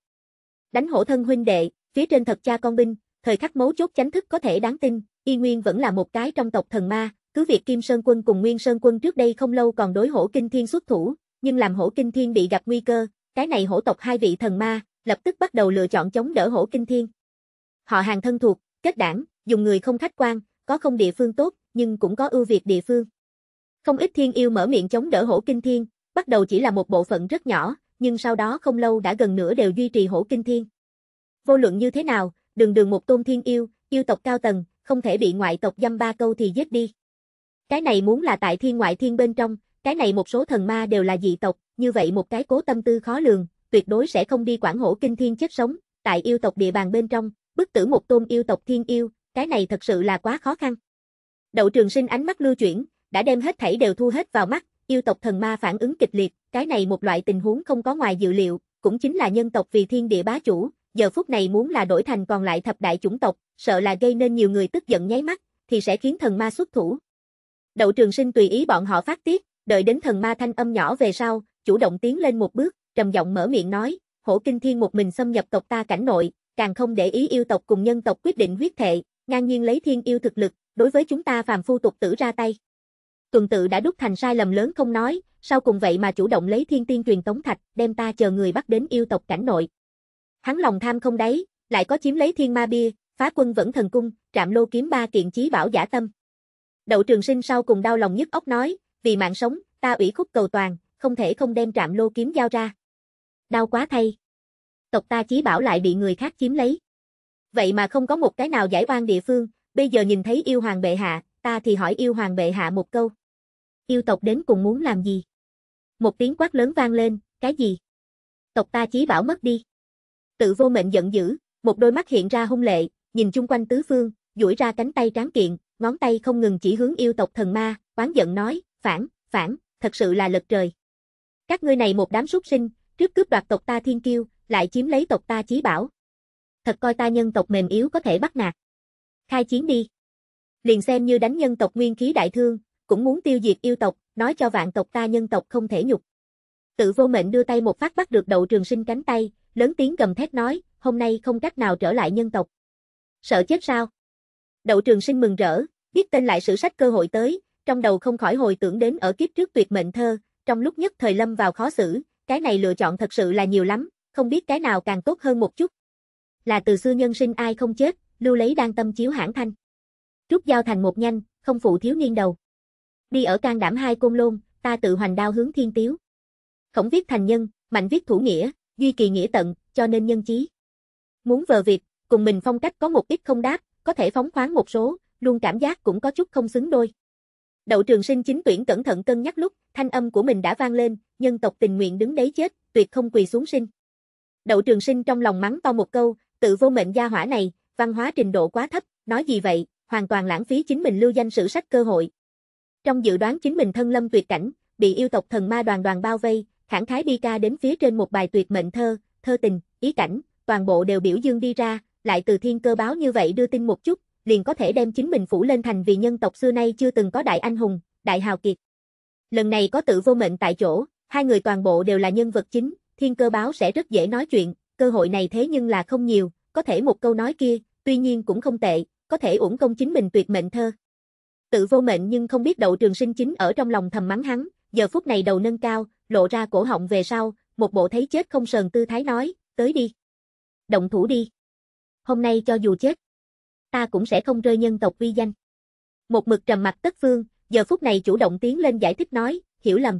Đánh hổ thân huynh đệ, phía trên thật cha con binh, thời khắc mấu chốt chánh thức có thể đáng tin, y nguyên vẫn là một cái trong tộc thần ma, cứ việc Kim Sơn Quân cùng Nguyên Sơn Quân trước đây không lâu còn đối hổ kinh thiên xuất thủ, nhưng làm hổ kinh thiên bị gặp nguy cơ, cái này hổ tộc hai vị thần ma, lập tức bắt đầu lựa chọn chống đỡ hổ kinh thiên. Họ hàng thân thuộc, kết đảng, dùng người không khách quan, có không địa phương tốt, nhưng cũng có ưu việt địa phương. Không ít thiên yêu mở miệng chống đỡ hổ kinh thiên, bắt đầu chỉ là một bộ phận rất nhỏ, nhưng sau đó không lâu đã gần nửa đều duy trì hổ kinh thiên. Vô luận như thế nào, đường đường một tôn thiên yêu, yêu tộc cao tầng, không thể bị ngoại tộc dăm ba câu thì giết đi. Cái này muốn là tại thiên ngoại thiên bên trong, cái này một số thần ma đều là dị tộc, như vậy một cái cố tâm tư khó lường, tuyệt đối sẽ không đi quản hổ kinh thiên chết sống, tại yêu tộc địa bàn bên trong, bức tử một tôn yêu tộc thiên yêu, cái này thật sự là quá khó khăn. Đậu trường sinh ánh mắt lưu chuyển, đã đem hết thảy đều thu hết vào mắt, yêu tộc thần ma phản ứng kịch liệt, cái này một loại tình huống không có ngoài dự liệu, cũng chính là nhân tộc vì thiên địa bá chủ, giờ phút này muốn là đổi thành còn lại thập đại chủng tộc, sợ là gây nên nhiều người tức giận nháy mắt, thì sẽ khiến thần ma xuất thủ, Đậu trường sinh tùy ý bọn họ phát tiết, đợi đến thần ma thanh âm nhỏ về sau, chủ động tiến lên một bước, trầm giọng mở miệng nói, hổ kinh thiên một mình xâm nhập tộc ta cảnh nội, càng không để ý yêu tộc cùng nhân tộc quyết định huyết thệ, ngang nhiên lấy thiên yêu thực lực, đối với chúng ta phàm phu tục tử ra tay. Tuần tự đã đúc thành sai lầm lớn không nói, sau cùng vậy mà chủ động lấy thiên tiên truyền tống thạch, đem ta chờ người bắt đến yêu tộc cảnh nội. Hắn lòng tham không đấy lại có chiếm lấy thiên ma bia, phá quân vẫn thần cung, trạm lô kiếm ba kiện chí bảo giả tâm. Đậu trường sinh sau cùng đau lòng nhức óc nói, vì mạng sống, ta ủy khúc cầu toàn, không thể không đem trạm lô kiếm giao ra. Đau quá thay. Tộc ta chí bảo lại bị người khác chiếm lấy. Vậy mà không có một cái nào giải oan địa phương, bây giờ nhìn thấy yêu hoàng bệ hạ, ta thì hỏi yêu hoàng bệ hạ một câu. Yêu tộc đến cùng muốn làm gì? Một tiếng quát lớn vang lên, cái gì? Tộc ta chí bảo mất đi. Tự vô mệnh giận dữ, một đôi mắt hiện ra hung lệ, nhìn chung quanh tứ phương, duỗi ra cánh tay tráng kiện, ngón tay không ngừng chỉ hướng yêu tộc thần ma, oán giận nói, phản, phản, thật sự là lật trời. Các ngươi này một đám súc sinh, trước cướp đoạt tộc ta thiên kiêu, lại chiếm lấy tộc ta chí bảo. Thật coi ta nhân tộc mềm yếu có thể bắt nạt. Khai chiến đi. Liền xem như đánh nhân tộc nguyên khí đại thương, cũng muốn tiêu diệt yêu tộc, nói cho vạn tộc ta nhân tộc không thể nhục. Tự vô mệnh đưa tay một phát bắt được đậu trường sinh cánh tay, lớn tiếng gầm thét nói, hôm nay không cách nào trở lại nhân tộc. Sợ chết sao? Đậu trường sinh mừng rỡ, biết tên lại sử sách cơ hội tới, trong đầu không khỏi hồi tưởng đến ở kiếp trước tuyệt mệnh thơ, trong lúc nhất thời lâm vào khó xử, cái này lựa chọn thật sự là nhiều lắm, không biết cái nào càng tốt hơn một chút. Là từ xưa nhân sinh ai không chết, lưu lấy đang tâm chiếu hãng thanh. Trúc giao thành một nhanh, không phụ thiếu niên đầu. Đi ở can đảm hai côn lôn, ta tự hoành đao hướng thiên tiếu. Khổng viết thành nhân, mạnh viết thủ nghĩa, duy kỳ nghĩa tận, cho nên nhân chí. Muốn vờ việc, cùng mình phong cách có một ít không đáp, có thể phóng khoáng một số, luôn cảm giác cũng có chút không xứng đôi. Đậu trường sinh chính tuyển cẩn thận cân nhắc lúc, thanh âm của mình đã vang lên, nhân tộc tình nguyện đứng đấy chết, tuyệt không quỳ xuống sinh. Đậu trường sinh trong lòng mắng to một câu, tự vô mệnh gia hỏa này, văn hóa trình độ quá thấp, nói gì vậy, hoàn toàn lãng phí chính mình lưu danh sử sách cơ hội. Trong dự đoán chính mình thân lâm tuyệt cảnh, bị yêu tộc thần ma đoàn đoàn bao vây, khẳng khái đi ca đến phía trên một bài tuyệt mệnh thơ, thơ tình, ý cảnh, toàn bộ đều biểu dương đi ra, lại từ thiên cơ báo như vậy đưa tin một chút, liền có thể đem chính mình phủ lên thành vì nhân tộc xưa nay chưa từng có đại anh hùng, đại hào kiệt. Lần này có tự vô mệnh tại chỗ, hai người toàn bộ đều là nhân vật chính, thiên cơ báo sẽ rất dễ nói chuyện, cơ hội này thế nhưng là không nhiều, có thể một câu nói kia, tuy nhiên cũng không tệ, có thể uổng công chính mình tuyệt mệnh thơ. Tự vô mệnh nhưng không biết đậu trường sinh chính ở trong lòng thầm mắng hắn, giờ phút này đầu nâng cao, lộ ra cổ họng về sau, một bộ thấy chết không sờn tư thái nói, tới đi. Động thủ đi hôm nay cho dù chết, ta cũng sẽ không rơi nhân tộc vi danh. Một mực trầm mặt tất phương, giờ phút này chủ động tiến lên giải thích nói, hiểu lầm.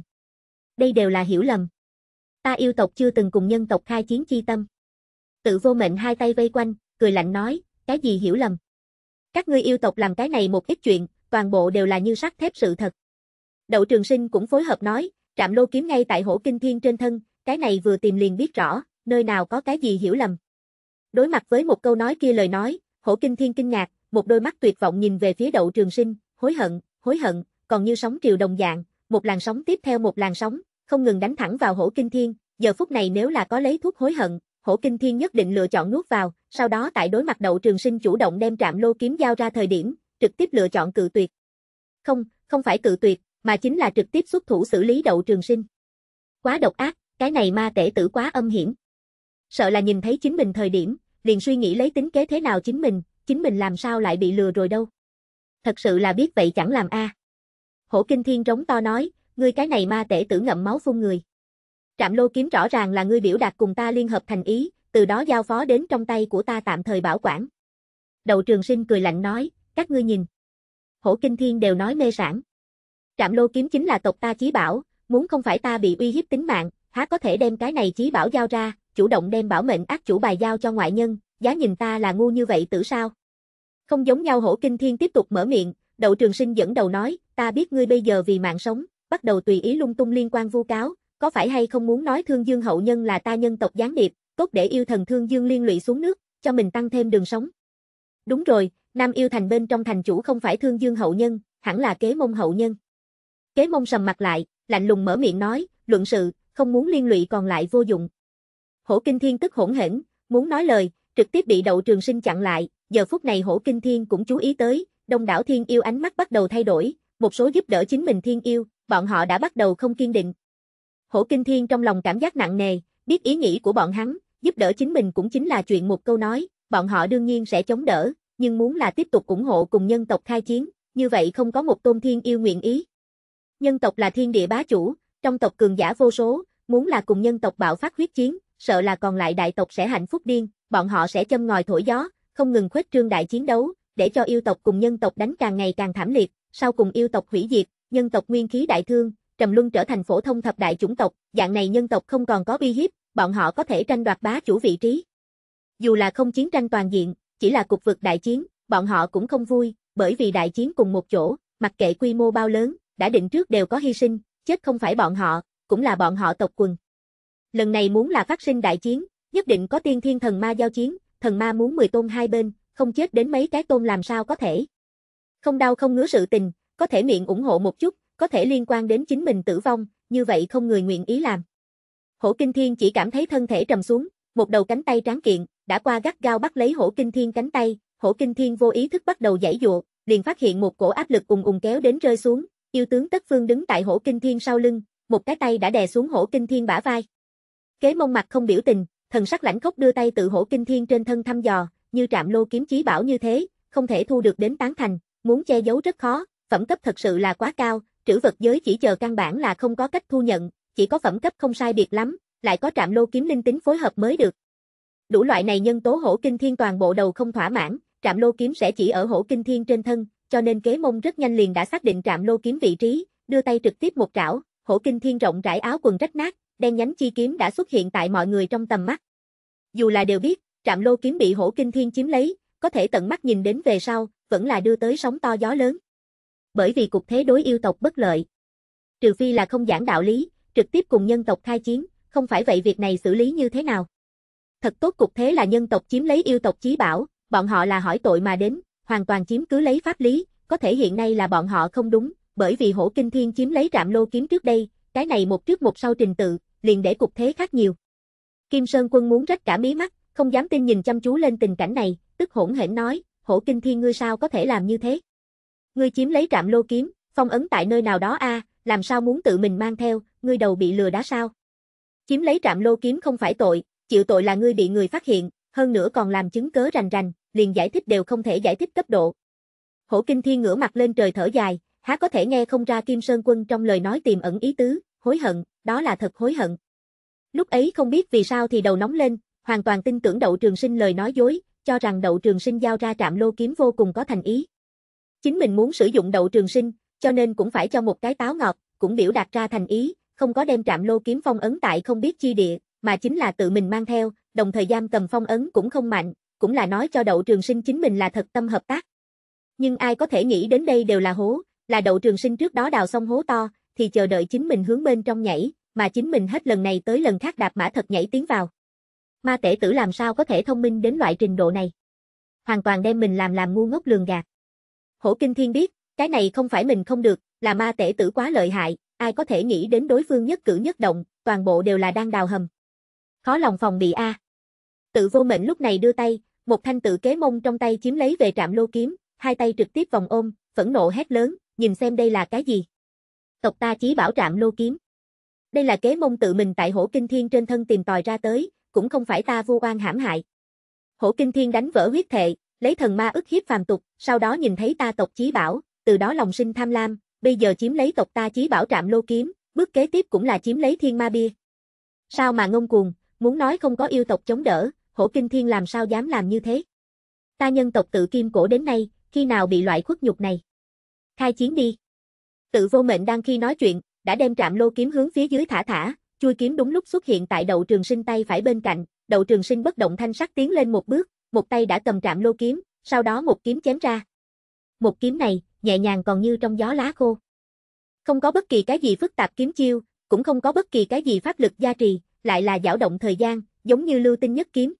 Đây đều là hiểu lầm. Ta yêu tộc chưa từng cùng nhân tộc khai chiến chi tâm. Tự vô mệnh hai tay vây quanh, cười lạnh nói, cái gì hiểu lầm. Các ngươi yêu tộc làm cái này một ít chuyện, toàn bộ đều là như sắt thép sự thật. Đậu Trường Sinh cũng phối hợp nói, trạm lô kiếm ngay tại hổ kinh thiên trên thân, cái này vừa tìm liền biết rõ, nơi nào có cái gì hiểu lầm. Đối mặt với một câu nói kia lời nói, Hổ Kinh Thiên kinh ngạc, một đôi mắt tuyệt vọng nhìn về phía Đậu Trường Sinh, hối hận, hối hận, còn như sóng triều đồng dạng, một làn sóng tiếp theo một làn sóng, không ngừng đánh thẳng vào Hổ Kinh Thiên, giờ phút này nếu là có lấy thuốc hối hận, Hổ Kinh Thiên nhất định lựa chọn nuốt vào, sau đó tại đối mặt Đậu Trường Sinh chủ động đem Trạm Lô kiếm giao ra thời điểm, trực tiếp lựa chọn cự tuyệt. Không, không phải cự tuyệt, mà chính là trực tiếp xuất thủ xử lý Đậu Trường Sinh. Quá độc ác, cái này ma tể tử quá âm hiểm sợ là nhìn thấy chính mình thời điểm, liền suy nghĩ lấy tính kế thế nào chính mình, chính mình làm sao lại bị lừa rồi đâu. Thật sự là biết vậy chẳng làm a. Hổ Kinh Thiên trống to nói, ngươi cái này ma tể tử ngậm máu phun người. Trạm lô kiếm rõ ràng là ngươi biểu đạt cùng ta liên hợp thành ý, từ đó giao phó đến trong tay của ta tạm thời bảo quản. Đầu trường sinh cười lạnh nói, các ngươi nhìn. Hổ Kinh Thiên đều nói mê sản. Trạm lô kiếm chính là tộc ta chí bảo, muốn không phải ta bị uy hiếp tính mạng, há có thể đem cái này chí bảo giao ra, chủ động đem bảo mệnh ác chủ bài giao cho ngoại nhân, giá nhìn ta là ngu như vậy tử sao? Không giống nhau hổ kinh thiên tiếp tục mở miệng, đậu trường sinh dẫn đầu nói, ta biết ngươi bây giờ vì mạng sống, bắt đầu tùy ý lung tung liên quan vu cáo, có phải hay không muốn nói thương dương hậu nhân là ta nhân tộc gián điệp, tốt để yêu thần thương dương liên lụy xuống nước, cho mình tăng thêm đường sống. Đúng rồi, nam yêu thành bên trong thành chủ không phải thương dương hậu nhân, hẳn là kế mông hậu nhân. Kế mông sầm mặt lại, lạnh lùng mở miệng nói, luận sự, không muốn liên lụy còn lại vô dụng, Hổ Kinh Thiên tức hỗn hển, muốn nói lời, trực tiếp bị Đậu Trường Sinh chặn lại, giờ phút này Hổ Kinh Thiên cũng chú ý tới, đông đảo thiên yêu ánh mắt bắt đầu thay đổi, một số giúp đỡ chính mình thiên yêu, bọn họ đã bắt đầu không kiên định. Hổ Kinh Thiên trong lòng cảm giác nặng nề, biết ý nghĩ của bọn hắn, giúp đỡ chính mình cũng chính là chuyện một câu nói, bọn họ đương nhiên sẽ chống đỡ, nhưng muốn là tiếp tục ủng hộ cùng nhân tộc khai chiến, như vậy không có một tôn thiên yêu nguyện ý. Nhân tộc là thiên địa bá chủ, trong tộc cường giả vô số, muốn là cùng nhân tộc bạo phát huyết chiến, sợ là còn lại đại tộc sẽ hạnh phúc điên, bọn họ sẽ châm ngòi thổi gió, không ngừng khuếch trương đại chiến đấu, để cho yêu tộc cùng nhân tộc đánh càng ngày càng thảm liệt, sau cùng yêu tộc hủy diệt, nhân tộc nguyên khí đại thương, Trầm Luân trở thành phổ thông thập đại chủng tộc, dạng này nhân tộc không còn có uy hiếp, bọn họ có thể tranh đoạt bá chủ vị trí. Dù là không chiến tranh toàn diện, chỉ là cục vực đại chiến, bọn họ cũng không vui, bởi vì đại chiến cùng một chỗ, mặc kệ quy mô bao lớn, đã định trước đều có hy sinh, chết không phải bọn họ, cũng là bọn họ tộc quần. Lần này muốn là phát sinh đại chiến, nhất định có tiên thiên thần ma giao chiến, thần ma muốn 10 tôn hai bên, không chết đến mấy cái tôn làm sao có thể. Không đau không ngứa sự tình, có thể miệng ủng hộ một chút, có thể liên quan đến chính mình tử vong, như vậy không người nguyện ý làm. Hổ Kinh Thiên chỉ cảm thấy thân thể trầm xuống, một đầu cánh tay tráng kiện, đã qua gắt gao bắt lấy Hổ Kinh Thiên cánh tay, Hổ Kinh Thiên vô ý thức bắt đầu giãy giụa, liền phát hiện một cổ áp lực ùng ùng kéo đến rơi xuống, yêu tướng Tất Phương đứng tại Hổ Kinh Thiên sau lưng, một cái tay đã đè xuống Hổ Kinh Thiên bả vai. Kế mông mặt không biểu tình, thần sắc lãnh khốc đưa tay tự hổ kinh thiên trên thân thăm dò, như trạm lô kiếm chí bảo như thế, không thể thu được đến tán thành, muốn che giấu rất khó, phẩm cấp thật sự là quá cao, trữ vật giới chỉ chờ căn bản là không có cách thu nhận, chỉ có phẩm cấp không sai biệt lắm, lại có trạm lô kiếm linh tính phối hợp mới được. Đủ loại này nhân tố hổ kinh thiên toàn bộ đầu không thỏa mãn, trạm lô kiếm sẽ chỉ ở hổ kinh thiên trên thân, cho nên kế mông rất nhanh liền đã xác định trạm lô kiếm vị trí, đưa tay trực tiếp một trảo, hổ kinh thiên rộng rãi áo quần rách nát, đen nhánh chi kiếm đã xuất hiện tại mọi người trong tầm mắt. Dù là đều biết, trạm lô kiếm bị hổ kinh thiên chiếm lấy, có thể tận mắt nhìn đến về sau, vẫn là đưa tới sóng to gió lớn. Bởi vì cục thế đối yêu tộc bất lợi. Trừ phi là không giảng đạo lý, trực tiếp cùng nhân tộc khai chiến, không phải vậy việc này xử lý như thế nào. Thật tốt cục thế là nhân tộc chiếm lấy yêu tộc chí bảo, bọn họ là hỏi tội mà đến, hoàn toàn chiếm cứ lấy pháp lý, có thể hiện nay là bọn họ không đúng, bởi vì hổ kinh thiên chiếm lấy trạm lô kiếm trước đây, cái này một trước một sau trình tự, liền để cục thế khác nhiều. Kim Sơn quân muốn rách cả mí mắt, không dám tin nhìn chăm chú lên tình cảnh này, tức hỗn hển nói, hổ kinh thiên ngươi sao có thể làm như thế? Ngươi chiếm lấy trạm lô kiếm, phong ấn tại nơi nào đó a, à, làm sao muốn tự mình mang theo, ngươi đầu bị lừa đá sao? Chiếm lấy trạm lô kiếm không phải tội, chịu tội là ngươi bị người phát hiện, hơn nữa còn làm chứng cớ rành rành, liền giải thích đều không thể giải thích cấp độ. Hổ kinh thiên ngửa mặt lên trời thở dài, há có thể nghe không ra Kim Sơn quân trong lời nói tiềm ẩn ý tứ, hối hận, đó là thật hối hận. Lúc ấy không biết vì sao thì đầu nóng lên, hoàn toàn tin tưởng Đậu Trường Sinh lời nói dối, cho rằng Đậu Trường Sinh giao ra trạm lô kiếm vô cùng có thành ý. Chính mình muốn sử dụng Đậu Trường Sinh, cho nên cũng phải cho một cái táo ngọt, cũng biểu đạt ra thành ý, không có đem trạm lô kiếm phong ấn tại không biết chi địa, mà chính là tự mình mang theo, đồng thời giam cầm phong ấn cũng không mạnh, cũng là nói cho Đậu Trường Sinh chính mình là thật tâm hợp tác. Nhưng ai có thể nghĩ đến đây đều là hố, là Đậu Trường Sinh trước đó đào xong hố to, thì chờ đợi chính mình hướng bên trong nhảy, mà chính mình hết lần này tới lần khác đạp mã thật nhảy tiến vào. Ma tể tử làm sao có thể thông minh đến loại trình độ này? Hoàn toàn đem mình làm làm ngu ngốc lường gạt. Hổ Kinh Thiên biết, cái này không phải mình không được, là ma tể tử quá lợi hại, ai có thể nghĩ đến đối phương nhất cử nhất động, toàn bộ đều là đang đào hầm. Khó lòng phòng bị A. Tự vô mệnh lúc này đưa tay, một thanh tự kế mông trong tay chiếm lấy về trạm lô kiếm, hai tay trực tiếp vòng ôm, phẫn nộ hét lớn, nhìn xem đây là cái gì. Tộc ta chí bảo trạm lô kiếm. Đây là kế mông tự mình tại hổ kinh thiên trên thân tìm tòi ra tới, cũng không phải ta vu oan hãm hại. Hổ kinh thiên đánh vỡ huyết thệ, lấy thần ma ức hiếp phàm tục, sau đó nhìn thấy ta tộc chí bảo, từ đó lòng sinh tham lam, bây giờ chiếm lấy tộc ta chí bảo trạm lô kiếm, bước kế tiếp cũng là chiếm lấy thiên ma bia. Sao mà ngông cuồng, muốn nói không có yêu tộc chống đỡ, hổ kinh thiên làm sao dám làm như thế. Ta nhân tộc tự kim cổ đến nay, khi nào bị loại khuất nhục này? Khai chiến đi. Tự vô mệnh đang khi nói chuyện, đã đem trạm lô kiếm hướng phía dưới thả thả, chui kiếm đúng lúc xuất hiện tại đầu trường sinh tay phải bên cạnh, đầu trường sinh bất động thanh sắc tiến lên một bước, một tay đã cầm trạm lô kiếm, sau đó một kiếm chém ra. Một kiếm này, nhẹ nhàng còn như trong gió lá khô. Không có bất kỳ cái gì phức tạp kiếm chiêu, cũng không có bất kỳ cái gì pháp lực gia trì, lại là dao động thời gian, giống như lưu tinh nhất kiếm.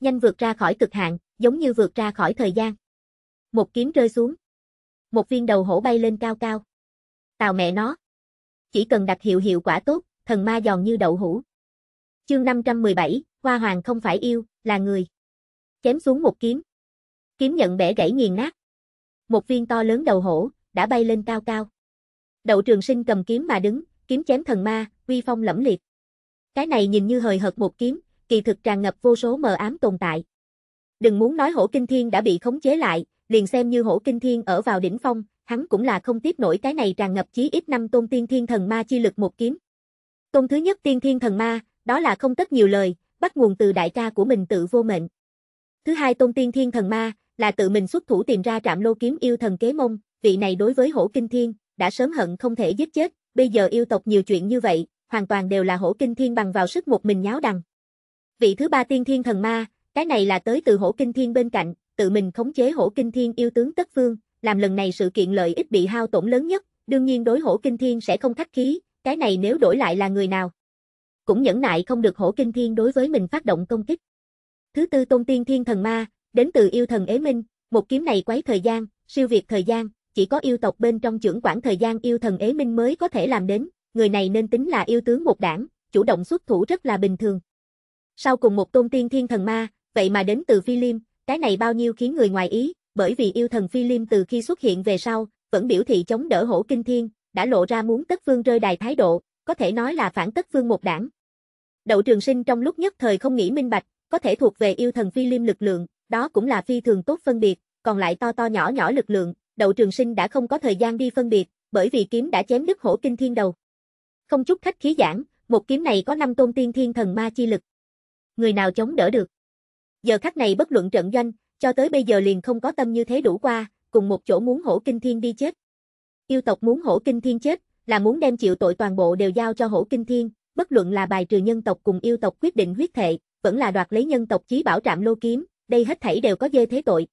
Nhanh vượt ra khỏi cực hạn, giống như vượt ra khỏi thời gian. Một kiếm rơi xuống. Một viên đầu hổ bay lên cao cao. Tào mẹ nó, chỉ cần đặt hiệu hiệu quả tốt, thần ma giòn như đậu hũ. Chương 517, Hoa Hoàng không phải yêu, là người. Chém xuống một kiếm. Kiếm nhận bẻ gãy nghiền nát. Một viên to lớn đầu hổ, đã bay lên cao cao. Đậu trường sinh cầm kiếm mà đứng, kiếm chém thần ma, uy phong lẫm liệt. Cái này nhìn như hời hợt một kiếm, kỳ thực tràn ngập vô số mờ ám tồn tại. Đừng muốn nói hổ kinh thiên đã bị khống chế lại, liền xem như hổ kinh thiên ở vào đỉnh phong, hắn cũng là không tiếp nổi cái này tràn ngập chí ít năm tôn tiên thiên thần ma chi lực một kiếm. Tôn thứ nhất tiên thiên thần ma, đó là không tất nhiều lời, bắt nguồn từ đại ca của mình tự vô mệnh. Thứ hai tôn tiên thiên thần ma, là tự mình xuất thủ tìm ra trạm lô kiếm yêu thần kế mông, vị này đối với hổ kinh thiên, đã sớm hận không thể giết chết, bây giờ yêu tộc nhiều chuyện như vậy, hoàn toàn đều là hổ kinh thiên bằng vào sức một mình nháo đằng. Vị thứ ba tiên thiên thần ma, cái này là tới từ hổ kinh thiên bên cạnh, tự mình khống chế hổ kinh thiên yêu tướng tất phương, làm lần này sự kiện lợi ích bị hao tổn lớn nhất, đương nhiên đối hổ kinh thiên sẽ không khắc khí, cái này nếu đổi lại là người nào. Cũng nhẫn nại không được hổ kinh thiên đối với mình phát động công kích. Thứ tư tôn tiên thiên thần ma, đến từ yêu thần ế minh, một kiếm này quấy thời gian, siêu việt thời gian, chỉ có yêu tộc bên trong trưởng quản thời gian yêu thần ế minh mới có thể làm đến, người này nên tính là yêu tướng một đảng, chủ động xuất thủ rất là bình thường. Sau cùng một tôn tiên thiên thần ma, vậy mà đến từ phi liêm, cái này bao nhiêu khiến người ngoài ý, bởi vì yêu thần Phi Liêm từ khi xuất hiện về sau, vẫn biểu thị chống đỡ hổ kinh thiên, đã lộ ra muốn tất vương rơi đài thái độ, có thể nói là phản tất vương một đảng. Đậu trường sinh trong lúc nhất thời không nghĩ minh bạch, có thể thuộc về yêu thần Phi Liêm lực lượng, đó cũng là phi thường tốt phân biệt, còn lại to to nhỏ nhỏ lực lượng, đậu trường sinh đã không có thời gian đi phân biệt, bởi vì kiếm đã chém đứt hổ kinh thiên đầu. Không chút khách khí giảng, một kiếm này có năm tôn tiên thiên thần ma chi lực. Người nào chống đỡ được? Giờ khắc này bất luận trận doanh, cho tới bây giờ liền không có tâm như thế đủ qua, cùng một chỗ muốn hổ kinh thiên đi chết. Yêu tộc muốn hổ kinh thiên chết, là muốn đem chịu tội toàn bộ đều giao cho hổ kinh thiên, bất luận là bài trừ nhân tộc cùng yêu tộc quyết định huyết thệ, vẫn là đoạt lấy nhân tộc chí bảo trạm lô kiếm, đây hết thảy đều có dê thế tội.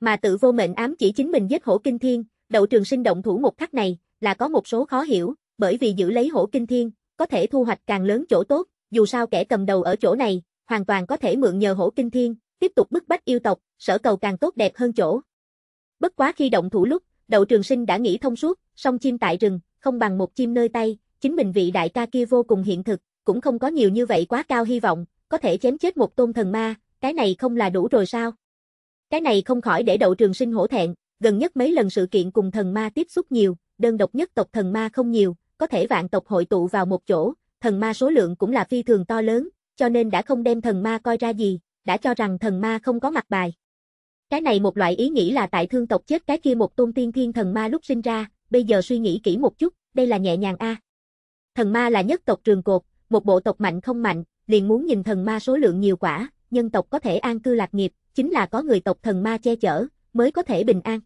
Mà tự vô mệnh ám chỉ chính mình giết hổ kinh thiên, đậu trường sinh động thủ một khắc này, là có một số khó hiểu, bởi vì giữ lấy hổ kinh thiên, có thể thu hoạch càng lớn chỗ tốt, dù sao kẻ cầm đầu ở chỗ này, hoàn toàn có thể mượn nhờ hổ kinh thiên, tiếp tục bức bách yêu tộc, sở cầu càng tốt đẹp hơn chỗ. Bất quá khi động thủ lúc, đậu trường sinh đã nghĩ thông suốt, song chim tại rừng, không bằng một chim nơi tay, chính mình vị đại ca kia vô cùng hiện thực, cũng không có nhiều như vậy quá cao hy vọng, có thể chém chết một tôn thần ma, cái này không là đủ rồi sao? Cái này không khỏi để đậu trường sinh hổ thẹn, gần nhất mấy lần sự kiện cùng thần ma tiếp xúc nhiều, đơn độc nhất tộc thần ma không nhiều, có thể vạn tộc hội tụ vào một chỗ, thần ma số lượng cũng là phi thường to lớn, cho nên đã không đem thần ma coi ra gì, đã cho rằng thần ma không có mặt bài. Cái này một loại ý nghĩ là tại thương tộc chết cái kia một tôn tiên thiên thần ma lúc sinh ra, bây giờ suy nghĩ kỹ một chút, đây là nhẹ nhàng a. Thần ma là nhất tộc trường cột, một bộ tộc mạnh không mạnh, liền muốn nhìn thần ma số lượng nhiều quả, nhân tộc có thể an cư lạc nghiệp, chính là có người tộc thần ma che chở, mới có thể bình an.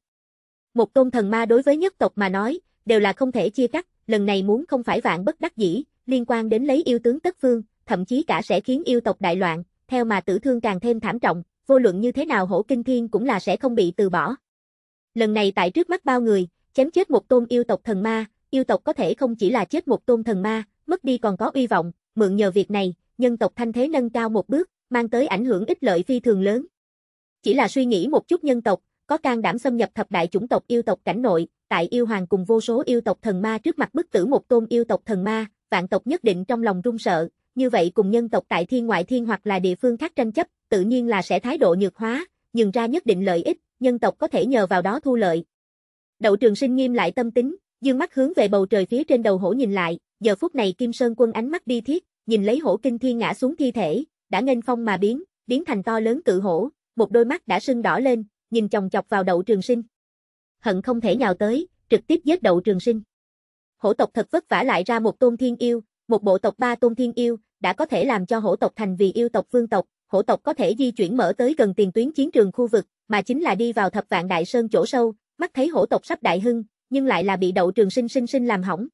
Một tôn thần ma đối với nhất tộc mà nói, đều là không thể chia cắt, lần này muốn không phải vạn bất đắc dĩ, liên quan đến lấy yêu tướng tất phương, thậm chí cả sẽ khiến yêu tộc đại loạn, theo mà tử thương càng thêm thảm trọng, vô luận như thế nào hổ kinh thiên cũng là sẽ không bị từ bỏ. Lần này tại trước mắt bao người, chém chết một tôn yêu tộc thần ma, yêu tộc có thể không chỉ là chết một tôn thần ma, mất đi còn có uy vọng, mượn nhờ việc này, nhân tộc thanh thế nâng cao một bước, mang tới ảnh hưởng ích lợi phi thường lớn. Chỉ là suy nghĩ một chút nhân tộc, có can đảm xâm nhập thập đại chủng tộc yêu tộc cảnh nội, tại yêu hoàng cùng vô số yêu tộc thần ma trước mặt bức tử một tôn yêu tộc thần ma, vạn tộc nhất định trong lòng run sợ, như vậy cùng nhân tộc tại thiên ngoại thiên hoặc là địa phương khác tranh chấp, tự nhiên là sẽ thái độ nhược hóa, nhường ra nhất định lợi ích, nhân tộc có thể nhờ vào đó thu lợi. Đậu trường sinh nghiêm lại tâm tính, dương mắt hướng về bầu trời phía trên đầu hổ nhìn lại, giờ phút này Kim Sơn quân ánh mắt bi thiết, nhìn lấy hổ kinh thiên ngã xuống thi thể, đã nghênh phong mà biến, biến thành to lớn cự hổ, một đôi mắt đã sưng đỏ lên, nhìn chồng chọc vào đậu trường sinh. Hận không thể nhào tới, trực tiếp giết đậu trường sinh. Hổ tộc thật vất vả lại ra một tôn thiên yêu, một bộ tộc ba tôn thiên yêu, đã có thể làm cho hổ tộc thành vì yêu tộc vương tộc, hổ tộc có thể di chuyển mở tới gần tiền tuyến chiến trường khu vực, mà chính là đi vào thập vạn đại sơn chỗ sâu, mắt thấy hổ tộc sắp đại hưng, nhưng lại là bị đậu trường sinh sinh sinh làm hỏng.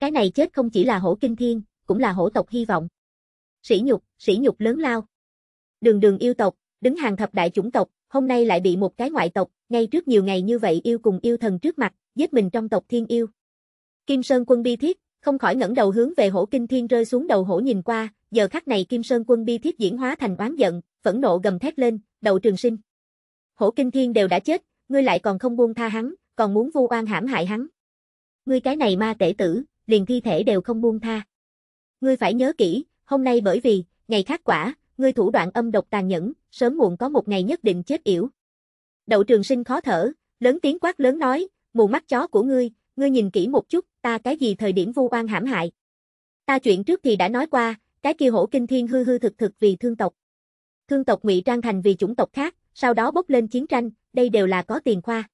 Cái này chết không chỉ là hổ kinh thiên, cũng là hổ tộc hy vọng. Sỉ nhục, sỉ nhục lớn lao. Đường đường yêu tộc, đứng hàng thập đại chủng tộc, hôm nay lại bị một cái ngoại tộc, ngay trước nhiều ngày như vậy yêu cùng yêu thần trước mặt, giết mình trong tộc thiên yêu. Kim Sơn quân bi thiết, không khỏi ngẩng đầu hướng về hổ kinh thiên rơi xuống đầu hổ nhìn qua, giờ khắc này Kim Sơn quân bi thiết diễn hóa thành oán giận, phẫn nộ gầm thét lên, đầu trường sinh. Hổ kinh thiên đều đã chết, ngươi lại còn không buông tha hắn, còn muốn vu oan hãm hại hắn. Ngươi cái này ma tể tử, liền thi thể đều không buông tha. Ngươi phải nhớ kỹ, hôm nay bởi vì, ngày khác quả, ngươi thủ đoạn âm độc tàn nhẫn, sớm muộn có một ngày nhất định chết yểu. Đậu trường sinh khó thở, lớn tiếng quát lớn nói, mù mắt chó của ngươi, ngươi nhìn kỹ một chút, ta cái gì thời điểm vu oan hãm hại. Ta chuyện trước thì đã nói qua, cái kia hổ kinh thiên hư hư thực thực vì thương tộc. Thương tộc ngụy trang thành vì chủng tộc khác, sau đó bốc lên chiến tranh, đây đều là có tiền khoa.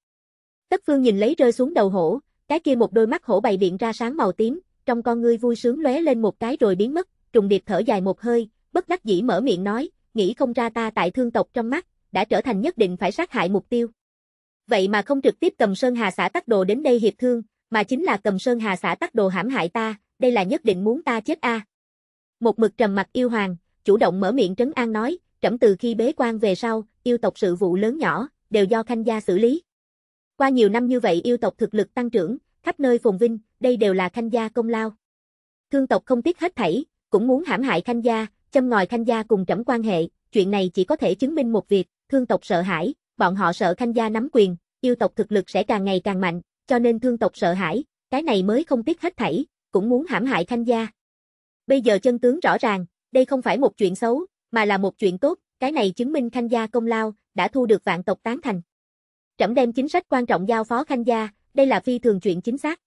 Tất Phương nhìn lấy rơi xuống đầu hổ, cái kia một đôi mắt hổ bày biện ra sáng màu tím, trong con ngươi vui sướng lóe lên một cái rồi biến mất, trùng điệp thở dài một hơi, bất đắc dĩ mở miệng nói, nghĩ không ra ta tại thương tộc trong mắt, đã trở thành nhất định phải sát hại mục tiêu. Vậy mà không trực tiếp cầm Sơn Hà xã tắc đồ đến đây hiệp thương, mà chính là cầm sơn hà xã tắc đồ hãm hại ta, đây là nhất định muốn ta chết a. À. Một mực trầm mặt yêu hoàng, chủ động mở miệng trấn an nói, trẫm từ khi bế quan về sau, yêu tộc sự vụ lớn nhỏ, đều do khanh gia xử lý. Qua nhiều năm như vậy yêu tộc thực lực tăng trưởng, khắp nơi phồn vinh, đây đều là khanh gia công lao. Thương tộc không tiếc hết thảy, cũng muốn hãm hại khanh gia, châm ngòi khanh gia cùng trẫm quan hệ, chuyện này chỉ có thể chứng minh một việc, thương tộc sợ hãi, bọn họ sợ khanh gia nắm quyền, yêu tộc thực lực sẽ càng ngày càng mạnh, cho nên thương tộc sợ hãi, cái này mới không tiếc hết thảy, cũng muốn hãm hại thanh gia. Bây giờ chân tướng rõ ràng, đây không phải một chuyện xấu, mà là một chuyện tốt, cái này chứng minh thanh gia công lao, đã thu được vạn tộc tán thành. Trẫm đem chính sách quan trọng giao phó thanh gia, đây là phi thường chuyện chính xác.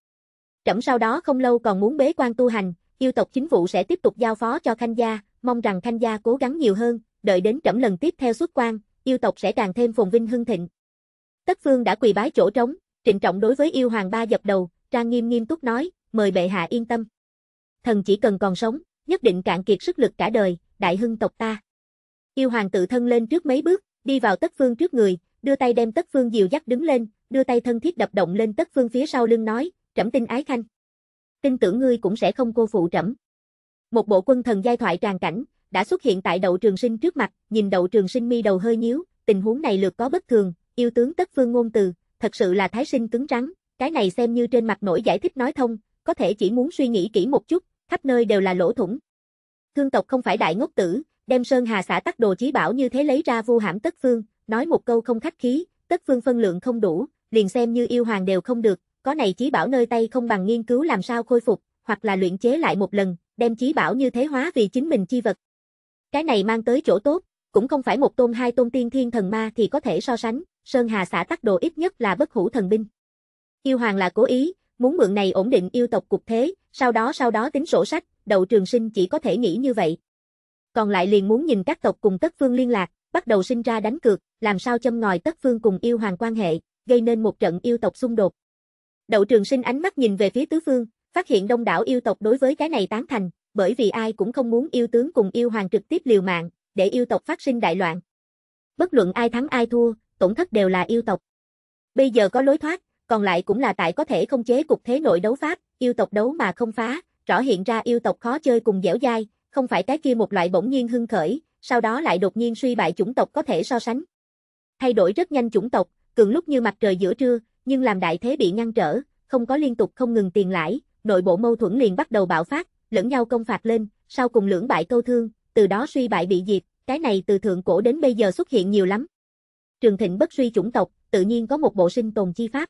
Trẫm sau đó không lâu còn muốn bế quan tu hành, yêu tộc chính vụ sẽ tiếp tục giao phó cho thanh gia, mong rằng thanh gia cố gắng nhiều hơn, đợi đến trẫm lần tiếp theo xuất quan, yêu tộc sẽ càng thêm phồn vinh hưng thịnh. Tất Phương đã quỳ bái chỗ trống, Trịnh trọng đối với yêu hoàng ba dập đầu, trang nghiêm nghiêm túc nói, mời bệ hạ yên tâm. Thần chỉ cần còn sống, nhất định cạn kiệt sức lực cả đời, đại hưng tộc ta. Yêu hoàng tự thân lên trước mấy bước, đi vào tất phương trước người, đưa tay đem tất phương dìu dắt đứng lên, đưa tay thân thiết đập động lên tất phương phía sau lưng nói, trẫm tin ái khanh. Tin tưởng ngươi cũng sẽ không cô phụ trẫm. Một bộ quân thần giai thoại tràn cảnh, đã xuất hiện tại đậu trường sinh trước mặt, nhìn đậu trường sinh mi đầu hơi nhíu, tình huống này lượt có bất thường, yêu tướng tất phương ngôn từ, thật sự là thái sinh cứng rắn, cái này xem như trên mặt nổi giải thích nói thông, có thể chỉ muốn suy nghĩ kỹ một chút, khắp nơi đều là lỗ thủng. Thương tộc không phải đại ngốc tử, đem Sơn Hà xã tắc đồ chí bảo như thế lấy ra vu hãm tất phương, nói một câu không khách khí, tất phương phân lượng không đủ, liền xem như yêu hoàng đều không được, có này chí bảo nơi tay không bằng nghiên cứu làm sao khôi phục, hoặc là luyện chế lại một lần, đem chí bảo như thế hóa vì chính mình chi vật. Cái này mang tới chỗ tốt, cũng không phải một tôn hai tôn tiên thiên thần ma thì có thể so sánh, Sơn Hà xã tắc đồ ít nhất là bất hủ thần binh. Yêu hoàng là cố ý, muốn mượn này ổn định yêu tộc cục thế, sau đó sau đó tính sổ sách, đậu trường sinh chỉ có thể nghĩ như vậy. Còn lại liền muốn nhìn các tộc cùng tất phương liên lạc, bắt đầu sinh ra đánh cược, làm sao châm ngòi tất phương cùng yêu hoàng quan hệ, gây nên một trận yêu tộc xung đột. Đậu trường sinh ánh mắt nhìn về phía tứ phương, phát hiện đông đảo yêu tộc đối với cái này tán thành, bởi vì ai cũng không muốn yêu tướng cùng yêu hoàng trực tiếp liều mạng, để yêu tộc phát sinh đại loạn. Bất luận ai thắng ai thua, tổn thất đều là yêu tộc. Bây giờ có lối thoát, còn lại cũng là tại có thể không chế cục thế nội đấu pháp, yêu tộc đấu mà không phá, rõ hiện ra yêu tộc khó chơi cùng dẻo dai, không phải cái kia một loại bỗng nhiên hưng khởi, sau đó lại đột nhiên suy bại chủng tộc có thể so sánh. Thay đổi rất nhanh chủng tộc, cường lúc như mặt trời giữa trưa, nhưng làm đại thế bị ngăn trở, không có liên tục không ngừng tiền lãi, nội bộ mâu thuẫn liền bắt đầu bạo phát, lẫn nhau công phạt lên, sau cùng lưỡng bại câu thương, từ đó suy bại bị diệt, cái này từ thượng cổ đến bây giờ xuất hiện nhiều lắm trường thịnh bất suy chủng tộc, tự nhiên có một bộ sinh tồn chi pháp.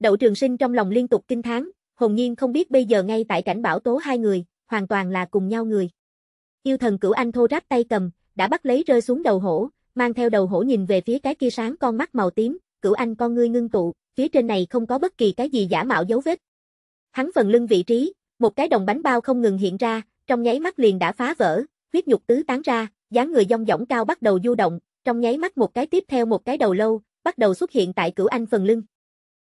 Đậu trường sinh trong lòng liên tục kinh thán, hồn nhiên không biết bây giờ ngay tại cảnh bảo tố hai người, hoàn toàn là cùng nhau người. Yêu thần cửu anh thô ráp tay cầm, đã bắt lấy rơi xuống đầu hổ, mang theo đầu hổ nhìn về phía cái kia sáng con mắt màu tím, cửu anh con ngươi ngưng tụ, phía trên này không có bất kỳ cái gì giả mạo dấu vết. Hắn phần lưng vị trí, một cái đồng bánh bao không ngừng hiện ra, trong nháy mắt liền đã phá vỡ, huyết nhục tứ tán ra, dáng người dong dỏng cao bắt đầu du động, trong nháy mắt một cái tiếp theo một cái đầu lâu, bắt đầu xuất hiện tại cửu anh phần lưng.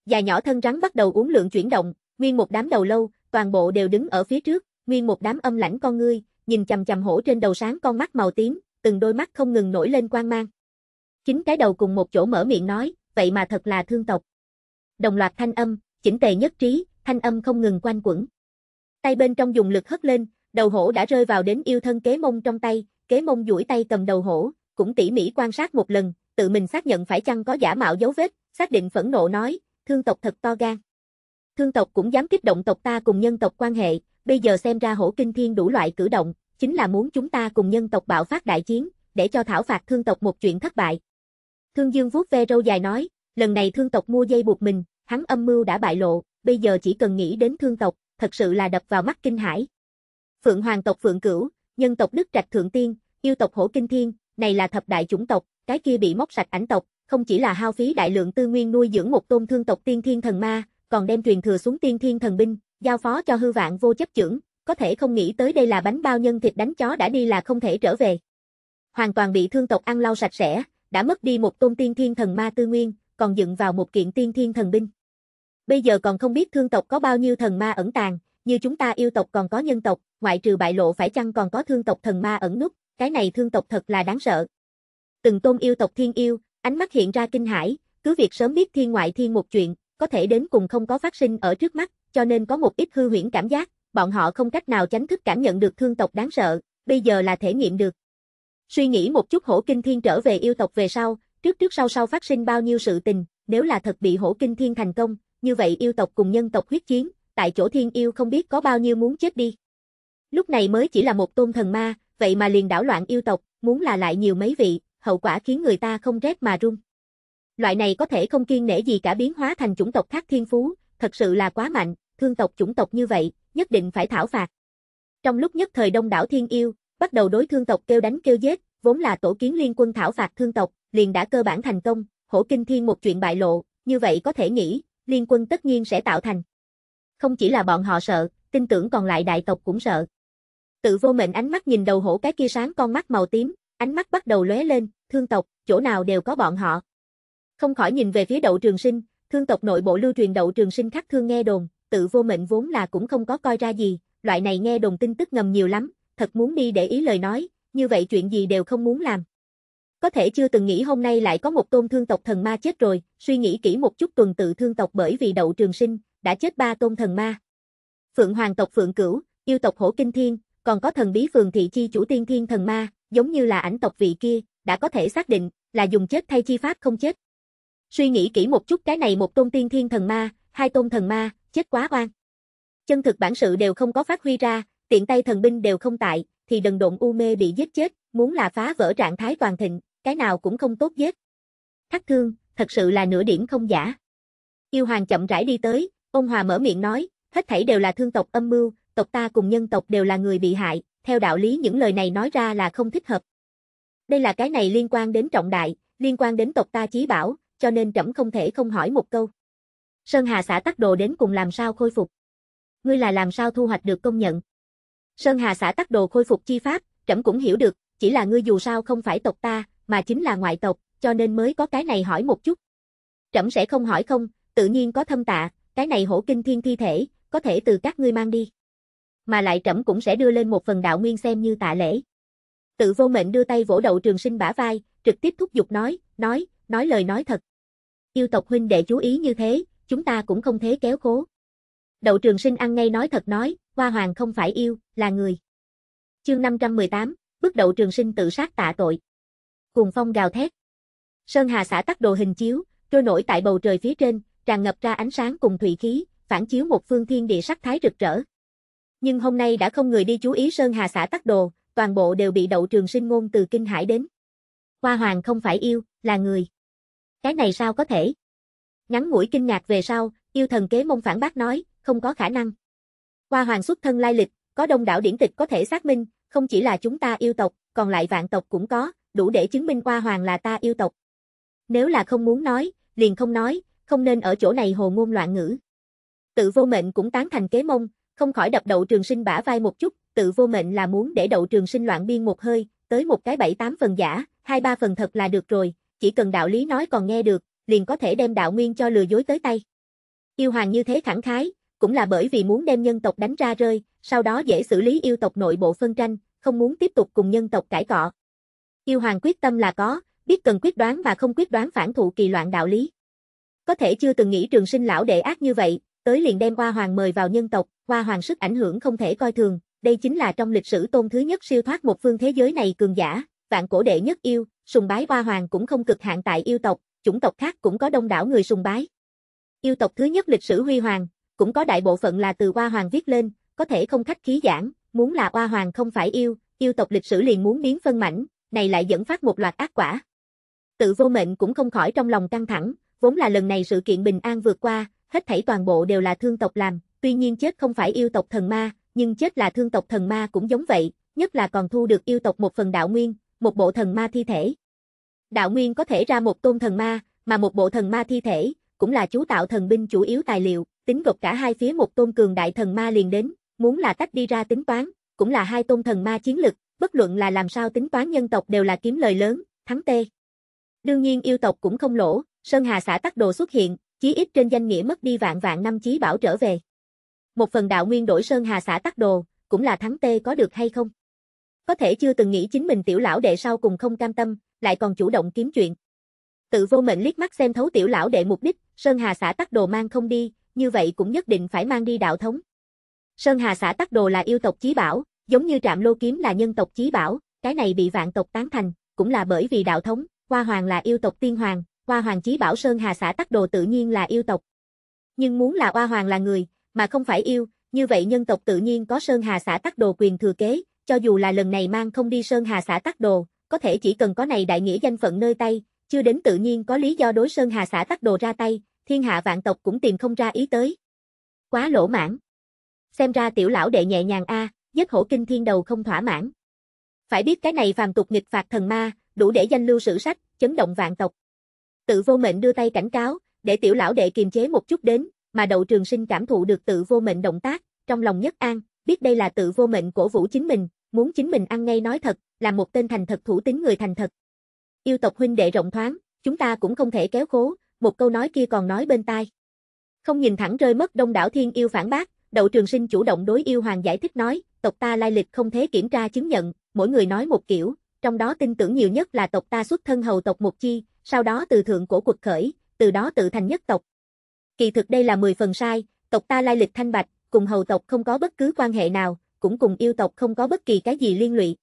dài nhỏ thân rắn bắt đầu uốn lượn chuyển động, nguyên một đám đầu lâu, toàn bộ đều đứng ở phía trước, nguyên một đám âm lãnh con ngươi, nhìn chầm chầm hổ trên đầu sáng con mắt màu tím, từng đôi mắt không ngừng nổi lên quang mang. Chính cái đầu cùng một chỗ mở miệng nói, vậy mà thật là thương tộc. Đồng loạt thanh âm, chỉnh tề nhất trí, thanh âm không ngừng quanh quẩn. Tay bên trong dùng lực hất lên, đầu hổ đã rơi vào đến yêu thân kế mông trong tay, kế mông duỗi tay cầm đầu hổ, cũng tỉ mỉ quan sát một lần, tự mình xác nhận phải chăng có giả mạo dấu vết, xác định phẫn nộ nói, thương tộc thật to gan. Thương tộc cũng dám kích động tộc ta cùng nhân tộc quan hệ, bây giờ xem ra hổ kinh thiên đủ loại cử động, chính là muốn chúng ta cùng nhân tộc bạo phát đại chiến, để cho thảo phạt thương tộc một chuyện thất bại. Thương Dương vuốt ve râu dài nói, lần này thương tộc mua dây buộc mình, hắn âm mưu đã bại lộ, bây giờ chỉ cần nghĩ đến thương tộc, thật sự là đập vào mắt kinh hải. Phượng Hoàng tộc Phượng Cửu, nhân tộc Đức Trạch Thượng Tiên, yêu tộc Hổ Kinh Thiên, này là thập đại chủng tộc, cái kia bị móc sạch ảnh tộc, không chỉ là hao phí đại lượng tư nguyên nuôi dưỡng một tôn thương tộc tiên thiên thần ma, còn đem truyền thừa xuống tiên thiên thần binh, giao phó cho hư vạn vô chấp trưởng, có thể không nghĩ tới đây là bánh bao nhân thịt đánh chó đã đi là không thể trở về. Hoàn toàn bị thương tộc ăn lau sạch sẽ, đã mất đi một tôn tiên thiên thần ma tư nguyên, còn dựng vào một kiện tiên thiên thần binh. Bây giờ còn không biết thương tộc có bao nhiêu thần ma ẩn tàng, như chúng ta yêu tộc còn có nhân tộc, ngoại trừ bại lộ phải chăng còn có thương tộc thần ma ẩn nút, cái này thương tộc thật là đáng sợ. Từng tôn yêu tộc thiên yêu, ánh mắt hiện ra kinh hãi, cứ việc sớm biết thiên ngoại thiên một chuyện, có thể đến cùng không có phát sinh ở trước mắt, cho nên có một ít hư huyễn cảm giác, bọn họ không cách nào tránh thức cảm nhận được thương tộc đáng sợ, bây giờ là thể nghiệm được. Suy nghĩ một chút hổ kinh thiên trở về yêu tộc về sau, trước trước sau sau phát sinh bao nhiêu sự tình, nếu là thật bị hổ kinh thiên thành công, như vậy yêu tộc cùng nhân tộc huyết chiến, tại chỗ thiên yêu không biết có bao nhiêu muốn chết đi. Lúc này mới chỉ là một tôn thần ma, vậy mà liền đảo loạn yêu tộc, muốn là lại nhiều mấy vị, hậu quả khiến người ta không rét mà run. Loại này có thể không kiên nể gì cả biến hóa thành chủng tộc khác thiên phú, thật sự là quá mạnh, thương tộc chủng tộc như vậy, nhất định phải thảo phạt. Trong lúc nhất thời đông đảo thiên yêu, bắt đầu đối thương tộc kêu đánh kêu giết, vốn là tổ kiến liên quân thảo phạt thương tộc, liền đã cơ bản thành công, hổ kinh thiên một chuyện bại lộ, như vậy có thể nghĩ, liên quân tất nhiên sẽ tạo thành. Không chỉ là bọn họ sợ, tin tưởng còn lại đại tộc cũng sợ. Tự vô mệnh ánh mắt nhìn đầu hổ cái kia sáng con mắt màu tím, ánh mắt bắt đầu lóe lên, thương tộc, chỗ nào đều có bọn họ. Không khỏi nhìn về phía đậu trường sinh, thương tộc nội bộ lưu truyền đậu trường sinh khắc thương nghe đồn, tự vô mệnh vốn là cũng không có coi ra gì, loại này nghe đồn tin tức ngầm nhiều lắm, thật muốn đi để ý lời nói, như vậy chuyện gì đều không muốn làm. Có thể chưa từng nghĩ hôm nay lại có một tôn thương tộc thần ma chết rồi, suy nghĩ kỹ một chút tuần tự thương tộc bởi vì đậu trường sinh, đã chết ba tôn thần ma. Phượng Hoàng tộc Phượng Cửu, yêu tộc Hổ Kinh Thiên, còn có thần bí phường thị chi chủ tiên thiên thần ma, giống như là ảnh tộc vị kia, đã có thể xác định là dùng chết thay chi pháp không chết. Suy nghĩ kỹ một chút cái này một tôn tiên thiên thần ma, hai tôn thần ma, chết quá oan. Chân thực bản sự đều không có phát huy ra, tiện tay thần binh đều không tại, thì đần độn u mê bị giết chết, muốn là phá vỡ trạng thái toàn thịnh, cái nào cũng không tốt giết. Thắt thương, thật sự là nửa điểm không giả. Yêu hoàng chậm rãi đi tới, ông hòa mở miệng nói, hết thảy đều là thương tộc âm mưu, tộc ta cùng nhân tộc đều là người bị hại, theo đạo lý những lời này nói ra là không thích hợp. Đây là cái này liên quan đến trọng đại, liên quan đến tộc ta chí bảo, cho nên trẫm không thể không hỏi một câu. Sơn Hà xã tắc đồ đến cùng làm sao khôi phục? Ngươi là làm sao thu hoạch được công nhận? Sơn Hà xã tắc đồ khôi phục chi pháp, trẫm cũng hiểu được, chỉ là ngươi dù sao không phải tộc ta, mà chính là ngoại tộc, cho nên mới có cái này hỏi một chút. Trẫm sẽ không hỏi không, tự nhiên có thâm tạ, cái này hổ kinh thiên thi thể, có thể từ các ngươi mang đi mà lại trẫm cũng sẽ đưa lên một phần đạo nguyên xem như tạ lễ. Tự vô mệnh đưa tay vỗ đầu trường sinh bả vai, trực tiếp thúc giục nói, nói, nói lời nói thật. Yêu tộc huynh đệ chú ý như thế, chúng ta cũng không thế kéo khố. Đậu trường sinh ăn ngay nói thật nói, hoa hoàng không phải yêu, là người. Chương 518, bước đậu trường sinh tự sát tạ tội. Cuồng phong gào thét. Sơn Hà xã tắc đồ hình chiếu, trôi nổi tại bầu trời phía trên, tràn ngập ra ánh sáng cùng thủy khí, phản chiếu một phương thiên địa sắc thái rực rỡ. Nhưng hôm nay đã không người đi chú ý Sơn Hà xã tắc đồ, toàn bộ đều bị đậu trường sinh ngôn từ kinh hải đến. Hoa hoàng không phải yêu, là người. Cái này sao có thể? Ngắn ngủi kinh ngạc về sau, yêu thần kế mông phản bác nói, không có khả năng. Hoa hoàng xuất thân lai lịch, có đông đảo điển tịch có thể xác minh, không chỉ là chúng ta yêu tộc, còn lại vạn tộc cũng có, đủ để chứng minh Hoa hoàng là ta yêu tộc. Nếu là không muốn nói, liền không nói, không nên ở chỗ này hồ ngôn loạn ngữ. Tự vô mệnh cũng tán thành kế mông, không khỏi đập đậu trường sinh bả vai một chút, tự vô mệnh là muốn để đậu trường sinh loạn biên một hơi, tới một cái bảy tám phần giả, hai ba phần thật là được rồi, chỉ cần đạo lý nói còn nghe được, liền có thể đem đạo nguyên cho lừa dối tới tay. Yêu hoàng như thế thẳng khái, cũng là bởi vì muốn đem nhân tộc đánh ra rơi, sau đó dễ xử lý yêu tộc nội bộ phân tranh, không muốn tiếp tục cùng nhân tộc cãi cọ. Yêu hoàng quyết tâm là có, biết cần quyết đoán và không quyết đoán phản thụ kỳ loạn đạo lý. Có thể chưa từng nghĩ trường sinh lão đệ ác như vậy, tới liền đem Hoa Hoàng mời vào nhân tộc, Hoa Hoàng sức ảnh hưởng không thể coi thường, đây chính là trong lịch sử tôn thứ nhất siêu thoát một phương thế giới này cường giả, vạn cổ đệ nhất yêu, sùng bái Hoa Hoàng cũng không cực hạn tại yêu tộc, chủng tộc khác cũng có đông đảo người sùng bái. Yêu tộc thứ nhất lịch sử huy hoàng, cũng có đại bộ phận là từ Hoa Hoàng viết lên, có thể không khách khí giảng, muốn là Hoa Hoàng không phải yêu, yêu tộc lịch sử liền muốn biến phân mảnh, này lại dẫn phát một loạt ác quả. Tự vô mệnh cũng không khỏi trong lòng căng thẳng, vốn là lần này sự kiện bình an vượt qua, hết thảy toàn bộ đều là thương tộc làm, tuy nhiên chết không phải yêu tộc thần ma, nhưng chết là thương tộc thần ma cũng giống vậy, nhất là còn thu được yêu tộc một phần đạo nguyên, một bộ thần ma thi thể. Đạo nguyên có thể ra một tôn thần ma, mà một bộ thần ma thi thể, cũng là chú tạo thần binh chủ yếu tài liệu, tính gộp cả hai phía một tôn cường đại thần ma liền đến, muốn là tách đi ra tính toán, cũng là hai tôn thần ma chiến lực, bất luận là làm sao tính toán nhân tộc đều là kiếm lời lớn, thắng tê. Đương nhiên yêu tộc cũng không lỗ, Sơn Hà xã tắc đồ xuất hiện, Chí ít trên danh nghĩa mất đi vạn vạn năm chí bảo trở về. Một phần đạo nguyên đổi sơn hà xã tắc đồ, cũng là thắng tê có được hay không? Có thể chưa từng nghĩ chính mình tiểu lão đệ sau cùng không cam tâm, lại còn chủ động kiếm chuyện. Tự vô mệnh liếc mắt xem thấu tiểu lão đệ mục đích, sơn hà xã tắc đồ mang không đi, như vậy cũng nhất định phải mang đi đạo thống. Sơn hà xã tắc đồ là yêu tộc chí bảo, giống như trạm lô kiếm là nhân tộc chí bảo, cái này bị vạn tộc tán thành, cũng là bởi vì đạo thống, hoa hoàng là yêu tộc tiên hoàng, Hoa Hoàng Chí Bảo Sơn Hà xã Tắc Đồ tự nhiên là yêu tộc. Nhưng muốn là Hoa Hoàng là người, mà không phải yêu, như vậy nhân tộc tự nhiên có Sơn Hà xã Tắc Đồ quyền thừa kế, cho dù là lần này mang không đi Sơn Hà xã Tắc Đồ, có thể chỉ cần có này đại nghĩa danh phận nơi tay, chưa đến tự nhiên có lý do đối Sơn Hà xã Tắc Đồ ra tay, thiên hạ vạn tộc cũng tìm không ra ý tới. Quá lỗ mãn. Xem ra tiểu lão đệ nhẹ nhàng a, à, hổ kinh thiên đầu không thỏa mãn. Phải biết cái này phàm tục nghịch phạt thần ma, đủ để danh lưu sử sách, chấn động vạn tộc. Tự vô mệnh đưa tay cảnh cáo, để tiểu lão đệ kiềm chế một chút đến, mà đậu trường sinh cảm thụ được tự vô mệnh động tác, trong lòng nhất an, biết đây là tự vô mệnh cổ vũ chính mình, muốn chính mình ăn ngay nói thật, là một tên thành thật thủ tín người thành thật. Yêu tộc huynh đệ rộng thoáng, chúng ta cũng không thể kéo khố, một câu nói kia còn nói bên tai. Không nhìn thẳng rơi mất đông đảo thiên yêu phản bác, đậu trường sinh chủ động đối yêu hoàng giải thích nói, tộc ta lai lịch không thế kiểm tra chứng nhận, mỗi người nói một kiểu, trong đó tin tưởng nhiều nhất là tộc ta xuất thân hầu tộc một chi, sau đó từ thượng cổ quật khởi, từ đó tự thành nhất tộc. Kỳ thực đây là 10 phần sai, tộc ta lai lịch thanh bạch, cùng hầu tộc không có bất cứ quan hệ nào, cũng cùng yêu tộc không có bất kỳ cái gì liên lụy.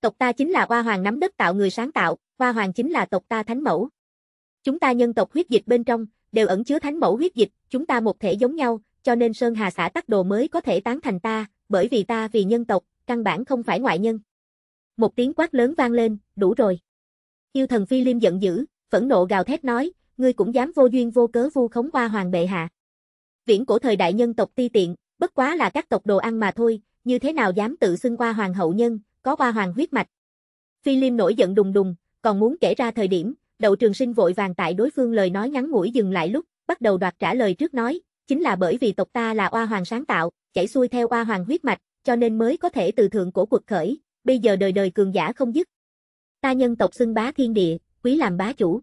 Tộc ta chính là Hoa Hoàng nắm đất tạo người sáng tạo, Hoa Hoàng chính là tộc ta thánh mẫu. Chúng ta nhân tộc huyết dịch bên trong đều ẩn chứa thánh mẫu huyết dịch, chúng ta một thể giống nhau, cho nên Sơn Hà xã tắc đồ mới có thể tán thành ta, bởi vì ta vì nhân tộc, căn bản không phải ngoại nhân. Một tiếng quát lớn vang lên, đủ rồi. Yêu thần Phi Liêm giận dữ, phẫn nộ gào thét nói, ngươi cũng dám vô duyên vô cớ vu khống hoa hoàng bệ hạ. Viễn cổ thời đại nhân tộc ti tiện, bất quá là các tộc đồ ăn mà thôi, như thế nào dám tự xưng qua hoàng hậu nhân, có qua hoàng huyết mạch. Phi Liêm nổi giận đùng đùng, còn muốn kể ra thời điểm, đậu trường sinh vội vàng tại đối phương lời nói ngắn ngủi dừng lại lúc, bắt đầu đoạt trả lời trước nói, chính là bởi vì tộc ta là oa hoàng sáng tạo, chảy xuôi theo oa hoàng huyết mạch, cho nên mới có thể từ thượng cổ quật khởi, bây giờ đời đời cường giả không dứt, Ta nhân tộc xưng bá thiên địa, quý làm bá chủ.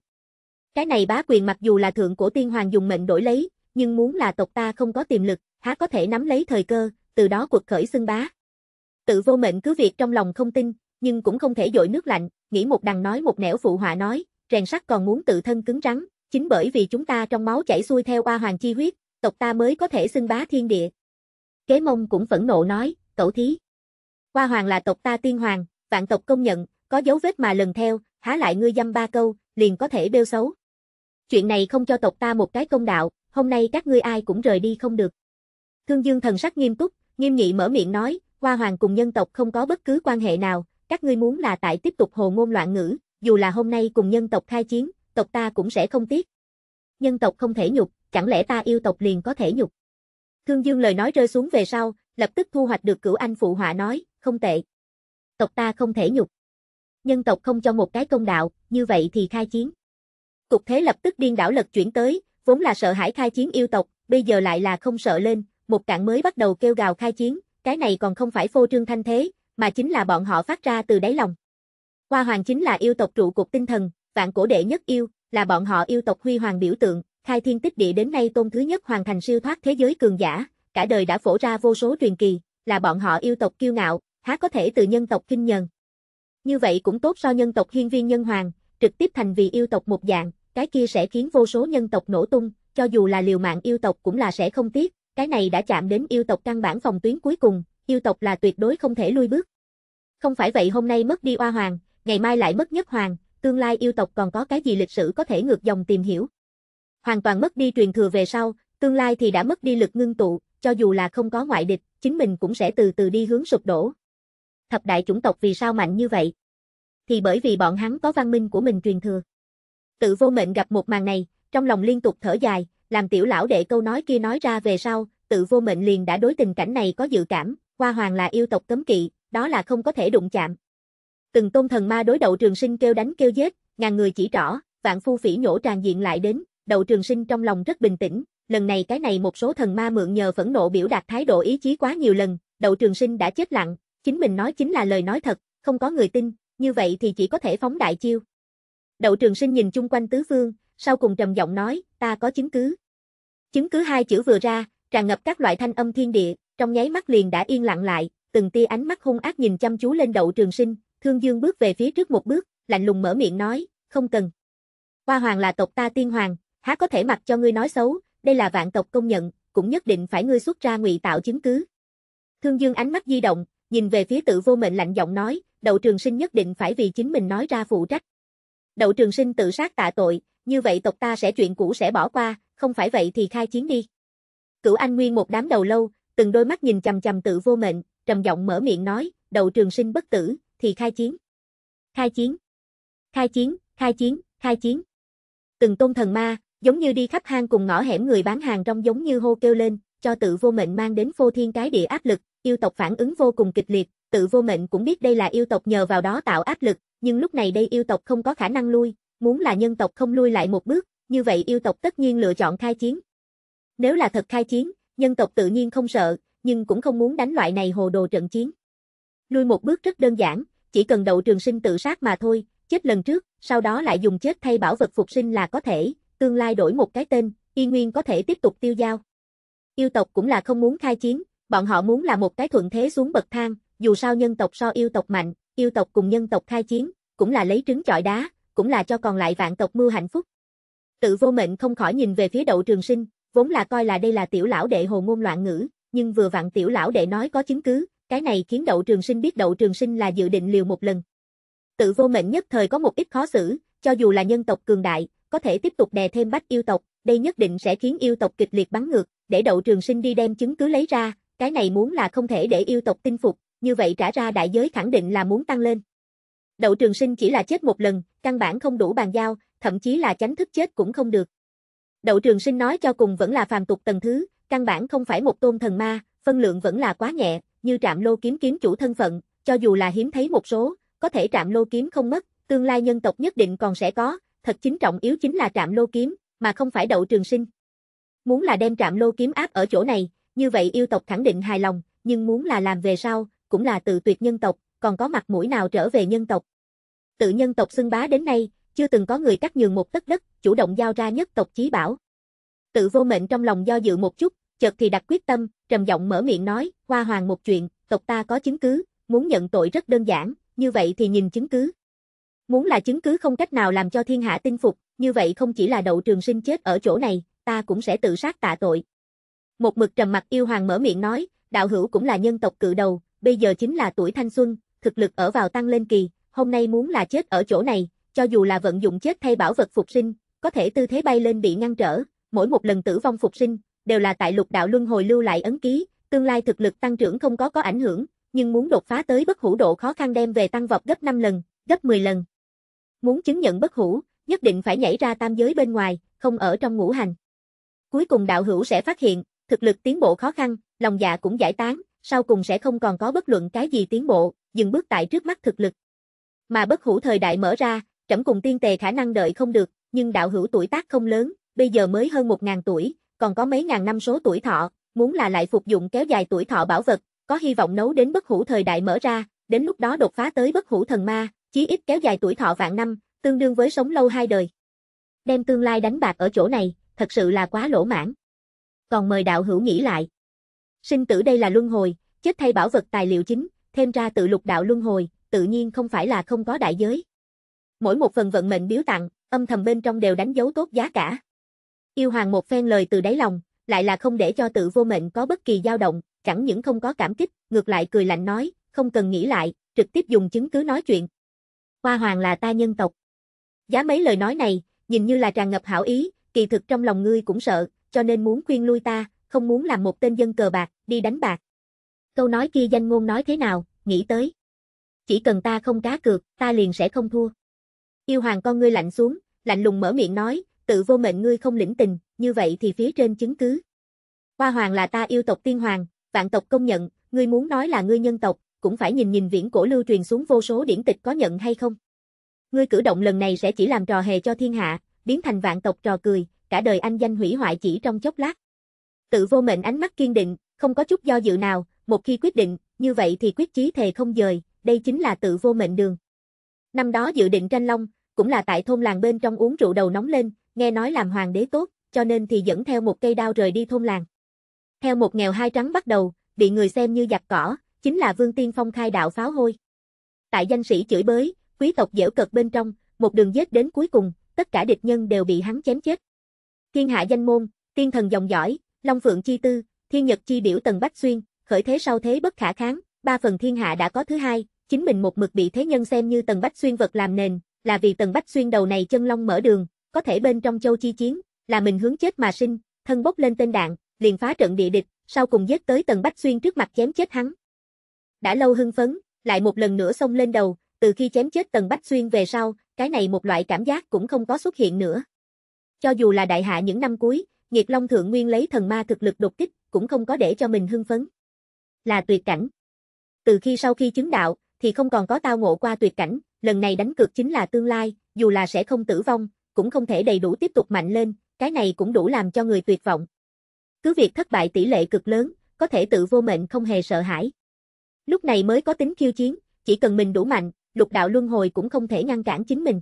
Cái này bá quyền mặc dù là thượng cổ tiên hoàng dùng mệnh đổi lấy, nhưng muốn là tộc ta không có tiềm lực, há có thể nắm lấy thời cơ, từ đó cuộc khởi xưng bá. Tự vô mệnh cứ việc trong lòng không tin, nhưng cũng không thể dội nước lạnh, nghĩ một đằng nói một nẻo phụ họa nói, rèn sắt còn muốn tự thân cứng rắn, chính bởi vì chúng ta trong máu chảy xuôi theo oa hoàng chi huyết, tộc ta mới có thể xưng bá thiên địa. Kế mông cũng phẫn nộ nói, cậu thí. Hoa hoàng là tộc ta tiên hoàng, vạn tộc công nhận, có dấu vết mà lần theo, há lại ngươi dăm ba câu, liền có thể bêu xấu. Chuyện này không cho tộc ta một cái công đạo, hôm nay các ngươi ai cũng rời đi không được. Thương Dương thần sắc nghiêm túc, nghiêm nghị mở miệng nói, Hoa Hoàng cùng nhân tộc không có bất cứ quan hệ nào, các ngươi muốn là tại tiếp tục hồ ngôn loạn ngữ, dù là hôm nay cùng nhân tộc khai chiến, tộc ta cũng sẽ không tiếc. Nhân tộc không thể nhục, chẳng lẽ ta yêu tộc liền có thể nhục. Thương Dương lời nói rơi xuống về sau, lập tức thu hoạch được cửu anh phụ họa nói, không tệ. Tộc ta không thể nhục nhân tộc không cho một cái công đạo, như vậy thì khai chiến. Cục thế lập tức điên đảo lật chuyển tới, vốn là sợ hãi khai chiến yêu tộc, bây giờ lại là không sợ lên, một cạn mới bắt đầu kêu gào khai chiến, cái này còn không phải phô trương thanh thế, mà chính là bọn họ phát ra từ đáy lòng. Hoa hoàng chính là yêu tộc trụ cục tinh thần, vạn cổ đệ nhất yêu, là bọn họ yêu tộc huy hoàng biểu tượng, khai thiên tích địa đến nay tôn thứ nhất hoàn thành siêu thoát thế giới cường giả, cả đời đã phổ ra vô số truyền kỳ, là bọn họ yêu tộc kiêu ngạo, há có thể từ nhân tộc kinh nhần. Như vậy cũng tốt so nhân tộc hiên viên nhân hoàng, trực tiếp thành vì yêu tộc một dạng, cái kia sẽ khiến vô số nhân tộc nổ tung, cho dù là liều mạng yêu tộc cũng là sẽ không tiếc, cái này đã chạm đến yêu tộc căn bản phòng tuyến cuối cùng, yêu tộc là tuyệt đối không thể lui bước. Không phải vậy hôm nay mất đi oa hoàng, ngày mai lại mất nhất hoàng, tương lai yêu tộc còn có cái gì lịch sử có thể ngược dòng tìm hiểu. Hoàn toàn mất đi truyền thừa về sau, tương lai thì đã mất đi lực ngưng tụ, cho dù là không có ngoại địch, chính mình cũng sẽ từ từ đi hướng sụp đổ, thập đại chủng tộc vì sao mạnh như vậy? Thì bởi vì bọn hắn có văn minh của mình truyền thừa. Tự vô mệnh gặp một màn này, trong lòng liên tục thở dài, làm tiểu lão đệ câu nói kia nói ra về sau, tự vô mệnh liền đã đối tình cảnh này có dự cảm, hoa hoàng là yêu tộc cấm kỵ, đó là không có thể đụng chạm. Từng tôn thần ma đối đầu trường sinh kêu đánh kêu giết, ngàn người chỉ rõ, vạn phu phỉ nhổ tràn diện lại đến, đầu trường sinh trong lòng rất bình tĩnh, lần này cái này một số thần ma mượn nhờ phẫn nộ biểu đạt thái độ ý chí quá nhiều lần, đầu trường sinh đã chết lặng, chính mình nói chính là lời nói thật, không có người tin, như vậy thì chỉ có thể phóng đại chiêu. Đậu trường sinh nhìn chung quanh tứ phương, sau cùng trầm giọng nói, ta có chứng cứ. Chứng cứ hai chữ vừa ra, tràn ngập các loại thanh âm thiên địa, trong nháy mắt liền đã yên lặng lại, từng tia ánh mắt hung ác nhìn chăm chú lên đậu trường sinh, thương dương bước về phía trước một bước, lạnh lùng mở miệng nói, không cần. Hoa hoàng là tộc ta tiên hoàng, há có thể mặc cho ngươi nói xấu, đây là vạn tộc công nhận, cũng nhất định phải ngươi xuất ra ngụy tạo chứng cứ. Thương dương ánh mắt di động, nhìn về phía tự vô mệnh lạnh giọng nói, đậu trường sinh nhất định phải vì chính mình nói ra phụ trách. Đậu trường sinh tự sát tạ tội, như vậy tộc ta sẽ chuyện cũ sẽ bỏ qua, không phải vậy thì khai chiến đi. Cửu Anh Nguyên một đám đầu lâu, từng đôi mắt nhìn chầm chầm tự vô mệnh, trầm giọng mở miệng nói, đậu trường sinh bất tử, thì khai chiến. Khai chiến. Khai chiến, khai chiến, khai chiến. Từng tôn thần ma, giống như đi khắp hang cùng ngõ hẻm người bán hàng trong giống như hô kêu lên, cho tự vô mệnh mang đến phô thiên cái địa áp lực, yêu tộc phản ứng vô cùng kịch liệt, tự vô mệnh cũng biết đây là yêu tộc nhờ vào đó tạo áp lực, nhưng lúc này đây yêu tộc không có khả năng lui, muốn là nhân tộc không lui lại một bước, như vậy yêu tộc tất nhiên lựa chọn khai chiến. Nếu là thật khai chiến, nhân tộc tự nhiên không sợ, nhưng cũng không muốn đánh loại này hồ đồ trận chiến. Lui một bước rất đơn giản, chỉ cần đậu trường sinh tự sát mà thôi, chết lần trước, sau đó lại dùng chết thay bảo vật phục sinh là có thể, tương lai đổi một cái tên, y nguyên có thể tiếp tục tiêu giao. Yêu tộc cũng là không muốn khai chiến, bọn họ muốn là một cái thuận thế xuống bậc thang, dù sao nhân tộc so yêu tộc mạnh, yêu tộc cùng nhân tộc khai chiến, cũng là lấy trứng chọi đá, cũng là cho còn lại vạn tộc mưu hạnh phúc. Tự vô mệnh không khỏi nhìn về phía đậu trường sinh, vốn là coi là đây là tiểu lão đệ hồ ngôn loạn ngữ, nhưng vừa vặn tiểu lão đệ nói có chứng cứ, cái này khiến đậu trường sinh biết đậu trường sinh là dự định liều một lần. Tự vô mệnh nhất thời có một ít khó xử, cho dù là nhân tộc cường đại, có thể tiếp tục đè thêm bách yêu tộc, đây nhất định sẽ khiến yêu tộc kịch liệt bắn ngược, để đậu trường sinh đi đem chứng cứ lấy ra, cái này muốn là không thể để yêu tộc tinh phục, như vậy trả ra đại giới khẳng định là muốn tăng lên. Đậu trường sinh chỉ là chết một lần, căn bản không đủ bàn giao, thậm chí là tránh thức chết cũng không được. Đậu trường sinh nói cho cùng vẫn là phàm tục tầng thứ, căn bản không phải một tôn thần ma, phân lượng vẫn là quá nhẹ, như trạm lô kiếm kiếm chủ thân phận, cho dù là hiếm thấy một số, có thể trạm lô kiếm không mất, tương lai nhân tộc nhất định còn sẽ có, thật chính trọng yếu chính là trạm lô kiếm, mà không phải đậu trường sinh. Muốn là đem trạm lô kiếm áp ở chỗ này, như vậy yêu tộc khẳng định hài lòng, nhưng muốn là làm về sau, cũng là tự tuyệt nhân tộc, còn có mặt mũi nào trở về nhân tộc. Tự nhân tộc xưng bá đến nay, chưa từng có người cắt nhường một tấc đất, chủ động giao ra nhất tộc chí bảo. Tự vô mệnh trong lòng do dự một chút, chợt thì đặt quyết tâm, trầm giọng mở miệng nói, hoa hoàng một chuyện, tộc ta có chứng cứ, muốn nhận tội rất đơn giản, như vậy thì nhìn chứng cứ. Muốn là chứng cứ không cách nào làm cho thiên hạ tin phục, như vậy không chỉ là đậu trường sinh chết ở chỗ này, ta cũng sẽ tự sát tạ tội. Một mực trầm mặt yêu hoàng mở miệng nói, đạo hữu cũng là nhân tộc cự đầu, bây giờ chính là tuổi thanh xuân, thực lực ở vào tăng lên kỳ, hôm nay muốn là chết ở chỗ này, cho dù là vận dụng chết thay bảo vật phục sinh, có thể tư thế bay lên bị ngăn trở, mỗi một lần tử vong phục sinh, đều là tại lục đạo luân hồi lưu lại ấn ký, tương lai thực lực tăng trưởng không có có ảnh hưởng, nhưng muốn đột phá tới bất hủ độ khó khăn đem về tăng vọt gấp 5 lần, gấp 10 lần. Muốn chứng nhận bất hủ, nhất định phải nhảy ra tam giới bên ngoài, không ở trong ngũ hành. Cuối cùng đạo hữu sẽ phát hiện, thực lực tiến bộ khó khăn, lòng dạ cũng giải tán, sau cùng sẽ không còn có bất luận cái gì tiến bộ, dừng bước tại trước mắt thực lực. Mà bất hữu thời đại mở ra, trẫm cùng tiên tề khả năng đợi không được, nhưng đạo hữu tuổi tác không lớn, bây giờ mới hơn 1000 tuổi, còn có mấy ngàn năm số tuổi thọ, muốn là lại phục dụng kéo dài tuổi thọ bảo vật, có hy vọng nấu đến bất hữu thời đại mở ra, đến lúc đó đột phá tới bất hữu thần ma, chí ít kéo dài tuổi thọ vạn năm, tương đương với sống lâu hai đời. Đem tương lai đánh bạc ở chỗ này, thật sự là quá lỗ mãn còn mời đạo hữu nghĩ lại. Sinh tử đây là luân hồi, chết thay bảo vật tài liệu chính, thêm ra tự lục đạo luân hồi, tự nhiên không phải là không có đại giới. Mỗi một phần vận mệnh biếu tặng, âm thầm bên trong đều đánh dấu tốt giá cả. Yêu hoàng một phen lời từ đáy lòng, lại là không để cho tự vô mệnh có bất kỳ dao động, chẳng những không có cảm kích, ngược lại cười lạnh nói, không cần nghĩ lại, trực tiếp dùng chứng cứ nói chuyện. Hoa hoàng là ta nhân tộc. Giá mấy lời nói này, nhìn như là tràn ngập hảo ý, kỳ thực trong lòng ngươi cũng sợ, cho nên muốn khuyên lui ta, không muốn làm một tên dân cờ bạc, đi đánh bạc. Câu nói kia danh ngôn nói thế nào, nghĩ tới. Chỉ cần ta không cá cược, ta liền sẽ không thua. Yêu hoàng con ngươi lạnh xuống, lạnh lùng mở miệng nói, tự vô mệnh ngươi không lĩnh tình, như vậy thì phía trên chứng cứ. Hoa hoàng là ta yêu tộc tiên hoàng, vạn tộc công nhận, ngươi muốn nói là ngươi nhân tộc, cũng phải nhìn nhìn viễn cổ lưu truyền xuống vô số điển tịch có nhận hay không. Ngươi cử động lần này sẽ chỉ làm trò hề cho thiên hạ, biến thành vạn tộc trò cười, cả đời anh danh hủy hoại chỉ trong chốc lát. Tự vô mệnh ánh mắt kiên định, không có chút do dự nào, một khi quyết định, như vậy thì quyết chí thề không dời, đây chính là tự vô mệnh đường. Năm đó dự định tranh long, cũng là tại thôn làng bên trong uống rượu đầu nóng lên, nghe nói làm hoàng đế tốt, cho nên thì dẫn theo một cây đao rời đi thôn làng. Theo một nghèo hai trắng bắt đầu, bị người xem như giặt cỏ, chính là Vương Tiên Phong khai đạo pháo hôi. Tại danh sĩ chửi bới, quý tộc dễu cợt bên trong, một đường giết đến cuối cùng, tất cả địch nhân đều bị hắn chém chết thiên hạ danh môn, tiên thần dòng dõi, long phượng chi tư, thiên nhật chi biểu tần bách xuyên, khởi thế sau thế bất khả kháng, ba phần thiên hạ đã có thứ hai, chính mình một mực bị thế nhân xem như tần bách xuyên vật làm nền, là vì tần bách xuyên đầu này chân long mở đường, có thể bên trong châu chi chiến, là mình hướng chết mà sinh, thân bốc lên tên đạn, liền phá trận địa địch, sau cùng giết tới tần bách xuyên trước mặt chém chết hắn. Đã lâu hưng phấn, lại một lần nữa xông lên đầu, từ khi chém chết tần bách xuyên về sau, cái này một loại cảm giác cũng không có xuất hiện nữa. Cho dù là đại hạ những năm cuối, Nghiệt Long Thượng Nguyên lấy thần ma thực lực đột kích, cũng không có để cho mình hưng phấn. Là tuyệt cảnh. Từ khi sau khi chứng đạo, thì không còn có tao ngộ qua tuyệt cảnh, lần này đánh cược chính là tương lai, dù là sẽ không tử vong, cũng không thể đầy đủ tiếp tục mạnh lên, cái này cũng đủ làm cho người tuyệt vọng. Cứ việc thất bại tỷ lệ cực lớn, có thể tự vô mệnh không hề sợ hãi. Lúc này mới có tính khiêu chiến, chỉ cần mình đủ mạnh, lục đạo luân hồi cũng không thể ngăn cản chính mình.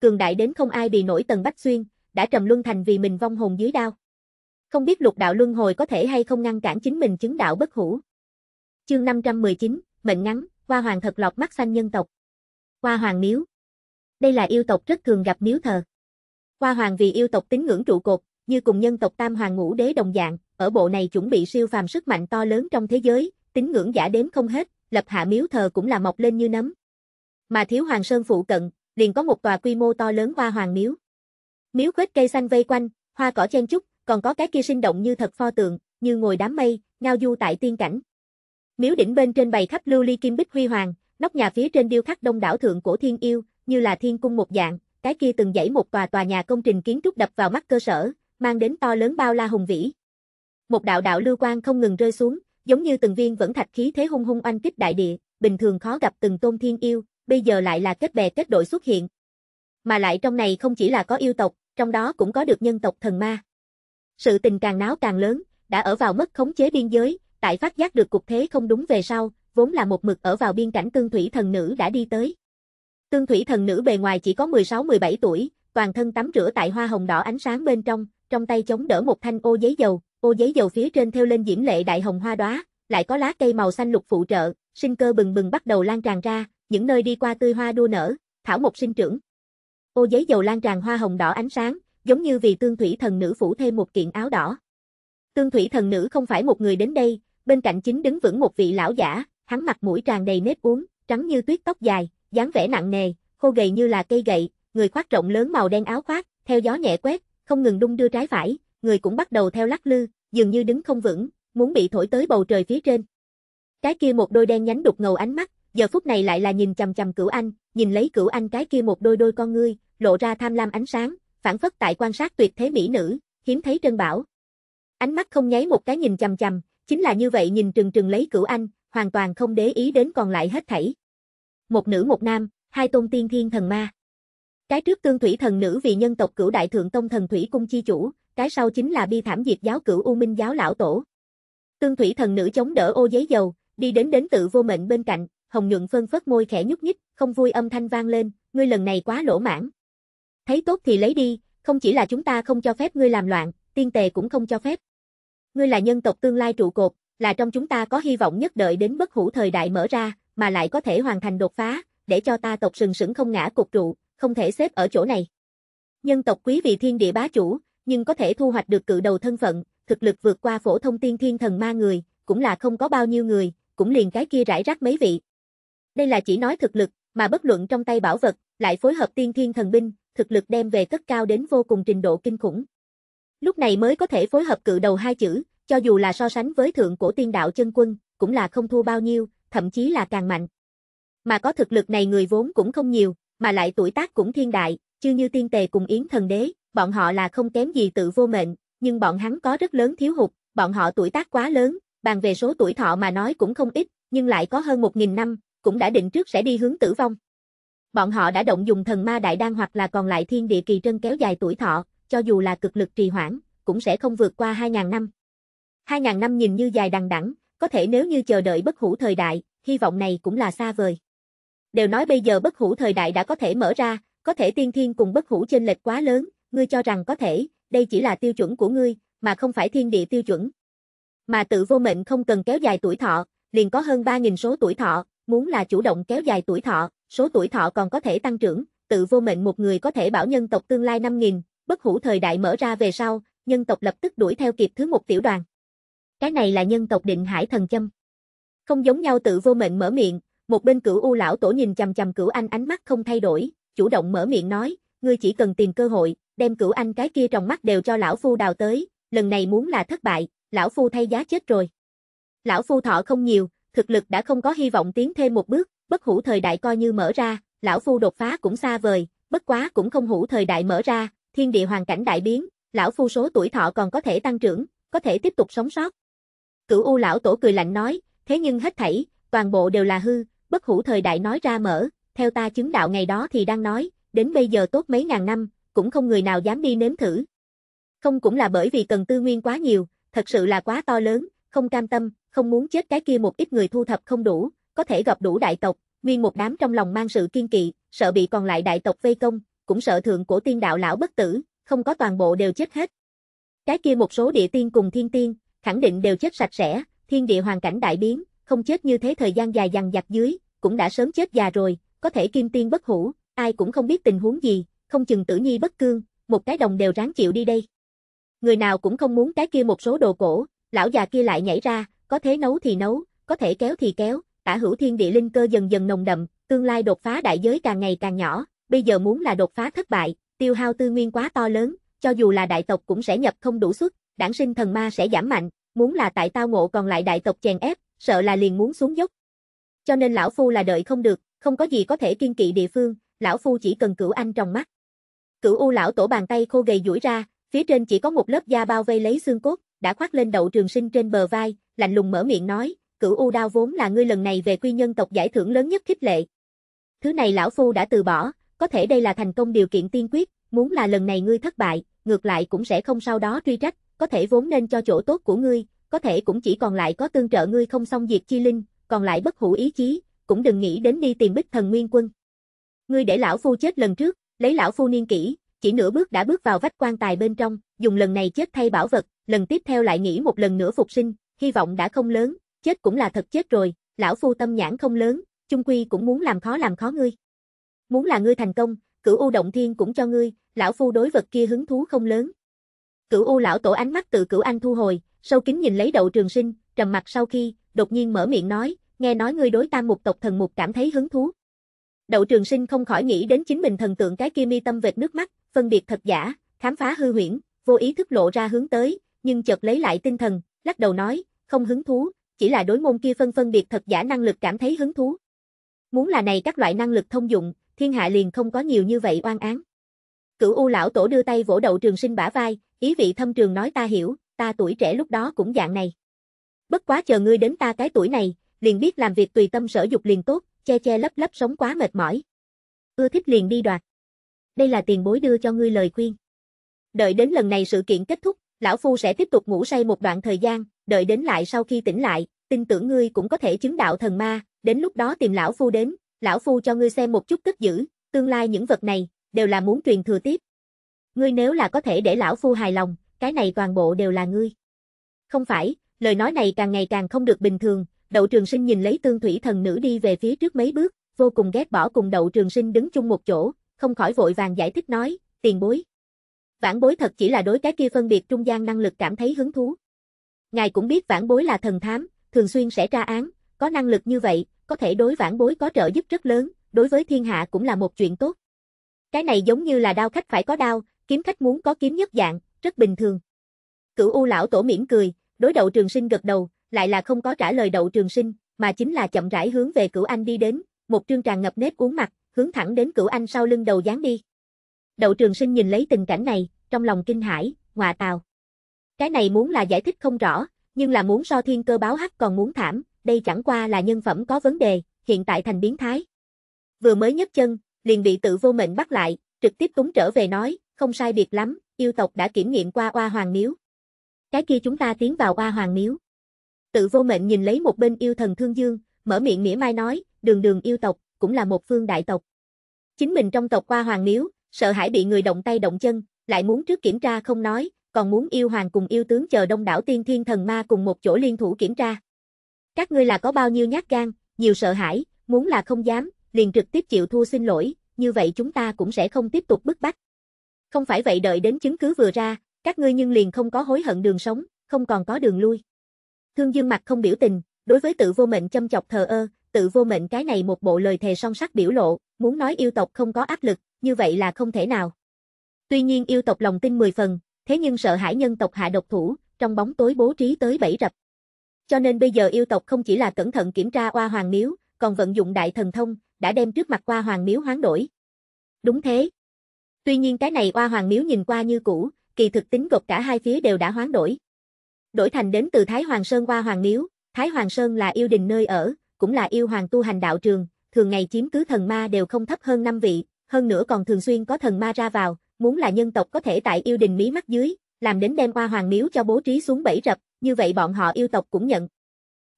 Cường đại đến không ai bị nổi tầng bách xuyên, đã trầm luân thành vì mình vong hồn dưới đao. Không biết lục đạo luân hồi có thể hay không ngăn cản chính mình chứng đạo bất hủ. Chương 519, mệnh ngắn, Hoa Hoàng thật lọt mắt xanh nhân tộc. Hoa Hoàng miếu. Đây là yêu tộc rất thường gặp miếu thờ. Hoa Hoàng vì yêu tộc tín ngưỡng trụ cột, như cùng nhân tộc Tam Hoàng Ngũ Đế đồng dạng, ở bộ này chuẩn bị siêu phàm sức mạnh to lớn trong thế giới, tín ngưỡng giả đếm không hết, lập hạ miếu thờ cũng là mọc lên như nấm. Mà Thiếu Hoàng Sơn phụ cận, liền có một tòa quy mô to lớn Hoa Hoàng miếu. Miếu khuếch cây xanh vây quanh, hoa cỏ chen chúc, còn có cái kia sinh động như thật pho tượng, như ngồi đám mây, ngao du tại tiên cảnh. Miếu đỉnh bên trên bày khắp lưu ly kim bích huy hoàng, nóc nhà phía trên điêu khắc đông đảo thượng cổ thiên yêu, như là thiên cung một dạng, cái kia từng dãy một tòa tòa nhà công trình kiến trúc đập vào mắt cơ sở, mang đến to lớn bao la hùng vĩ. Một đạo đạo lưu quang không ngừng rơi xuống, giống như từng viên vẫn thạch khí thế hung hung oanh kích đại địa, bình thường khó gặp từng tôn thiên yêu, bây giờ lại là kết bè kết đội xuất hiện, mà lại trong này không chỉ là có yêu tộc, trong đó cũng có được nhân tộc thần ma. Sự tình càng náo càng lớn, đã ở vào mất khống chế biên giới, tại phát giác được cục thế không đúng về sau, vốn là một mực ở vào biên cảnh tương thủy thần nữ đã đi tới. Tương thủy thần nữ bề ngoài chỉ có 16-17 tuổi, toàn thân tắm rửa tại hoa hồng đỏ ánh sáng bên trong, trong tay chống đỡ một thanh ô giấy dầu, ô giấy dầu phía trên theo lên diễm lệ đại hồng hoa đóa, lại có lá cây màu xanh lục phụ trợ, sinh cơ bừng bừng bắt đầu lan tràn ra, những nơi đi qua tươi hoa đua nở, thảo mộc sinh trưởng. Ô giấy dầu lan tràn hoa hồng đỏ ánh sáng, giống như vì tương thủy thần nữ phủ thêm một kiện áo đỏ. Tương thủy thần nữ không phải một người đến đây, bên cạnh chính đứng vững một vị lão giả, hắn mặt mũi tràn đầy nếp uống, trắng như tuyết tóc dài, dáng vẻ nặng nề, khô gầy như là cây gậy, người khoác rộng lớn màu đen áo khoác, theo gió nhẹ quét, không ngừng đung đưa trái phải, người cũng bắt đầu theo lắc lư, dường như đứng không vững, muốn bị thổi tới bầu trời phía trên. Cái kia một đôi đen nhánh đục ngầu ánh mắt, giờ phút này lại là nhìn chằm chằm cửu anh, nhìn lấy cửu anh cái kia một đôi đôi con ngươi, lộ ra tham lam ánh sáng, phản phất tại quan sát tuyệt thế mỹ nữ, hiếm thấy trân bảo. Ánh mắt không nháy một cái nhìn chằm chằm chính là như vậy nhìn trừng trừng lấy cửu anh, hoàn toàn không để ý đến còn lại hết thảy. Một nữ một nam, hai tôn tiên thiên thần ma. Cái trước tương thủy thần nữ vì nhân tộc cửu đại thượng tông thần thủy cung chi chủ, cái sau chính là bi thảm diệt giáo cửu U Minh giáo lão tổ. Tương thủy thần nữ chống đỡ ô giấy dầu, đi đến đến tự vô mệnh bên cạnh, Hồng Nhuận phân phất môi khẽ nhúc nhích, không vui âm thanh vang lên, ngươi lần này quá lỗ mãn. Thấy tốt thì lấy đi, không chỉ là chúng ta không cho phép ngươi làm loạn, tiên tề cũng không cho phép. Ngươi là nhân tộc tương lai trụ cột, là trong chúng ta có hy vọng nhất đợi đến bất hủ thời đại mở ra, mà lại có thể hoàn thành đột phá, để cho ta tộc sừng sững không ngã cục trụ, không thể xếp ở chỗ này. Nhân tộc quý vị thiên địa bá chủ, nhưng có thể thu hoạch được cự đầu thân phận, thực lực vượt qua phổ thông tiên thiên thần ma người, cũng là không có bao nhiêu người, cũng liền cái kia rải rác mấy vị, đây là chỉ nói thực lực, mà bất luận trong tay bảo vật, lại phối hợp tiên thiên thần binh, thực lực đem về tất cao đến vô cùng trình độ kinh khủng. Lúc này mới có thể phối hợp cự đầu hai chữ, cho dù là so sánh với thượng cổ tiên đạo chân quân, cũng là không thua bao nhiêu, thậm chí là càng mạnh. Mà có thực lực này người vốn cũng không nhiều, mà lại tuổi tác cũng thiên đại, chưa như tiên tề cùng yến thần đế, bọn họ là không kém gì tự vô mệnh, nhưng bọn hắn có rất lớn thiếu hụt, bọn họ tuổi tác quá lớn, bàn về số tuổi thọ mà nói cũng không ít, nhưng lại có hơn 1.000 năm, cũng đã định trước sẽ đi hướng tử vong. Bọn họ đã động dùng thần ma đại đan hoặc là còn lại thiên địa kỳ trân kéo dài tuổi thọ, cho dù là cực lực trì hoãn, cũng sẽ không vượt qua 2.000 năm. 2.000 năm nhìn như dài đằng đẵng, có thể nếu như chờ đợi bất hủ thời đại, hy vọng này cũng là xa vời. Đều nói bây giờ bất hủ thời đại đã có thể mở ra, có thể tiên thiên cùng bất hủ trên lệch quá lớn, ngươi cho rằng có thể, đây chỉ là tiêu chuẩn của ngươi, mà không phải thiên địa tiêu chuẩn. Mà tự vô mệnh không cần kéo dài tuổi thọ, liền có hơn 3.000 số tuổi thọ, muốn là chủ động kéo dài tuổi thọ, số tuổi thọ còn có thể tăng trưởng, tự vô mệnh một người có thể bảo nhân tộc tương lai 5.000, bất hủ thời đại mở ra về sau, nhân tộc lập tức đuổi theo kịp thứ một tiểu đoàn. Cái này là nhân tộc định hải thần châm. Không giống nhau tự vô mệnh mở miệng, một bên cửu u lão tổ nhìn chằm chằm cửu anh ánh mắt không thay đổi, chủ động mở miệng nói, ngươi chỉ cần tìm cơ hội, đem cửu anh cái kia trong mắt đều cho lão phu đào tới, lần này muốn là thất bại, lão phu thay giá chết rồi. Lão phu thọ không nhiều, thực lực đã không có hy vọng tiến thêm một bước, bất hủ thời đại coi như mở ra, lão phu đột phá cũng xa vời, bất quá cũng không hủ thời đại mở ra, thiên địa hoàn cảnh đại biến, lão phu số tuổi thọ còn có thể tăng trưởng, có thể tiếp tục sống sót. Cửu U lão tổ cười lạnh nói, thế nhưng hết thảy, toàn bộ đều là hư, bất hủ thời đại nói ra mở, theo ta chứng đạo ngày đó thì đang nói, đến bây giờ tốt mấy ngàn năm, cũng không người nào dám đi nếm thử. Không cũng là bởi vì cần tư nguyên quá nhiều, thật sự là quá to lớn, không cam tâm, không muốn chết cái kia một ít người thu thập không đủ, có thể gặp đủ đại tộc, nguyên một đám trong lòng mang sự kiên kỵ, sợ bị còn lại đại tộc vây công, cũng sợ thượng cổ tiên đạo lão bất tử, không có toàn bộ đều chết hết. Cái kia một số địa tiên cùng thiên tiên, khẳng định đều chết sạch sẽ, thiên địa hoàn cảnh đại biến, không chết như thế thời gian dài dằn dặt dưới, cũng đã sớm chết già rồi, có thể kim tiên bất hủ, ai cũng không biết tình huống gì, không chừng tử nhi bất cương, một cái đồng đều ráng chịu đi đây. Người nào cũng không muốn cái kia một số đồ cổ, lão già kia lại nhảy ra, có thế nấu thì nấu, có thể kéo thì kéo, tả hữu thiên địa linh cơ dần dần nồng đậm, tương lai đột phá đại giới càng ngày càng nhỏ, bây giờ muốn là đột phá thất bại, tiêu hao tư nguyên quá to lớn, cho dù là đại tộc cũng sẽ nhập không đủ suất, đảng sinh thần ma sẽ giảm mạnh, muốn là tại tao ngộ còn lại đại tộc chèn ép, sợ là liền muốn xuống dốc. Cho nên lão phu là đợi không được, không có gì có thể kiên kỵ địa phương, lão phu chỉ cần cửu anh trong mắt. Cửu U lão tổ bàn tay khô gầy duỗi ra, phía trên chỉ có một lớp da bao vây lấy xương cốt, đã khoác lên đậu trường sinh trên bờ vai, lạnh lùng mở miệng nói, cửu u đao vốn là ngươi lần này về quy nhân tộc giải thưởng lớn nhất khích lệ. Thứ này lão phu đã từ bỏ, có thể đây là thành công điều kiện tiên quyết, muốn là lần này ngươi thất bại, ngược lại cũng sẽ không sau đó truy trách, có thể vốn nên cho chỗ tốt của ngươi, có thể cũng chỉ còn lại có tương trợ ngươi không xong diệt chi linh, còn lại bất hủ ý chí, cũng đừng nghĩ đến đi tìm bích thần nguyên quân. Ngươi để lão phu chết lần trước, lấy lão phu niên kỹ, chỉ nửa bước đã bước vào vách quan tài bên trong, dùng lần này chết thay bảo vật, lần tiếp theo lại nghĩ một lần nữa phục sinh, hy vọng đã không lớn, chết cũng là thật chết rồi, lão phu tâm nhãn không lớn, chung quy cũng muốn làm khó làm khó ngươi. Muốn là ngươi thành công, cửu u động thiên cũng cho ngươi, lão phu đối vật kia hứng thú không lớn. Cửu u lão tổ ánh mắt tự cửu anh thu hồi, sâu kính nhìn lấy đậu trường sinh, trầm mặt sau khi, đột nhiên mở miệng nói, nghe nói ngươi đối tam mục tộc thần mục cảm thấy hứng thú. Đậu trường sinh không khỏi nghĩ đến chính mình thần tượng cái kia mi tâm vệt nước mắt, phân biệt thật giả, khám phá hư huyễn, vô ý thức lộ ra hướng tới, nhưng chợt lấy lại tinh thần, lắc đầu nói, không hứng thú, chỉ là đối môn kia phân phân biệt thật giả năng lực cảm thấy hứng thú. Muốn là này các loại năng lực thông dụng, thiên hạ liền không có nhiều như vậy oan án. Cửu U lão tổ đưa tay vỗ đầu Trường Sinh bả vai, ý vị thâm trường nói ta hiểu, ta tuổi trẻ lúc đó cũng dạng này. Bất quá chờ ngươi đến ta cái tuổi này, liền biết làm việc tùy tâm sở dục liền tốt, che che lấp lấp sống quá mệt mỏi. Ưa thích liền đi đoạt. Đây là tiền bối đưa cho ngươi lời khuyên. Đợi đến lần này sự kiện kết thúc, lão phu sẽ tiếp tục ngủ say một đoạn thời gian, đợi đến lại sau khi tỉnh lại, tin tưởng ngươi cũng có thể chứng đạo thần ma, đến lúc đó tìm lão phu đến, lão phu cho ngươi xem một chút cất giữ, tương lai những vật này, đều là muốn truyền thừa tiếp. Ngươi nếu là có thể để lão phu hài lòng, cái này toàn bộ đều là ngươi. Không phải, lời nói này càng ngày càng không được bình thường, đậu trường sinh nhìn lấy tương thủy thần nữ đi về phía trước mấy bước, vô cùng ghét bỏ cùng đậu trường sinh đứng chung một chỗ, không khỏi vội vàng giải thích nói, tiền bối, Vãn bối thật chỉ là đối cái kia phân biệt trung gian năng lực cảm thấy hứng thú. Ngài cũng biết vãn bối là thần thám, thường xuyên sẽ tra án, có năng lực như vậy, có thể đối vãn bối có trợ giúp rất lớn, đối với thiên hạ cũng là một chuyện tốt. Cái này giống như là đao khách phải có đao, kiếm khách muốn có kiếm nhất dạng, rất bình thường. Cửu U lão tổ mỉm cười, đối đầu trường sinh gật đầu, lại là không có trả lời đậu trường sinh, mà chính là chậm rãi hướng về cửu anh đi đến, một trương tràn ngập nếp uống mặt, hướng thẳng đến cửu anh sau lưng đầu dán đi. Đậu trường sinh nhìn lấy tình cảnh này, trong lòng kinh hãi, ngọa tào. Cái này muốn là giải thích không rõ, nhưng là muốn so thiên cơ báo hắc còn muốn thảm, đây chẳng qua là nhân phẩm có vấn đề, hiện tại thành biến thái. Vừa mới nhấc chân, liền bị tự vô mệnh bắt lại, trực tiếp túng trở về nói, không sai biệt lắm, yêu tộc đã kiểm nghiệm qua oa hoàng miếu. Cái kia chúng ta tiến vào oa hoàng miếu. Tự vô mệnh nhìn lấy một bên yêu thần thương dương, mở miệng mỉa mai nói, đường đường yêu tộc, cũng là một phương đại tộc. Chính mình trong tộc qua hoàng miếu, sợ hãi bị người động tay động chân, lại muốn trước kiểm tra không nói, còn muốn yêu hoàng cùng yêu tướng chờ đông đảo tiên thiên thần ma cùng một chỗ liên thủ kiểm tra. Các ngươi là có bao nhiêu nhát gan, nhiều sợ hãi, muốn là không dám, liền trực tiếp chịu thua xin lỗi, như vậy chúng ta cũng sẽ không tiếp tục bức bách. Không phải vậy đợi đến chứng cứ vừa ra, các ngươi nhưng liền không có hối hận đường sống, không còn có đường lui. Thương Dương mặt không biểu tình, đối với tự vô mệnh châm chọc thờ ơ, tự vô mệnh cái này một bộ lời thề son sắc biểu lộ, muốn nói yêu tộc không có áp lực, như vậy là không thể nào. Tuy nhiên yêu tộc lòng tin 10 phần, thế nhưng sợ hãi nhân tộc hạ độc thủ, trong bóng tối bố trí tới bảy rập. Cho nên bây giờ yêu tộc không chỉ là cẩn thận kiểm tra oa hoàng miếu, còn vận dụng đại thần thông, đã đem trước mặt qua hoàng miếu hoán đổi. Đúng thế. Tuy nhiên cái này oa hoàng miếu nhìn qua như cũ, kỳ thực tính gộp cả hai phía đều đã hoán đổi. Đổi thành đến từ Thái Hoàng Sơn qua hoàng miếu, Thái Hoàng Sơn là yêu đình nơi ở, cũng là yêu hoàng tu hành đạo trường, thường ngày chiếm cứ thần ma đều không thấp hơn năm vị, hơn nữa còn thường xuyên có thần ma ra vào, muốn là nhân tộc có thể tại yêu đình mí mắt dưới, làm đến đem qua hoàng miếu cho bố trí xuống bẫy rập, như vậy bọn họ yêu tộc cũng nhận.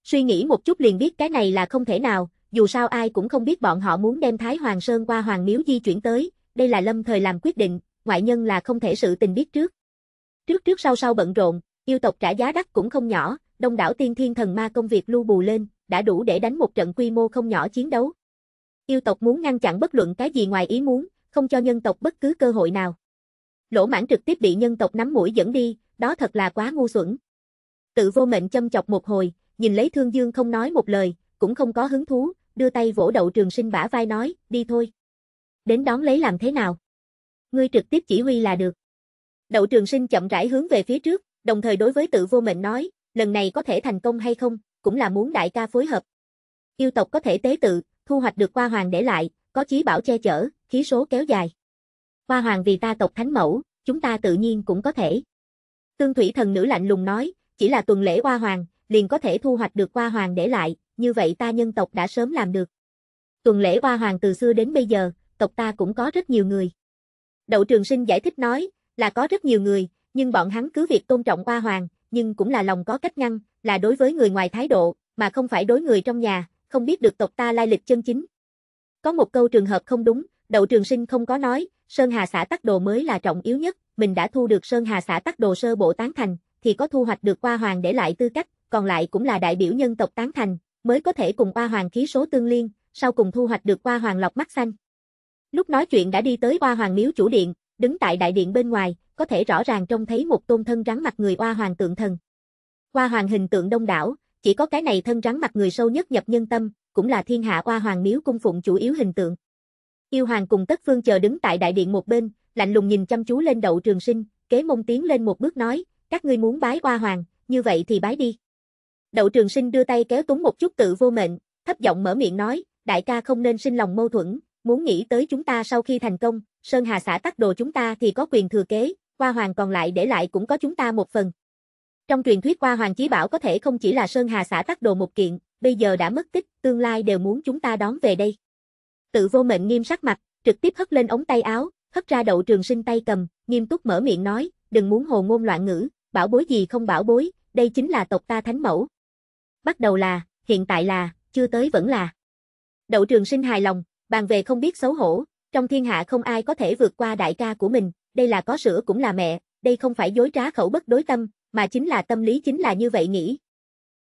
Suy nghĩ một chút liền biết cái này là không thể nào, dù sao ai cũng không biết bọn họ muốn đem Thái Hoàng Sơn qua Hoàng Miếu di chuyển tới, đây là lâm thời làm quyết định, ngoại nhân là không thể sự tình biết trước. Trước trước sau sau bận rộn, yêu tộc trả giá đắt cũng không nhỏ, đông đảo tiên thiên thần ma công việc lưu bù lên, đã đủ để đánh một trận quy mô không nhỏ chiến đấu yêu tộc muốn ngăn chặn bất luận cái gì ngoài ý muốn, không cho nhân tộc bất cứ cơ hội nào. Lỗ mãn trực tiếp bị nhân tộc nắm mũi dẫn đi, đó thật là quá ngu xuẩn. Tự vô mệnh châm chọc một hồi, nhìn lấy thương dương không nói một lời, cũng không có hứng thú, đưa tay vỗ đậu trường sinh bả vai nói, đi thôi. Đến đón lấy làm thế nào? Ngươi trực tiếp chỉ huy là được. Đậu trường sinh chậm rãi hướng về phía trước, đồng thời đối với tự vô mệnh nói, lần này có thể thành công hay không, cũng là muốn đại ca phối hợp. Yêu tộc có thể tế tự, thu hoạch được qua Hoàng để lại, có chí bảo che chở, khí số kéo dài. Qua Hoàng vì ta tộc thánh mẫu, chúng ta tự nhiên cũng có thể. Tương Thủy thần nữ lạnh lùng nói, chỉ là tuần lễ qua Hoàng, liền có thể thu hoạch được qua Hoàng để lại, như vậy ta nhân tộc đã sớm làm được. Tuần lễ qua Hoàng từ xưa đến bây giờ, tộc ta cũng có rất nhiều người. Đậu Trường Sinh giải thích nói, là có rất nhiều người, nhưng bọn hắn cứ việc tôn trọng qua Hoàng, nhưng cũng là lòng có cách ngăn, là đối với người ngoài thái độ, mà không phải đối người trong nhà, không biết được tộc ta lai lịch chân chính. Có một câu trường hợp không đúng, đậu trường sinh không có nói, Sơn Hà xã tắc đồ mới là trọng yếu nhất, mình đã thu được Sơn Hà xã tắc đồ sơ bộ tán thành, thì có thu hoạch được qua hoàng để lại tư cách, còn lại cũng là đại biểu nhân tộc tán thành, mới có thể cùng qua hoàng khí số tương liên, sau cùng thu hoạch được qua hoàng lọc mắt xanh. Lúc nói chuyện đã đi tới qua hoàng miếu chủ điện, đứng tại đại điện bên ngoài, có thể rõ ràng trông thấy một tôn thân rắn mặt người qua hoàng tượng thần. qua hoàng hình tượng đông đảo, chỉ có cái này thân rắn mặt người sâu nhất nhập nhân tâm, cũng là thiên hạ oa hoàng miếu cung phụng chủ yếu hình tượng. Yêu hoàng cùng tất phương chờ đứng tại đại điện một bên, lạnh lùng nhìn chăm chú lên đậu trường sinh, kế mông tiến lên một bước nói, các ngươi muốn bái oa hoàng, như vậy thì bái đi. Đậu trường sinh đưa tay kéo túng một chút tự vô mệnh, thấp giọng mở miệng nói, đại ca không nên sinh lòng mâu thuẫn, muốn nghĩ tới chúng ta sau khi thành công, Sơn Hà xã tắc đồ chúng ta thì có quyền thừa kế, hoa hoàng còn lại để lại cũng có chúng ta một phần. Trong truyền thuyết qua Hoàng Chí Bảo có thể không chỉ là Sơn Hà xã tắc đồ một kiện, bây giờ đã mất tích, tương lai đều muốn chúng ta đón về đây. Tự vô mệnh nghiêm sắc mặt, trực tiếp hất lên ống tay áo, hất ra đậu trường sinh tay cầm, nghiêm túc mở miệng nói, đừng muốn hồ ngôn loạn ngữ, bảo bối gì không bảo bối, đây chính là tộc ta thánh mẫu. Bắt đầu là, hiện tại là, chưa tới vẫn là. Đậu trường sinh hài lòng, bàn về không biết xấu hổ, trong thiên hạ không ai có thể vượt qua đại ca của mình, đây là có sữa cũng là mẹ, đây không phải dối trá khẩu bất đối tâm, mà chính là tâm lý chính là như vậy nghĩ.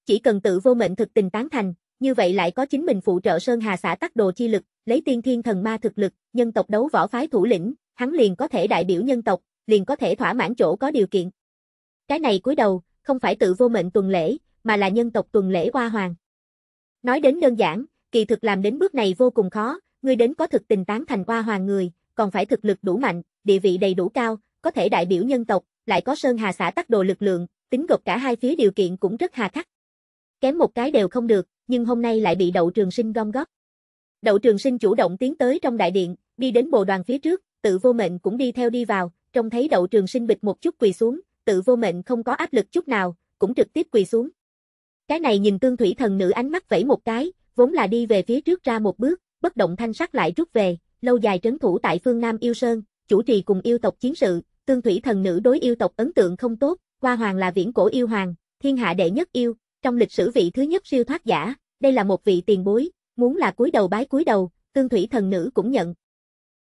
Chỉ cần tự vô mệnh thực tình tán thành, như vậy lại có chính mình phụ trợ Sơn Hà xã tắc đồ chi lực, lấy tiên thiên thần ma thực lực, nhân tộc đấu võ phái thủ lĩnh, hắn liền có thể đại biểu nhân tộc, liền có thể thỏa mãn chỗ có điều kiện. Cái này cuối đầu, không phải tự vô mệnh tuần lễ, mà là nhân tộc tuần lễ hoa hoàng. Nói đến đơn giản, kỳ thực làm đến bước này vô cùng khó, người đến có thực tình tán thành hoa hoàng người, còn phải thực lực đủ mạnh, địa vị đầy đủ cao, có thể đại biểu nhân tộc, lại có Sơn Hà xã tắc đồ lực lượng, tính gộp cả hai phía điều kiện cũng rất hà khắc. Kém một cái đều không được, nhưng hôm nay lại bị đậu trường sinh gom góp. Đậu trường sinh chủ động tiến tới trong đại điện, đi đến bộ đoàn phía trước, tự vô mệnh cũng đi theo đi vào, trông thấy đậu trường sinh bịch một chút quỳ xuống, tự vô mệnh không có áp lực chút nào, cũng trực tiếp quỳ xuống. Cái này nhìn tương thủy thần nữ ánh mắt vẫy một cái, vốn là đi về phía trước ra một bước, bất động thanh sắc lại rút về, lâu dài trấn thủ tại phương Nam Yêu Sơn, chủ trì cùng yêu tộc chiến sự, tương thủy thần nữ đối yêu tộc ấn tượng không tốt, Hoa Hoàng là viễn cổ yêu hoàng, thiên hạ đệ nhất yêu, trong lịch sử vị thứ nhất siêu thoát giả, đây là một vị tiền bối, muốn là cúi đầu bái cúi đầu, tương thủy thần nữ cũng nhận.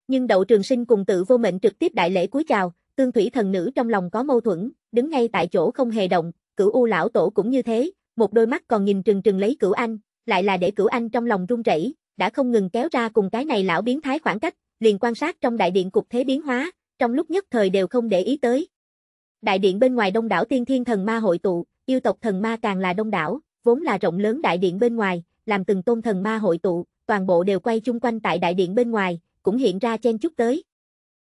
Nhưng đậu trường sinh cùng tự vô mệnh trực tiếp đại lễ cúi chào, tương thủy thần nữ trong lòng có mâu thuẫn, đứng ngay tại chỗ không hề động, cửu u lão tổ cũng như thế, một đôi mắt còn nhìn trừng trừng lấy cửu anh, lại là để cửu anh trong lòng rung rẩy, đã không ngừng kéo ra cùng cái này lão biến thái khoảng cách, liền quan sát trong đại điện cục thế biến hóa, trong lúc nhất thời đều không để ý tới. Đại điện bên ngoài đông đảo tiên thiên thần ma hội tụ, yêu tộc thần ma càng là đông đảo, vốn là rộng lớn đại điện bên ngoài, làm từng tôn thần ma hội tụ, toàn bộ đều quay chung quanh tại đại điện bên ngoài, cũng hiện ra chen chút tới.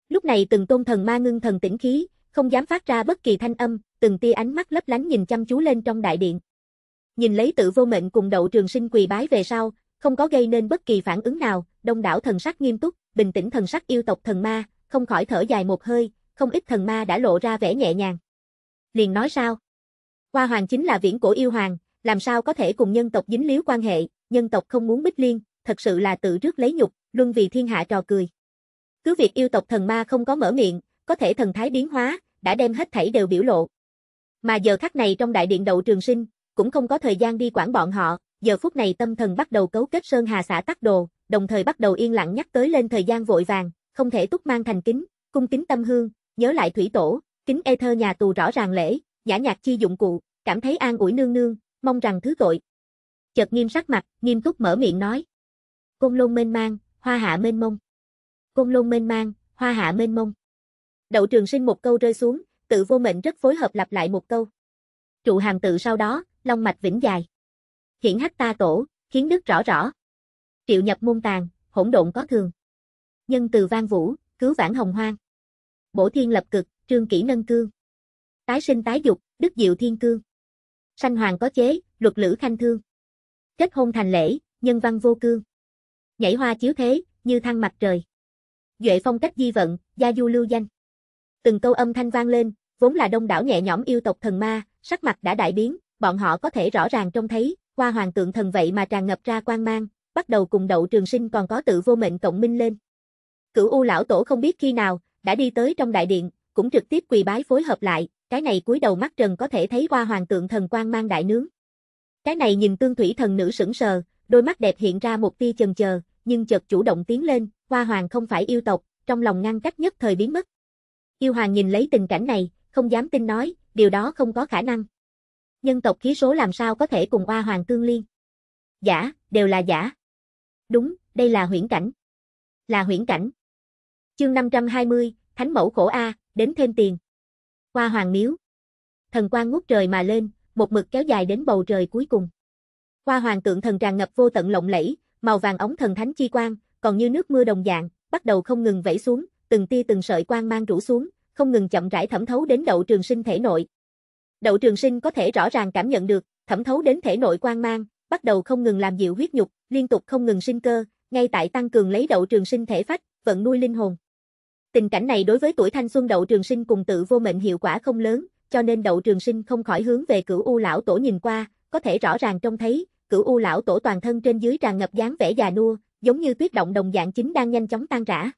Lúc này từng tôn thần ma ngưng thần tĩnh khí, không dám phát ra bất kỳ thanh âm, từng tia ánh mắt lấp lánh nhìn chăm chú lên trong đại điện. Nhìn lấy tự vô mệnh cùng đậu trường sinh quỳ bái về sau, không có gây nên bất kỳ phản ứng nào, đông đảo thần sắc nghiêm túc, bình tĩnh thần sắc yêu tộc thần ma, không khỏi thở dài một hơi, không ít thần ma đã lộ ra vẻ nhẹ nhàng. Liền nói sao? Hoa Hoàng chính là viễn cổ yêu hoàng, làm sao có thể cùng nhân tộc dính líu quan hệ, nhân tộc không muốn bích liên, thật sự là tự rước lấy nhục, luân vì thiên hạ trò cười. Cứ việc yêu tộc thần ma không có mở miệng, có thể thần thái biến hóa, đã đem hết thảy đều biểu lộ. Mà giờ khắc này trong đại điện đậu trường sinh, cũng không có thời gian đi quản bọn họ, giờ phút này tâm thần bắt đầu cấu kết sơn hà xã tắc đồ, đồng thời bắt đầu yên lặng nhắc tới lên thời gian vội vàng, không thể túc mang thành kính, cung kính tâm hương, nhớ lại thủy tổ, kính e thơ nhà tù rõ ràng lễ, giả nhạc chi dụng cụ, cảm thấy an ủi nương nương, mong rằng thứ tội. Chợt nghiêm sắc mặt, nghiêm túc mở miệng nói. Côn lôn mênh mang, hoa hạ mênh mông. Côn lôn mênh mang, hoa hạ mênh mông. Đậu trường sinh một câu rơi xuống, tự vô mệnh rất phối hợp lặp lại một câu. Trụ hàm tự sau đó, long mạch vĩnh dài. Hiển hắc ta tổ, khiến đức rõ rõ. Triệu nhập môn tàn, hỗn độn có thường nhân từ vang vũ, cứu vãn hồng hoang. Bổ thiên lập cực, trương kỷ nâng cương. Tái sinh tái dục, đức diệu thiên cương. Sanh hoàng có chế, luật lữ khanh thương. Kết hôn thành lễ, nhân văn vô cương. Nhảy hoa chiếu thế, như thăng mặt trời. Duệ phong cách di vận, gia du lưu danh. Từng câu âm thanh vang lên, vốn là đông đảo nhẹ nhõm yêu tộc thần ma, sắc mặt đã đại biến, bọn họ có thể rõ ràng trông thấy, qua hoàng tượng thần vậy mà tràn ngập ra quang mang, bắt đầu cùng đậu trường sinh còn có tự vô mệnh cộng minh lên. Cửu U lão tổ không biết khi nào, đã đi tới trong đại điện, cũng trực tiếp quỳ bái phối hợp lại, cái này cúi đầu mắt trần có thể thấy qua hoàng tượng thần quan mang đại nướng. Cái này nhìn tương thủy thần nữ sững sờ, đôi mắt đẹp hiện ra một tia chần chờ, nhưng chợt chủ động tiến lên, hoa hoàng không phải yêu tộc, trong lòng ngăn cách nhất thời biến mất. Yêu hoàng nhìn lấy tình cảnh này, không dám tin nói, điều đó không có khả năng. Nhân tộc khí số làm sao có thể cùng hoa hoàng tương liên? Giả, đều là giả. Đúng, đây là huyễn cảnh. Là huyễn cảnh. Chương 520, Thánh mẫu khổ A, đến thêm tiền. Qua hoàng miếu. Thần quang ngút trời mà lên, một mực kéo dài đến bầu trời cuối cùng. Qua hoàng tượng thần tràn ngập vô tận lộng lẫy, màu vàng ống thần thánh chi quang, còn như nước mưa đồng dạng, bắt đầu không ngừng vẩy xuống, từng tia từng sợi quang mang rủ xuống, không ngừng chậm rãi thẩm thấu đến đậu trường sinh thể nội. Đậu trường sinh có thể rõ ràng cảm nhận được, thẩm thấu đến thể nội quang mang, bắt đầu không ngừng làm dịu huyết nhục, liên tục không ngừng sinh cơ, ngay tại tăng cường lấy đậu trường sinh thể phách, vận nuôi linh hồn. Tình cảnh này đối với tuổi thanh xuân đậu trường sinh cùng tự vô mệnh hiệu quả không lớn, cho nên đậu trường sinh không khỏi hướng về cửu u lão tổ nhìn qua, có thể rõ ràng trông thấy, cửu u lão tổ toàn thân trên dưới tràn ngập dáng vẻ già nua, giống như tuyết động đồng dạng chính đang nhanh chóng tan rã.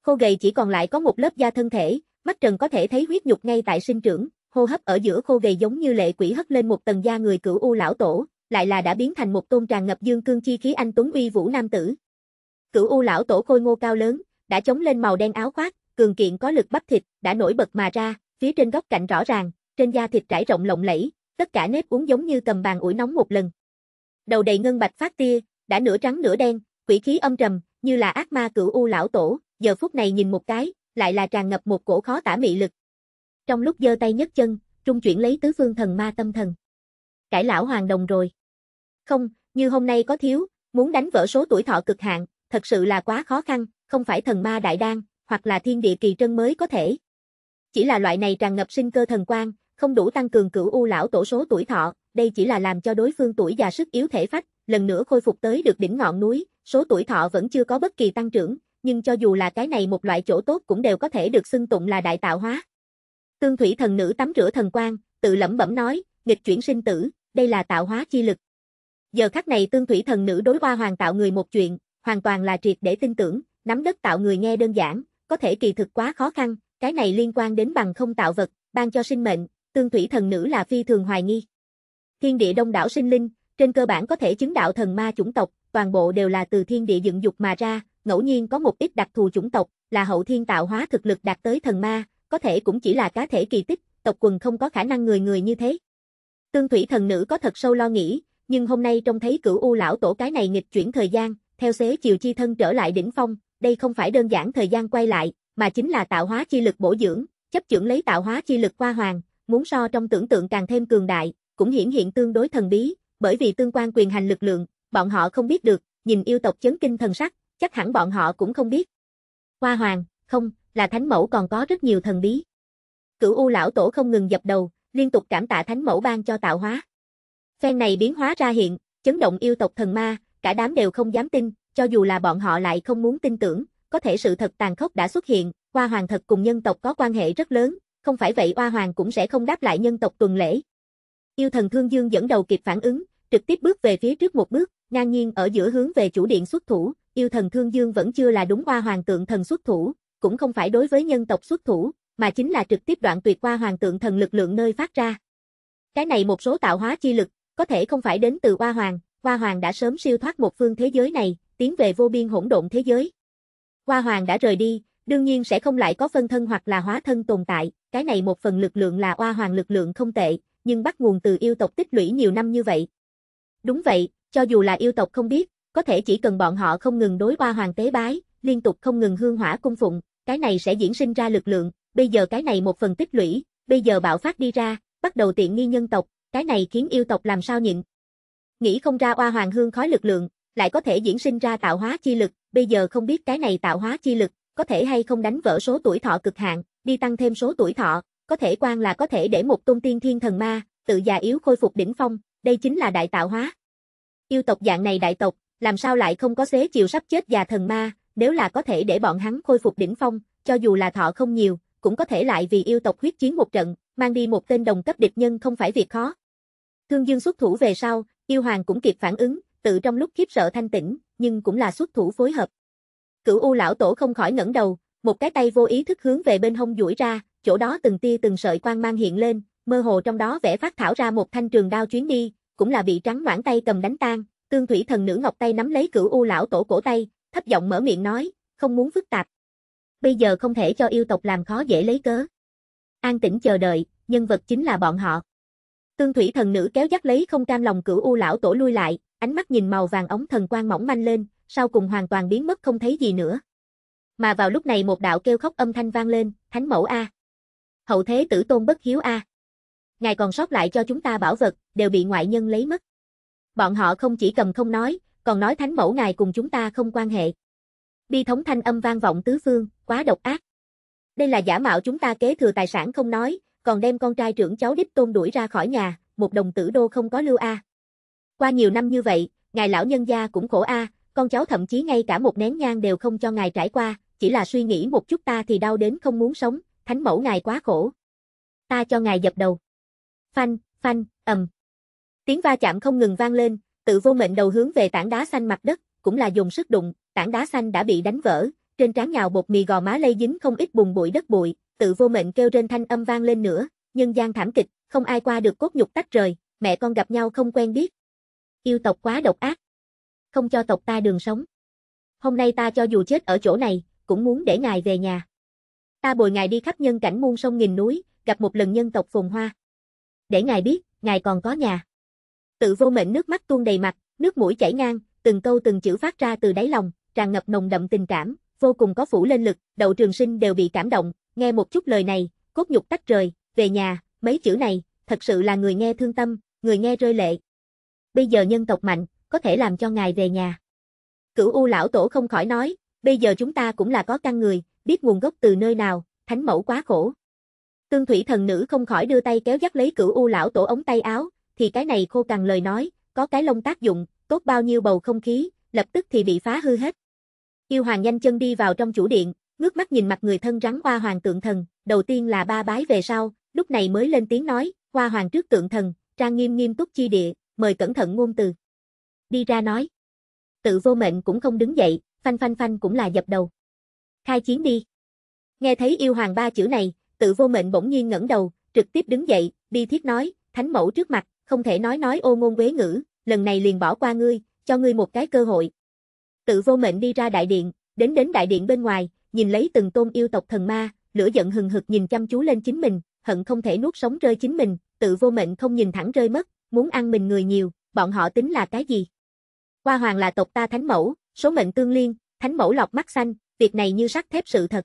Khô gầy chỉ còn lại có một lớp da thân thể, mắt trần có thể thấy huyết nhục ngay tại sinh trưởng, hô hấp ở giữa khô gầy giống như lệ quỷ hất lên một tầng da người cửu u lão tổ, lại là đã biến thành một tôn tràn ngập dương cương chi khí anh tuấn uy vũ nam tử. Cửu u lão tổ khôi ngô cao lớn, đã chống lên màu đen áo khoác, cường kiện có lực bắp thịt, đã nổi bật mà ra, phía trên góc cạnh rõ ràng, trên da thịt trải rộng lộng lẫy, tất cả nếp uống giống như cầm bàn ủi nóng một lần. Đầu đầy ngân bạch phát tia, đã nửa trắng nửa đen, quỷ khí âm trầm, như là ác ma cửu u lão tổ, giờ phút này nhìn một cái, lại là tràn ngập một cổ khó tả mị lực. Trong lúc giơ tay nhấc chân, trung chuyển lấy tứ phương thần ma tâm thần. Cải lão hoàng đồng rồi. Không, như hôm nay có thiếu, muốn đánh vỡ số tuổi thọ cực hạn, thật sự là quá khó khăn, không phải thần ma đại đan, hoặc là thiên địa kỳ trân mới có thể. Chỉ là loại này tràn ngập sinh cơ thần quang, không đủ tăng cường cửu u lão tổ số tuổi thọ, đây chỉ là làm cho đối phương tuổi già sức yếu thể phách, lần nữa khôi phục tới được đỉnh ngọn núi, số tuổi thọ vẫn chưa có bất kỳ tăng trưởng, nhưng cho dù là cái này một loại chỗ tốt cũng đều có thể được xưng tụng là đại tạo hóa. Tương thủy thần nữ tắm rửa thần quang, tự lẩm bẩm nói, nghịch chuyển sinh tử, đây là tạo hóa chi lực. Giờ khắc này tương thủy thần nữ đối qua hoàng tạo người một chuyện, hoàn toàn là triệt để tin tưởng, nắm đất tạo người nghe đơn giản, có thể kỳ thực quá khó khăn, cái này liên quan đến bằng không tạo vật, ban cho sinh mệnh, tương thủy thần nữ là phi thường hoài nghi. Thiên địa đông đảo sinh linh, trên cơ bản có thể chứng đạo thần ma chủng tộc, toàn bộ đều là từ thiên địa dựng dục mà ra, ngẫu nhiên có một ít đặc thù chủng tộc, là hậu thiên tạo hóa thực lực đạt tới thần ma, có thể cũng chỉ là cá thể kỳ tích, tộc quần không có khả năng người người như thế. Tương thủy thần nữ có thật sâu lo nghĩ, nhưng hôm nay trông thấy cửu u lão tổ cái này nghịch chuyển thời gian, theo xế chiều chi thân trở lại đỉnh phong, đây không phải đơn giản thời gian quay lại, mà chính là tạo hóa chi lực bổ dưỡng, chấp chưởng lấy tạo hóa chi lực qua hoàng, muốn so trong tưởng tượng càng thêm cường đại, cũng hiển hiện tương đối thần bí, bởi vì tương quan quyền hành lực lượng, bọn họ không biết được, nhìn yêu tộc chấn kinh thần sắc, chắc hẳn bọn họ cũng không biết. qua hoàng, không, là thánh mẫu còn có rất nhiều thần bí. Cửu U lão tổ không ngừng dập đầu, liên tục cảm tạ thánh mẫu ban cho tạo hóa. Phen này biến hóa ra hiện, chấn động yêu tộc thần ma, cả đám đều không dám tin, cho dù là bọn họ lại không muốn tin tưởng, có thể sự thật tàn khốc đã xuất hiện, Hoa Hoàng thật cùng nhân tộc có quan hệ rất lớn, không phải vậy Hoa Hoàng cũng sẽ không đáp lại nhân tộc tuần lễ. Yêu thần Thương Dương dẫn đầu kịp phản ứng, trực tiếp bước về phía trước một bước, ngang nhiên ở giữa hướng về chủ điện xuất thủ, yêu thần Thương Dương vẫn chưa là đúng Hoa Hoàng tượng thần xuất thủ, cũng không phải đối với nhân tộc xuất thủ, mà chính là trực tiếp đoạn tuyệt qua Hoàng tượng thần lực lượng nơi phát ra. Cái này một số tạo hóa chi lực, có thể không phải đến từ Hoa Hoàng, Hoa Hoàng đã sớm siêu thoát một phương thế giới này, tiến về vô biên hỗn độn thế giới. Hoa Hoàng đã rời đi, đương nhiên sẽ không lại có phân thân hoặc là hóa thân tồn tại, cái này một phần lực lượng là Hoa Hoàng lực lượng không tệ, nhưng bắt nguồn từ yêu tộc tích lũy nhiều năm như vậy. Đúng vậy, cho dù là yêu tộc không biết, có thể chỉ cần bọn họ không ngừng đối Hoa Hoàng tế bái, liên tục không ngừng hương hỏa cung phụng, cái này sẽ diễn sinh ra lực lượng, bây giờ cái này một phần tích lũy, bây giờ bạo phát đi ra, bắt đầu tiện nghi nhân tộc, cái này khiến yêu tộc làm sao nhịn. Nghĩ không ra Hoa Hoàng hương khói lực lượng, lại có thể diễn sinh ra tạo hóa chi lực, bây giờ không biết cái này tạo hóa chi lực, có thể hay không đánh vỡ số tuổi thọ cực hạn, đi tăng thêm số tuổi thọ, có thể quan là có thể để một tôn tiên thiên thần ma, tự già yếu khôi phục đỉnh phong, đây chính là đại tạo hóa. Yêu tộc dạng này đại tộc, làm sao lại không có xế chiều sắp chết già thần ma, nếu là có thể để bọn hắn khôi phục đỉnh phong, cho dù là thọ không nhiều, cũng có thể lại vì yêu tộc huyết chiến một trận, mang đi một tên đồng cấp địch nhân không phải việc khó. Thương Dương xuất thủ về sau, yêu hoàng cũng kịp phản ứng, tự trong lúc khiếp sợ thanh tĩnh, nhưng cũng là xuất thủ phối hợp. Cửu U lão tổ không khỏi ngẩng đầu, một cái tay vô ý thức hướng về bên hông duỗi ra, chỗ đó từng tia từng sợi quang mang hiện lên, mơ hồ trong đó vẽ phát thảo ra một thanh trường đao chuyến đi, cũng là bị trắng ngoãn tay cầm đánh tan, Tương Thủy thần nữ ngọc tay nắm lấy Cửu U lão tổ cổ tay, thấp giọng mở miệng nói, không muốn phức tạp. Bây giờ không thể cho yêu tộc làm khó dễ lấy cớ. An tĩnh chờ đợi, nhân vật chính là bọn họ. Tương Thủy thần nữ kéo dắt lấy không cam lòng Cửu U lão tổ lui lại, ánh mắt nhìn màu vàng ống thần quang mỏng manh lên, sau cùng hoàn toàn biến mất không thấy gì nữa. Mà vào lúc này một đạo kêu khóc âm thanh vang lên, thánh mẫu A. Hậu thế tử tôn bất hiếu A. Ngài còn sót lại cho chúng ta bảo vật, đều bị ngoại nhân lấy mất. Bọn họ không chỉ cầm không nói, còn nói thánh mẫu ngài cùng chúng ta không quan hệ. Bi thống thanh âm vang vọng tứ phương, quá độc ác. Đây là giả mạo chúng ta kế thừa tài sản không nói, còn đem con trai trưởng cháu đích tôn đuổi ra khỏi nhà, một đồng tử đô không có lưu A. Qua nhiều năm như vậy, ngài lão nhân gia cũng khổ a, con cháu thậm chí ngay cả một nén nhang đều không cho ngài trải qua, chỉ là suy nghĩ một chút ta thì đau đến không muốn sống, thánh mẫu ngài quá khổ. Ta cho ngài dập đầu. Phanh, phanh, ầm. Tiếng va chạm không ngừng vang lên, tự vô mệnh đầu hướng về tảng đá xanh mặt đất, cũng là dùng sức đụng, tảng đá xanh đã bị đánh vỡ, trên trán nhào bột mì gò má lây dính không ít bùn bụi đất bụi, tự vô mệnh kêu trên thanh âm vang lên nữa, nhân gian thảm kịch, không ai qua được cốt nhục tách rời, mẹ con gặp nhau không quen biết, yêu tộc quá độc ác. Không cho tộc ta đường sống. Hôm nay ta cho dù chết ở chỗ này, cũng muốn để ngài về nhà. Ta bồi ngài đi khắp nhân cảnh muôn sông nghìn núi, gặp một lần nhân tộc phồn hoa. Để ngài biết, ngài còn có nhà. Tự vô mệnh nước mắt tuôn đầy mặt, nước mũi chảy ngang, từng câu từng chữ phát ra từ đáy lòng, tràn ngập nồng đậm tình cảm, vô cùng có phủ lên lực, đậu trường sinh đều bị cảm động, nghe một chút lời này, cốt nhục tách rời, về nhà, mấy chữ này, thật sự là người nghe thương tâm, người nghe rơi lệ bây giờ nhân tộc mạnh, có thể làm cho ngài về nhà. Cửu U lão tổ không khỏi nói, bây giờ chúng ta cũng là có căn người, biết nguồn gốc từ nơi nào, thánh mẫu quá khổ. Tương thủy thần nữ không khỏi đưa tay kéo dắt lấy cửu U lão tổ ống tay áo, thì cái này khô cằn lời nói, có cái lông tác dụng, tốt bao nhiêu bầu không khí, lập tức thì bị phá hư hết. Yêu hoàng nhanh chân đi vào trong chủ điện, ngước mắt nhìn mặt người thân rắn hoa hoàng tượng thần, đầu tiên là ba bái về sau, lúc này mới lên tiếng nói, hoa hoàng trước tượng thần, trang nghiêm nghiêm túc chi địa, mời cẩn thận ngôn từ. Đi ra nói. Tự vô mệnh cũng không đứng dậy, phanh phanh phanh cũng là dập đầu. Khai chiến đi. Nghe thấy yêu hoàng ba chữ này, tự vô mệnh bỗng nhiên ngẩng đầu, trực tiếp đứng dậy, đi thiết nói, thánh mẫu trước mặt, không thể nói nói ô ngôn quế ngữ, lần này liền bỏ qua ngươi, cho ngươi một cái cơ hội. Tự vô mệnh đi ra đại điện, đến đến đại điện bên ngoài, nhìn lấy từng tôn yêu tộc thần ma, lửa giận hừng hực nhìn chăm chú lên chính mình, hận không thể nuốt sống rơi chính mình, tự vô mệnh không nhìn thẳng rơi mất, muốn ăn mình người nhiều, bọn họ tính là cái gì? Hoa hoàng là tộc ta thánh mẫu, số mệnh tương liên, thánh mẫu lọc mắt xanh, việc này như sắt thép sự thật.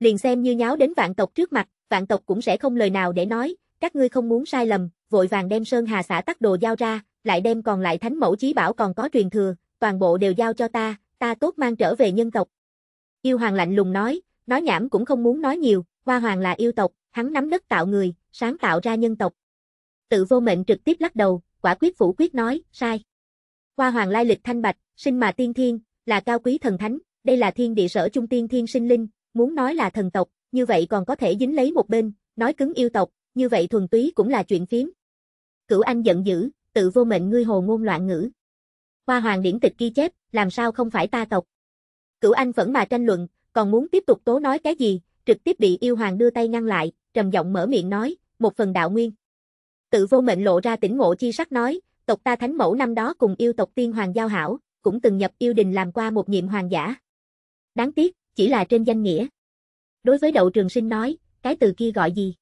Liền xem như nháo đến vạn tộc trước mặt, vạn tộc cũng sẽ không lời nào để nói, các ngươi không muốn sai lầm, vội vàng đem sơn hà xã tắc đồ giao ra, lại đem còn lại thánh mẫu chí bảo còn có truyền thừa, toàn bộ đều giao cho ta, ta tốt mang trở về nhân tộc. Yêu hoàng lạnh lùng nói, nói nhảm cũng không muốn nói nhiều, hoa hoàng là yêu tộc, hắn nắm đất tạo người, sáng tạo ra nhân tộc. Tự vô mệnh trực tiếp lắc đầu, quả quyết phủ quyết nói, sai. Hoa hoàng lai lịch thanh bạch, sinh mà tiên thiên, là cao quý thần thánh, đây là thiên địa sở trung tiên thiên sinh linh, muốn nói là thần tộc, như vậy còn có thể dính lấy một bên, nói cứng yêu tộc, như vậy thuần túy cũng là chuyện phiếm. Cửu Anh giận dữ, tự vô mệnh ngươi hồ ngôn loạn ngữ. Hoa hoàng điển tịch ghi chép, làm sao không phải ta tộc. Cửu Anh vẫn mà tranh luận, còn muốn tiếp tục tố nói cái gì, trực tiếp bị yêu hoàng đưa tay ngăn lại, trầm giọng mở miệng nói, một phần đạo nguyên. Tự vô mệnh lộ ra tỉnh ngộ chi sắc nói, tộc ta thánh mẫu năm đó cùng yêu tộc tiên hoàng giao hảo, cũng từng nhập yêu đình làm qua một nhiệm hoàng giả. Đáng tiếc, chỉ là trên danh nghĩa. Đối với đậu trường sinh nói, cái từ kia gọi gì?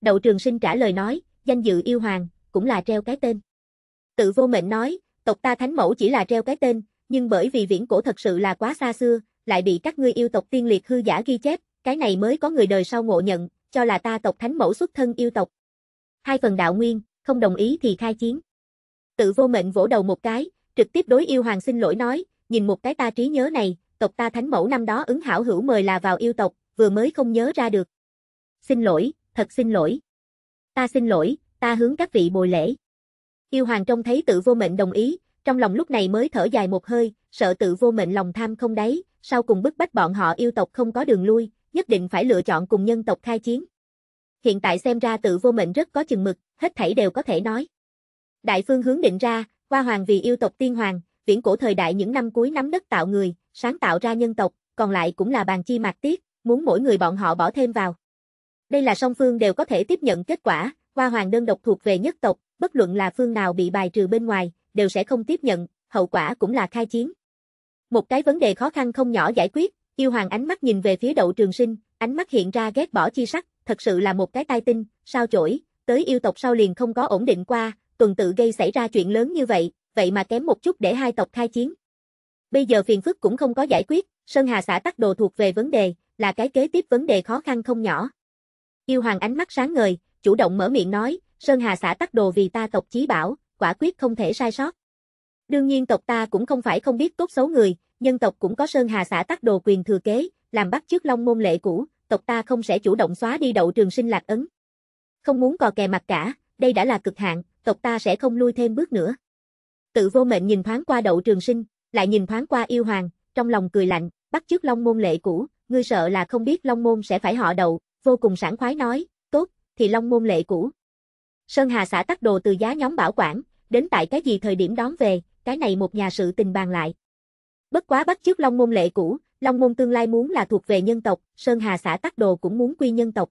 Đậu trường sinh trả lời nói, danh dự yêu hoàng, cũng là treo cái tên. Tự vô mệnh nói, tộc ta thánh mẫu chỉ là treo cái tên, nhưng bởi vì viễn cổ thật sự là quá xa xưa, lại bị các ngươi yêu tộc tiên liệt hư giả ghi chép, cái này mới có người đời sau ngộ nhận, cho là ta tộc thánh mẫu xuất thân yêu tộc, hai phần đạo nguyên, không đồng ý thì khai chiến. Tự vô mệnh vỗ đầu một cái, trực tiếp đối yêu hoàng xin lỗi nói, nhìn một cái ta trí nhớ này, tộc ta thánh mẫu năm đó ứng hảo hữu mời là vào yêu tộc, vừa mới không nhớ ra được. Xin lỗi, thật xin lỗi. Ta xin lỗi, ta hướng các vị bồi lễ. Yêu hoàng trông thấy tự vô mệnh đồng ý, trong lòng lúc này mới thở dài một hơi, sợ tự vô mệnh lòng tham không đáy, sau cùng bức bách bọn họ yêu tộc không có đường lui, nhất định phải lựa chọn cùng nhân tộc khai chiến hiện tại xem ra tự vô mệnh rất có chừng mực, hết thảy đều có thể nói. Đại phương hướng định ra, Hoa Hoàng vì yêu tộc tiên hoàng, viễn cổ thời đại những năm cuối nắm đất tạo người, sáng tạo ra nhân tộc, còn lại cũng là bàn chi mạc tiết, muốn mỗi người bọn họ bỏ thêm vào. Đây là song phương đều có thể tiếp nhận kết quả, Hoa Hoàng đơn độc thuộc về nhất tộc, bất luận là phương nào bị bài trừ bên ngoài, đều sẽ không tiếp nhận, hậu quả cũng là khai chiến. Một cái vấn đề khó khăn không nhỏ giải quyết, yêu hoàng ánh mắt nhìn về phía đậu trường sinh, ánh mắt hiện ra ghét bỏ chi sắc, thật sự là một cái tai tinh, sao chổi, tới yêu tộc sau liền không có ổn định qua, tuần tự gây xảy ra chuyện lớn như vậy, vậy mà kém một chút để hai tộc khai chiến. Bây giờ phiền phức cũng không có giải quyết, Sơn Hà xã tắc đồ thuộc về vấn đề, là cái kế tiếp vấn đề khó khăn không nhỏ. Yêu Hoàng ánh mắt sáng ngời, chủ động mở miệng nói, Sơn Hà xã tắc đồ vì ta tộc chí bảo, quả quyết không thể sai sót. Đương nhiên tộc ta cũng không phải không biết tốt xấu người, nhân tộc cũng có Sơn Hà xã tắc đồ quyền thừa kế, làm bắt trước long môn lệ cũ, tộc ta không sẽ chủ động xóa đi đậu trường sinh lạc ấn. Không muốn cò kè mặt cả, đây đã là cực hạn, tộc ta sẽ không lui thêm bước nữa. Tự vô mệnh nhìn thoáng qua đậu trường sinh, lại nhìn thoáng qua yêu hoàng, trong lòng cười lạnh, bắt chước long môn lệ cũ, ngươi sợ là không biết long môn sẽ phải họ đậu, vô cùng sảng khoái nói, tốt, thì long môn lệ cũ. Sơn Hà xã tắt đồ từ giá nhóm bảo quản, đến tại cái gì thời điểm đón về, cái này một nhà sự tình bàn lại. Bất quá bắt chước long môn lệ cũ, Long Môn tương lai muốn là thuộc về nhân tộc, Sơn Hà xã Tắc Đồ cũng muốn quy nhân tộc.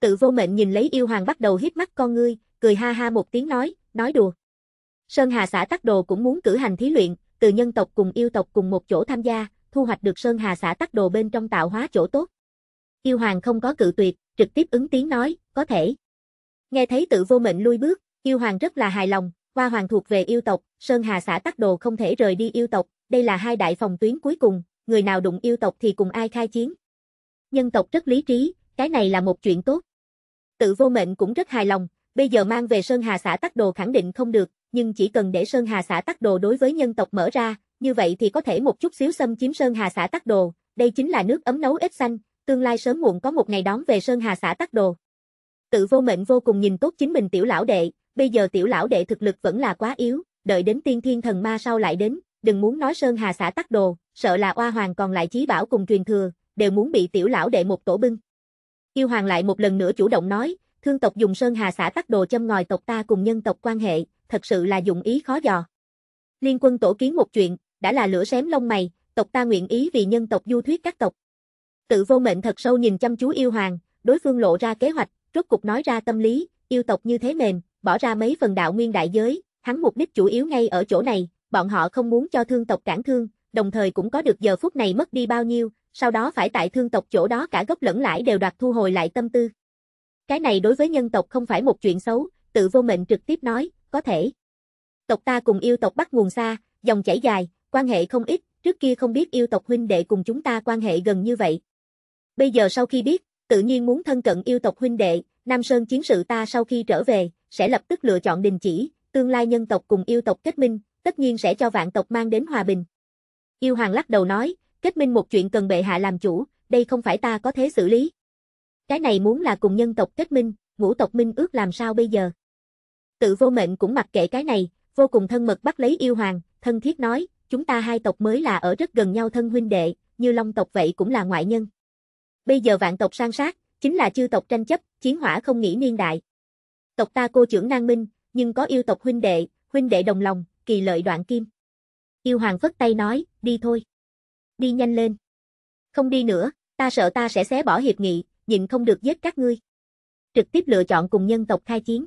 Tự vô mệnh nhìn lấy yêu hoàng bắt đầu hiếp mắt con ngươi, cười ha ha một tiếng nói, nói đùa. Sơn Hà xã Tắc Đồ cũng muốn cử hành thí luyện, từ nhân tộc cùng yêu tộc cùng một chỗ tham gia, thu hoạch được Sơn Hà xã Tắc Đồ bên trong tạo hóa chỗ tốt. Yêu hoàng không có cự tuyệt, trực tiếp ứng tiếng nói, có thể. Nghe thấy tự vô mệnh lui bước, yêu hoàng rất là hài lòng, hoa hoàng thuộc về yêu tộc, Sơn Hà xã Tắc Đồ không thể rời đi yêu tộc, đây là hai đại phòng tuyến cuối cùng, người nào đụng yêu tộc thì cùng ai khai chiến. Nhân tộc rất lý trí, cái này là một chuyện tốt. Tự vô mệnh cũng rất hài lòng, bây giờ mang về Sơn Hà xã tắc đồ khẳng định không được, nhưng chỉ cần để Sơn Hà xã tắc đồ đối với nhân tộc mở ra, như vậy thì có thể một chút xíu xâm chiếm Sơn Hà xã tắc đồ, đây chính là nước ấm nấu ếch xanh, tương lai sớm muộn có một ngày đón về Sơn Hà xã tắc đồ. Tự vô mệnh vô cùng nhìn tốt chính mình tiểu lão đệ, bây giờ tiểu lão đệ thực lực vẫn là quá yếu, đợi đến tiên thiên thần ma sau lại đến, đừng muốn nói Sơn Hà xã tắc đồ, sợ là oa hoàng còn lại chí bảo cùng truyền thừa, đều muốn bị tiểu lão đệ một tổ bưng. Yêu hoàng lại một lần nữa chủ động nói, thương tộc dùng sơn hà xã tắc đồ châm ngòi tộc ta cùng nhân tộc quan hệ, thật sự là dụng ý khó dò. Liên quân tổ kiến một chuyện, đã là lửa xém lông mày, tộc ta nguyện ý vì nhân tộc du thuyết các tộc. Tự vô mệnh thật sâu nhìn chăm chú yêu hoàng, đối phương lộ ra kế hoạch, rốt cục nói ra tâm lý, yêu tộc như thế mềm, bỏ ra mấy phần đạo nguyên đại giới, hắn mục đích chủ yếu ngay ở chỗ này, bọn họ không muốn cho thương tộc cản thương, đồng thời cũng có được giờ phút này mất đi bao nhiêu, sau đó phải tại thương tộc chỗ đó cả gốc lẫn lãi đều đoạt thu hồi lại tâm tư. Cái này đối với nhân tộc không phải một chuyện xấu, tự vô mệnh trực tiếp nói, có thể. Tộc ta cùng yêu tộc bắt nguồn xa, dòng chảy dài, quan hệ không ít, trước kia không biết yêu tộc huynh đệ cùng chúng ta quan hệ gần như vậy. Bây giờ sau khi biết, tự nhiên muốn thân cận yêu tộc huynh đệ, Nam Sơn chiến sự ta sau khi trở về, sẽ lập tức lựa chọn đình chỉ, tương lai nhân tộc cùng yêu tộc kết minh, tất nhiên sẽ cho vạn tộc mang đến hòa bình. Yêu Hoàng lắc đầu nói, kết minh một chuyện cần bệ hạ làm chủ, đây không phải ta có thế xử lý. Cái này muốn là cùng nhân tộc kết minh, ngũ tộc minh ước làm sao bây giờ? Tự vô mệnh cũng mặc kệ cái này, vô cùng thân mật bắt lấy yêu hoàng, thân thiết nói, chúng ta hai tộc mới là ở rất gần nhau thân huynh đệ, như long tộc vậy cũng là ngoại nhân. Bây giờ vạn tộc sang sát, chính là chư tộc tranh chấp, chiến hỏa không nghĩ niên đại. Tộc ta cô trưởng nang minh, nhưng có yêu tộc huynh đệ, huynh đệ đồng lòng, kỳ lợi đoạn kim. Yêu hoàng phất tay nói, đi thôi. Đi nhanh lên. Không đi nữa, ta sợ ta sẽ xé bỏ hiệp nghị, nhịn không được giết các ngươi. Trực tiếp lựa chọn cùng nhân tộc khai chiến.